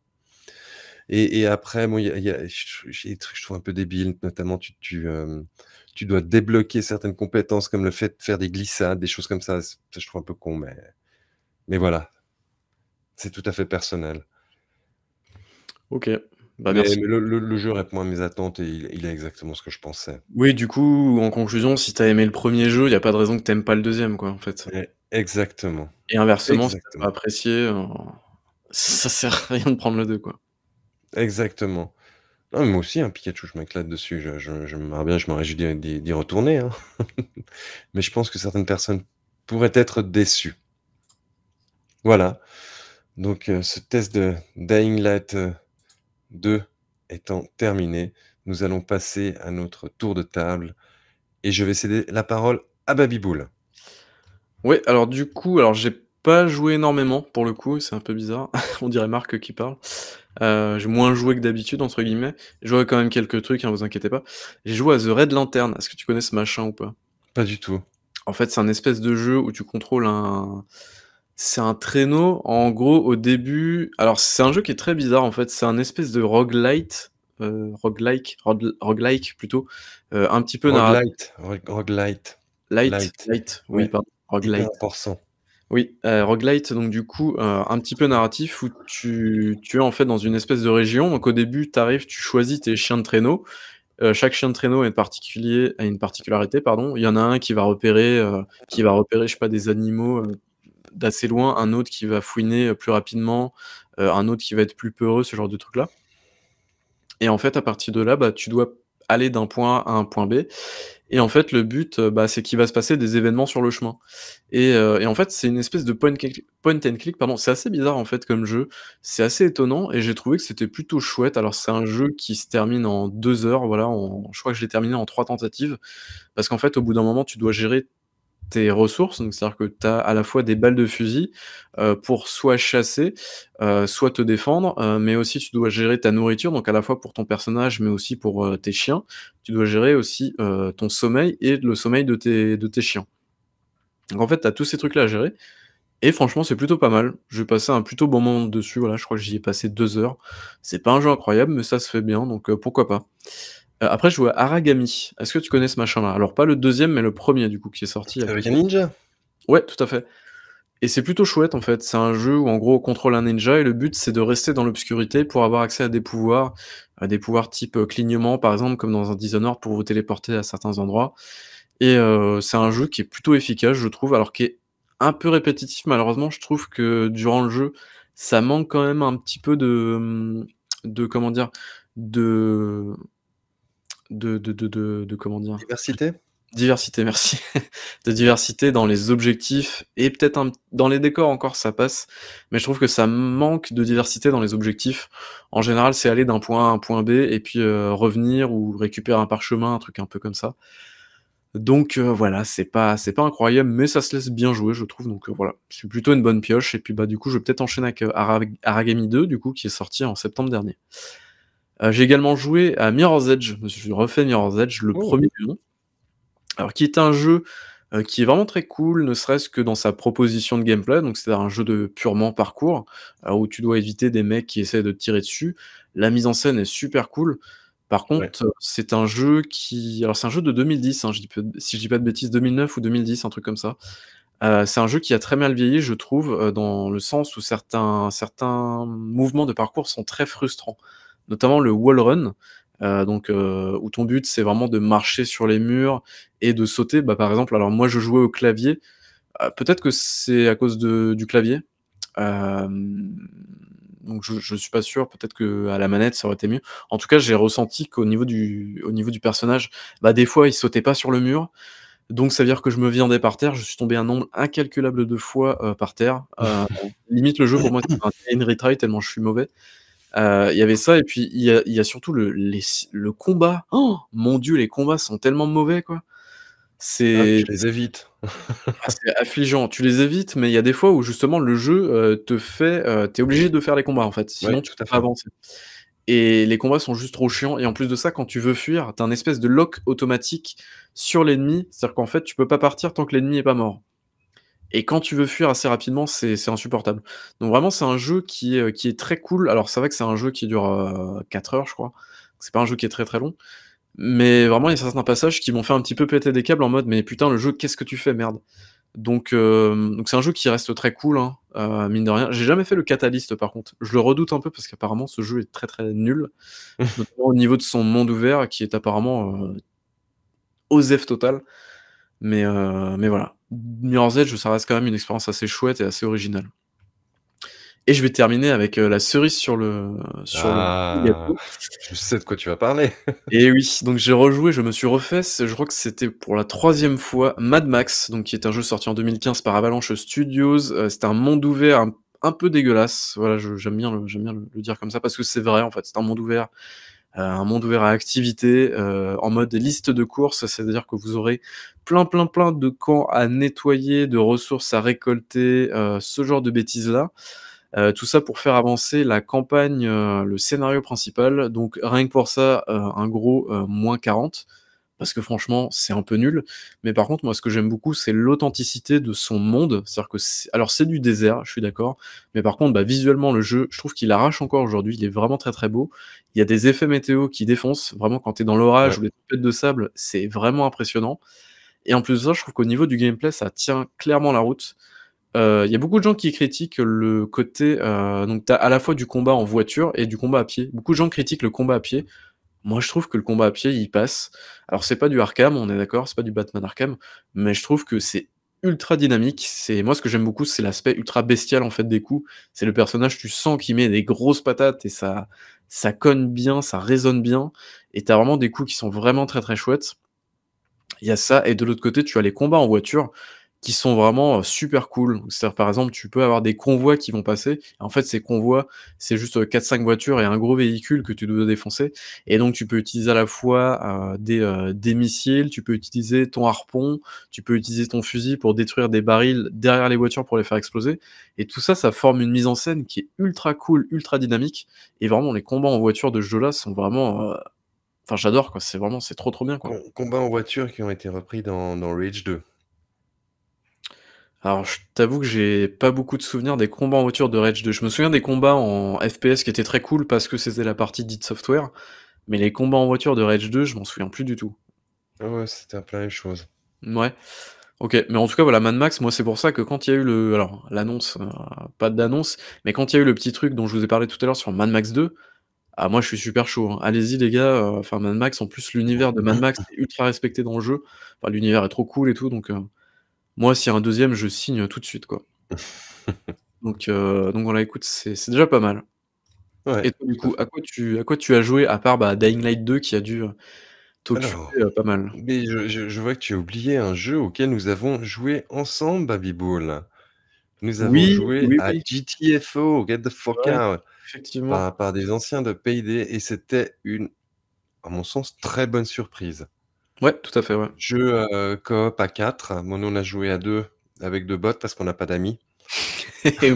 Et, après, il y a, des trucs je, je, trouve un peu débile, notamment tu, tu, euh, tu dois débloquer certaines compétences comme le fait de faire des glissades, des choses comme ça. ça je trouve un peu con, mais, mais voilà. C'est tout à fait personnel. Ok. Bah, le, jeu répond à mes attentes et il, est exactement ce que je pensais. Oui, du coup, en conclusion, si tu as aimé le premier jeu, il n'y a pas de raison que t'aimes pas le deuxième, quoi, en fait. Eh, exactement. Et inversement, si t'as apprécié, euh, ça sert à rien de prendre le deux, quoi. Exactement moi aussi, un hein, Pikachu, je m'éclate dessus. Je, je, bien, je me réjouis d'y retourner. Hein. mais je pense que certaines personnes pourraient être déçues. Voilà. Donc, euh, ce test de Dying Light 2 euh, étant terminé, nous allons passer à notre tour de table et je vais céder la parole à Babiboul. Oui, alors du coup, alors j'ai pas joué énormément pour le coup, c'est un peu bizarre. On dirait Marc qui parle. Euh, j'ai moins joué que d'habitude, entre guillemets. J'ai joué quand même quelques trucs, hein, vous inquiétez pas. J'ai joué à The Red Lantern. Est-ce que tu connais ce machin ou pas Pas du tout. En fait, c'est un espèce de jeu où tu contrôles un. C'est un traîneau. En gros, au début. Alors, c'est un jeu qui est très bizarre, en fait. C'est un espèce de roguelite. Euh, roguelike, roguelike plutôt, euh, un petit peu narratif. Roguelite, roguelite. Light, light, light. oui, pardon. Roguelite. Oui, euh, roguelite, donc du coup, euh, un petit peu narratif où tu, es en fait dans une espèce de région. Donc au début, tu arrives, tu choisis tes chiens de traîneau. Euh, chaque chien de traîneau est particulier, a une particularité, pardon. Il y en a un qui va repérer, qui va repérer, je pas, des animaux d'assez loin, un autre qui va fouiner plus rapidement, un autre qui va être plus peureux, ce genre de truc-là. Et en fait, à partir de là, bah, tu dois aller d'un point A à un point B. Et en fait, le but, euh, bah, c'est qu'il va se passer des événements sur le chemin. Et, euh, en fait, c'est une espèce de point, point and click. Pardon, c'est assez bizarre en fait comme jeu. C'est assez étonnant et j'ai trouvé que c'était plutôt chouette. Alors, c'est un jeu qui se termine en deux heures. Voilà, je crois que je l'ai terminé en trois tentatives parce qu'en fait, au bout d'un moment, tu dois gérer tes ressources, donc c'est-à-dire que tu as à la fois des balles de fusil euh, pour soit chasser, euh, soit te défendre, euh, mais aussi tu dois gérer ta nourriture, donc à la fois pour ton personnage, mais aussi pour tes chiens. Tu dois gérer aussi ton sommeil et le sommeil de tes, de tes chiens. Donc en fait, tu as tous ces trucs-là à gérer. Et franchement, c'est plutôt pas mal. vais passé un plutôt bon moment dessus. Voilà, je crois que j'y ai passé deux heures. C'est pas un jeu incroyable, mais ça se fait bien, donc pourquoi pas. Euh, après, je jouais à Aragami. Est-ce que tu connais ce machin-là Alors, pas le deuxième, mais le premier, du coup, qui est sorti. Avec un ninja Ouais, tout à fait. Et c'est plutôt chouette, en fait. C'est un jeu où, en gros, on contrôle un ninja et le but, c'est de rester dans l'obscurité pour avoir accès à des pouvoirs, à des pouvoirs type euh, clignement, par exemple, comme dans un Dishonored, pour vous téléporter à certains endroits. Et euh, c'est un jeu qui est plutôt efficace, je trouve, alors qui est un peu répétitif, malheureusement. Je trouve que durant le jeu, ça manque quand même un petit peu de. de comment dire de de, comment dire Diversité Diversité, merci. de diversité dans les objectifs et peut-être dans les décors encore, ça passe. Mais je trouve que ça manque de diversité dans les objectifs. En général, c'est aller d'un point A à un point B et puis euh, revenir ou récupérer un parchemin, un truc un peu comme ça. Donc euh, voilà, c'est pas c'est pas incroyable, mais ça se laisse bien jouer, je trouve. Donc euh, voilà, c'est plutôt une bonne pioche. Et puis bah du coup, je vais peut-être enchaîner avec Aragami 2, du coup, qui est sorti en septembre dernier. Euh, j'ai également joué à Mirror's Edge. Je me suis refait Mirror's Edge, le oh. premier du nom. Alors, qui est un jeu euh, qui est vraiment très cool, ne serait-ce que dans sa proposition de gameplay. Donc, c'est un jeu de purement parcours euh, où tu dois éviter des mecs qui essaient de tirer dessus. La mise en scène est super cool. Par contre, c'est un jeu qui. Alors, c'est un jeu de 2010, hein, je dis, si je dis pas de bêtises, 2009 ou 2010, un truc comme ça. c'est un jeu qui a très mal vieilli, je trouve, dans le sens où certains, certains mouvements de parcours sont très frustrants notamment le wall run, euh, donc euh, où ton but c'est vraiment de marcher sur les murs et de sauter. Bah, par exemple, alors moi je jouais au clavier, euh, peut-être que c'est à cause du clavier, donc je, ne suis pas sûr, peut-être que à la manette ça aurait été mieux. En tout cas, j'ai ressenti qu'au niveau du, niveau du personnage, bah, des fois il sautait pas sur le mur. Donc ça veut dire que je me viandais par terre, je suis tombé un nombre incalculable de fois par terre. limite le jeu pour moi c'est un retry tellement je suis mauvais. Euh, il y avait ça, et puis il y a, surtout le, combat. Oh, mon dieu, les combats sont tellement mauvais, quoi. C'est... Ah, tu les évites. Ah, affligeant. Tu les évites, mais il y a des fois où justement le jeu euh, te fait. tu euh, t'es obligé de faire les combats, en fait. Sinon, tu t'as pas avancer. Et les combats sont juste trop chiants. Et en plus de ça, quand tu veux fuir, t'as un espèce de lock automatique sur l'ennemi. C'est-à-dire qu'en fait, tu peux pas partir tant que l'ennemi est pas mort. Et quand tu veux fuir assez rapidement, c'est insupportable. Donc vraiment, c'est un jeu qui, est, euh, qui est très cool. Alors c'est vrai que c'est un jeu qui dure 4 euh, heures, je crois. C'est pas un jeu qui est très très long. Mais vraiment, il y a certains passages qui m'ont fait un petit peu péter des câbles en mode mais putain, le jeu, qu'est-ce que tu fais, merde donc, euh, c'est un jeu qui reste très cool, hein, mine de rien. J'ai jamais fait le Catalyst par contre. Je le redoute un peu parce qu'apparemment ce jeu est très très nul, notamment au niveau de son monde ouvert qui est apparemment euh, osef total. Mais, mais voilà. Mirror's Edge, ça reste quand même une expérience assez chouette et assez originale. Et je vais terminer avec euh, la cerise sur le. Sur ah, Je sais de quoi tu vas parler. et oui, donc j'ai rejoué, je me suis refait. Je crois que c'était pour la troisième fois Mad Max, donc qui est un jeu sorti en 2015 par Avalanche Studios. c'était euh, c'est un monde ouvert un, peu dégueulasse. Voilà, j'aime bien, le, bien le, dire comme ça parce que c'est vrai en fait. C'est un monde ouvert euh, un monde ouvert à activité, euh, en mode liste de courses, c'est-à-dire que vous aurez plein, plein, plein de camps à nettoyer, de ressources à récolter, euh, ce genre de bêtises-là. tout ça pour faire avancer la campagne, le scénario principal. Donc rien que pour ça, un gros moins 40 parce que franchement, c'est un peu nul. Mais par contre, moi, ce que j'aime beaucoup, c'est l'authenticité de son monde. C'est-à-dire que, alors, c'est du désert, je suis d'accord. Mais par contre, bah, visuellement, le jeu, je trouve qu'il arrache encore aujourd'hui. Il est vraiment très très beau. Il y a des effets météo qui défoncent. Vraiment, quand tu es dans l'orage ou les tempêtes de sable, c'est vraiment impressionnant. Et en plus de ça, je trouve qu'au niveau du gameplay, ça tient clairement la route. Euh, il y a beaucoup de gens qui critiquent le côté. Euh, donc, t'as à la fois du combat en voiture et du combat à pied. Beaucoup de gens critiquent le combat à pied moi, je trouve que le combat à pied, il passe. Alors, c'est pas du Arkham, on est d'accord, c'est pas du Batman Arkham, mais je trouve que c'est ultra dynamique. C'est moi ce que j'aime beaucoup, c'est l'aspect ultra bestial en fait des coups. C'est le personnage, tu sens qu'il met des grosses patates et ça, ça cogne bien, ça résonne bien. Et t'as vraiment des coups qui sont vraiment très très chouettes. Il y a ça. Et de l'autre côté, tu as les combats en voiture qui sont vraiment super cool. cest par exemple, tu peux avoir des convois qui vont passer. En fait, ces convois, c'est juste 4-5 voitures et un gros véhicule que tu dois défoncer. Et donc, tu peux utiliser à la fois des, des, missiles, tu peux utiliser ton harpon, tu peux utiliser ton fusil pour détruire des barils derrière les voitures pour les faire exploser. Et tout ça, ça forme une mise en scène qui est ultra cool, ultra dynamique. Et vraiment, les combats en voiture de ce jeu-là sont vraiment... Enfin, j'adore, quoi. C'est vraiment, c'est trop, trop bien, quoi. Combats en voiture qui ont été repris dans, dans Rage 2. Alors, je t'avoue que j'ai pas beaucoup de souvenirs des combats en voiture de Rage 2. Je me souviens des combats en FPS qui étaient très cool parce que c'était la partie dite software, mais les combats en voiture de Rage 2, je m'en souviens plus du tout. Ah ouais, c'était un peu la chose. Ouais. Ok, mais en tout cas, voilà, Mad Max, moi c'est pour ça que quand il y a eu le. Alors, l'annonce, euh, pas d'annonce, mais quand il y a eu le petit truc dont je vous ai parlé tout à l'heure sur Mad Max 2, à ah, moi je suis super chaud. Hein. Allez-y les gars, euh, enfin Man Mad Max, en plus l'univers de Mad Max est ultra respecté dans le jeu. Enfin, l'univers est trop cool et tout, donc. Euh, moi, s'il y a un deuxième, je signe tout de suite, quoi. donc, euh, donc voilà, écoute, c'est déjà pas mal. Et toi, du coup, à quoi, tu, à quoi tu as joué, à part bah, Dying Light 2 qui a dû euh, t'occuper euh, pas mal Mais je, vois que tu as oublié un jeu auquel nous avons joué ensemble, Babyball. Nous avons joué à GTFO, Get the Fuck Out, effectivement. Par, par des anciens de PID, et c'était une, à mon sens, très bonne surprise. Ouais, tout à fait, Je Jeu euh, coop à 4. Mon on a joué à 2 avec deux bots parce qu'on n'a pas d'amis. et,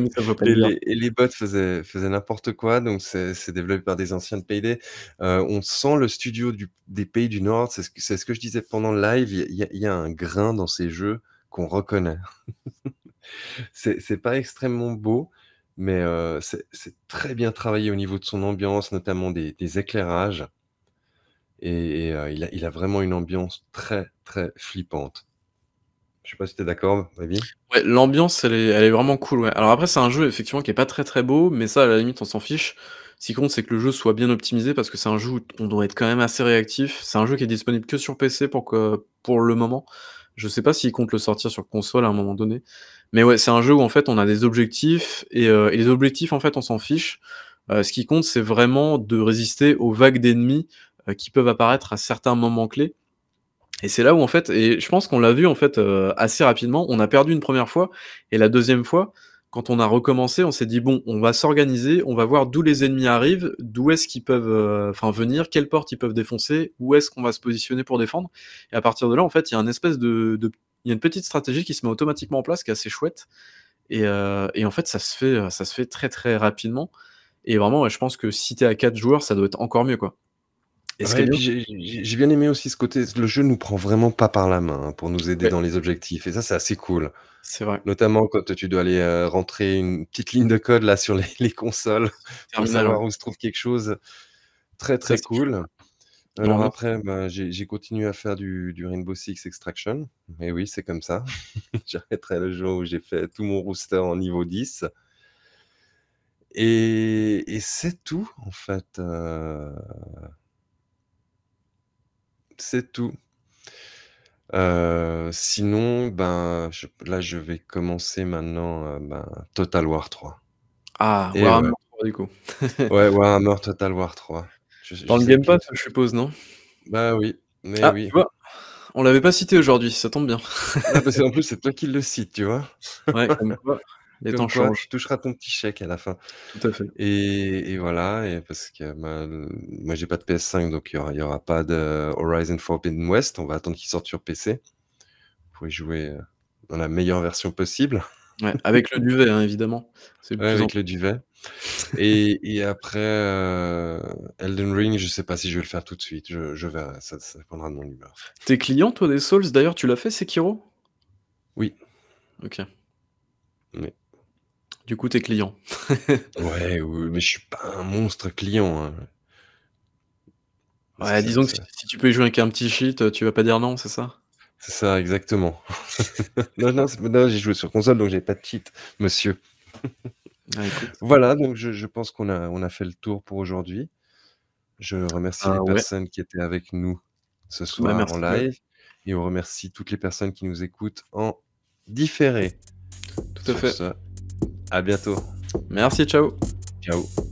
les, bots faisaient, n'importe quoi, donc c'est développé par des anciens de Payday. Euh, on sent le studio des pays du Nord, c'est ce, que je disais pendant le live, il y, a un grain dans ces jeux qu'on reconnaît. c'est pas extrêmement beau, mais euh, c'est très bien travaillé au niveau de son ambiance, notamment des éclairages et, euh, il, a, il, a, vraiment une ambiance très très flippante. Je sais pas si t'es d'accord, Baby. Ouais, l'ambiance elle est, elle est, vraiment cool. Ouais. Alors après, c'est un jeu effectivement qui est pas très très beau, mais ça à la limite on s'en fiche. Ce qui compte, c'est que le jeu soit bien optimisé parce que c'est un jeu où on doit être quand même assez réactif. C'est un jeu qui est disponible que sur PC pour, que, pour le moment. Je sais pas s'il compte le sortir sur console à un moment donné. Mais ouais, c'est un jeu où en fait on a des objectifs et, euh, les objectifs en fait on s'en fiche. Euh, ce qui compte, c'est vraiment de résister aux vagues d'ennemis euh, qui peuvent apparaître à certains moments clés. Et c'est là où en fait, et je pense qu'on l'a vu en fait euh, assez rapidement, on a perdu une première fois et la deuxième fois, quand on a recommencé, on s'est dit bon, on va s'organiser, on va voir d'où les ennemis arrivent, d'où est-ce qu'ils peuvent, euh, venir, quelles portes ils peuvent défoncer, où est-ce qu'on va se positionner pour défendre. Et à partir de là, en fait, il y a une espèce de, il y a une petite stratégie qui se met automatiquement en place, qui est assez chouette. Et, en fait, ça se fait, ça se fait très très rapidement. Et vraiment, je pense que si t'es à 4 joueurs, ça doit être encore mieux quoi. J'ai bien aimé aussi ce côté, le jeu nous prend vraiment pas par la main hein, pour nous aider dans les objectifs, et ça c'est assez cool. C'est vrai. Notamment quand tu dois aller euh, rentrer une petite ligne de code là sur les, consoles pour savoir où se trouve quelque chose. Très très cool. Alors après, ben, j'ai continué à faire du, Rainbow Six Extraction. Et eh oui, c'est comme ça. J'arrêterai le jour où j'ai fait tout mon rooster en niveau 10. Et, et c'est tout, en fait. Euh c'est tout. Euh, sinon, ben, là, je vais commencer maintenant euh, ben, Total War 3. Ah, Warhammer 3, du coup. ouais, Warhammer Total War 3. Je, Dans le Game Pass, je suppose, non Bah oui, mais ah, oui. on l'avait pas cité aujourd'hui, ça tombe bien. Ah, parce en plus, c'est toi qui le cites, tu vois. ouais, tu toucheras ton petit chèque à la fin. Tout à fait. Et, voilà, et parce que bah, moi, j'ai pas de PS5, donc il n'y aura, y aura pas de Horizon Forbidden West. On va attendre qu'il sorte sur PC pour y jouer euh, dans la meilleure version possible. avec le duvet, hein, évidemment. C'est avec le duvet. et, après, euh, Elden Ring, je ne sais pas si je vais le faire tout de suite. Je, verrai, ça, dépendra de mon humeur. T'es clients, toi, des Souls D'ailleurs, tu l'as fait, Sekiro Oui. Ok. Mais du coup, t'es client. ouais, mais je suis pas un monstre client. Hein. Ouais, disons que si, tu peux jouer avec un petit cheat, euh, tu vas pas dire non, c'est ça? C'est ça, exactement. Non, non, j'ai joué sur console, donc j'ai pas de cheat, monsieur. Ah, voilà, donc je, pense qu'on a, on a fait le tour pour aujourd'hui. Je remercie ah, les personnes qui étaient avec nous ce soir en live et on remercie toutes les personnes qui nous écoutent en différé. Tout à fait. À bientôt. Merci, ciao. Ciao.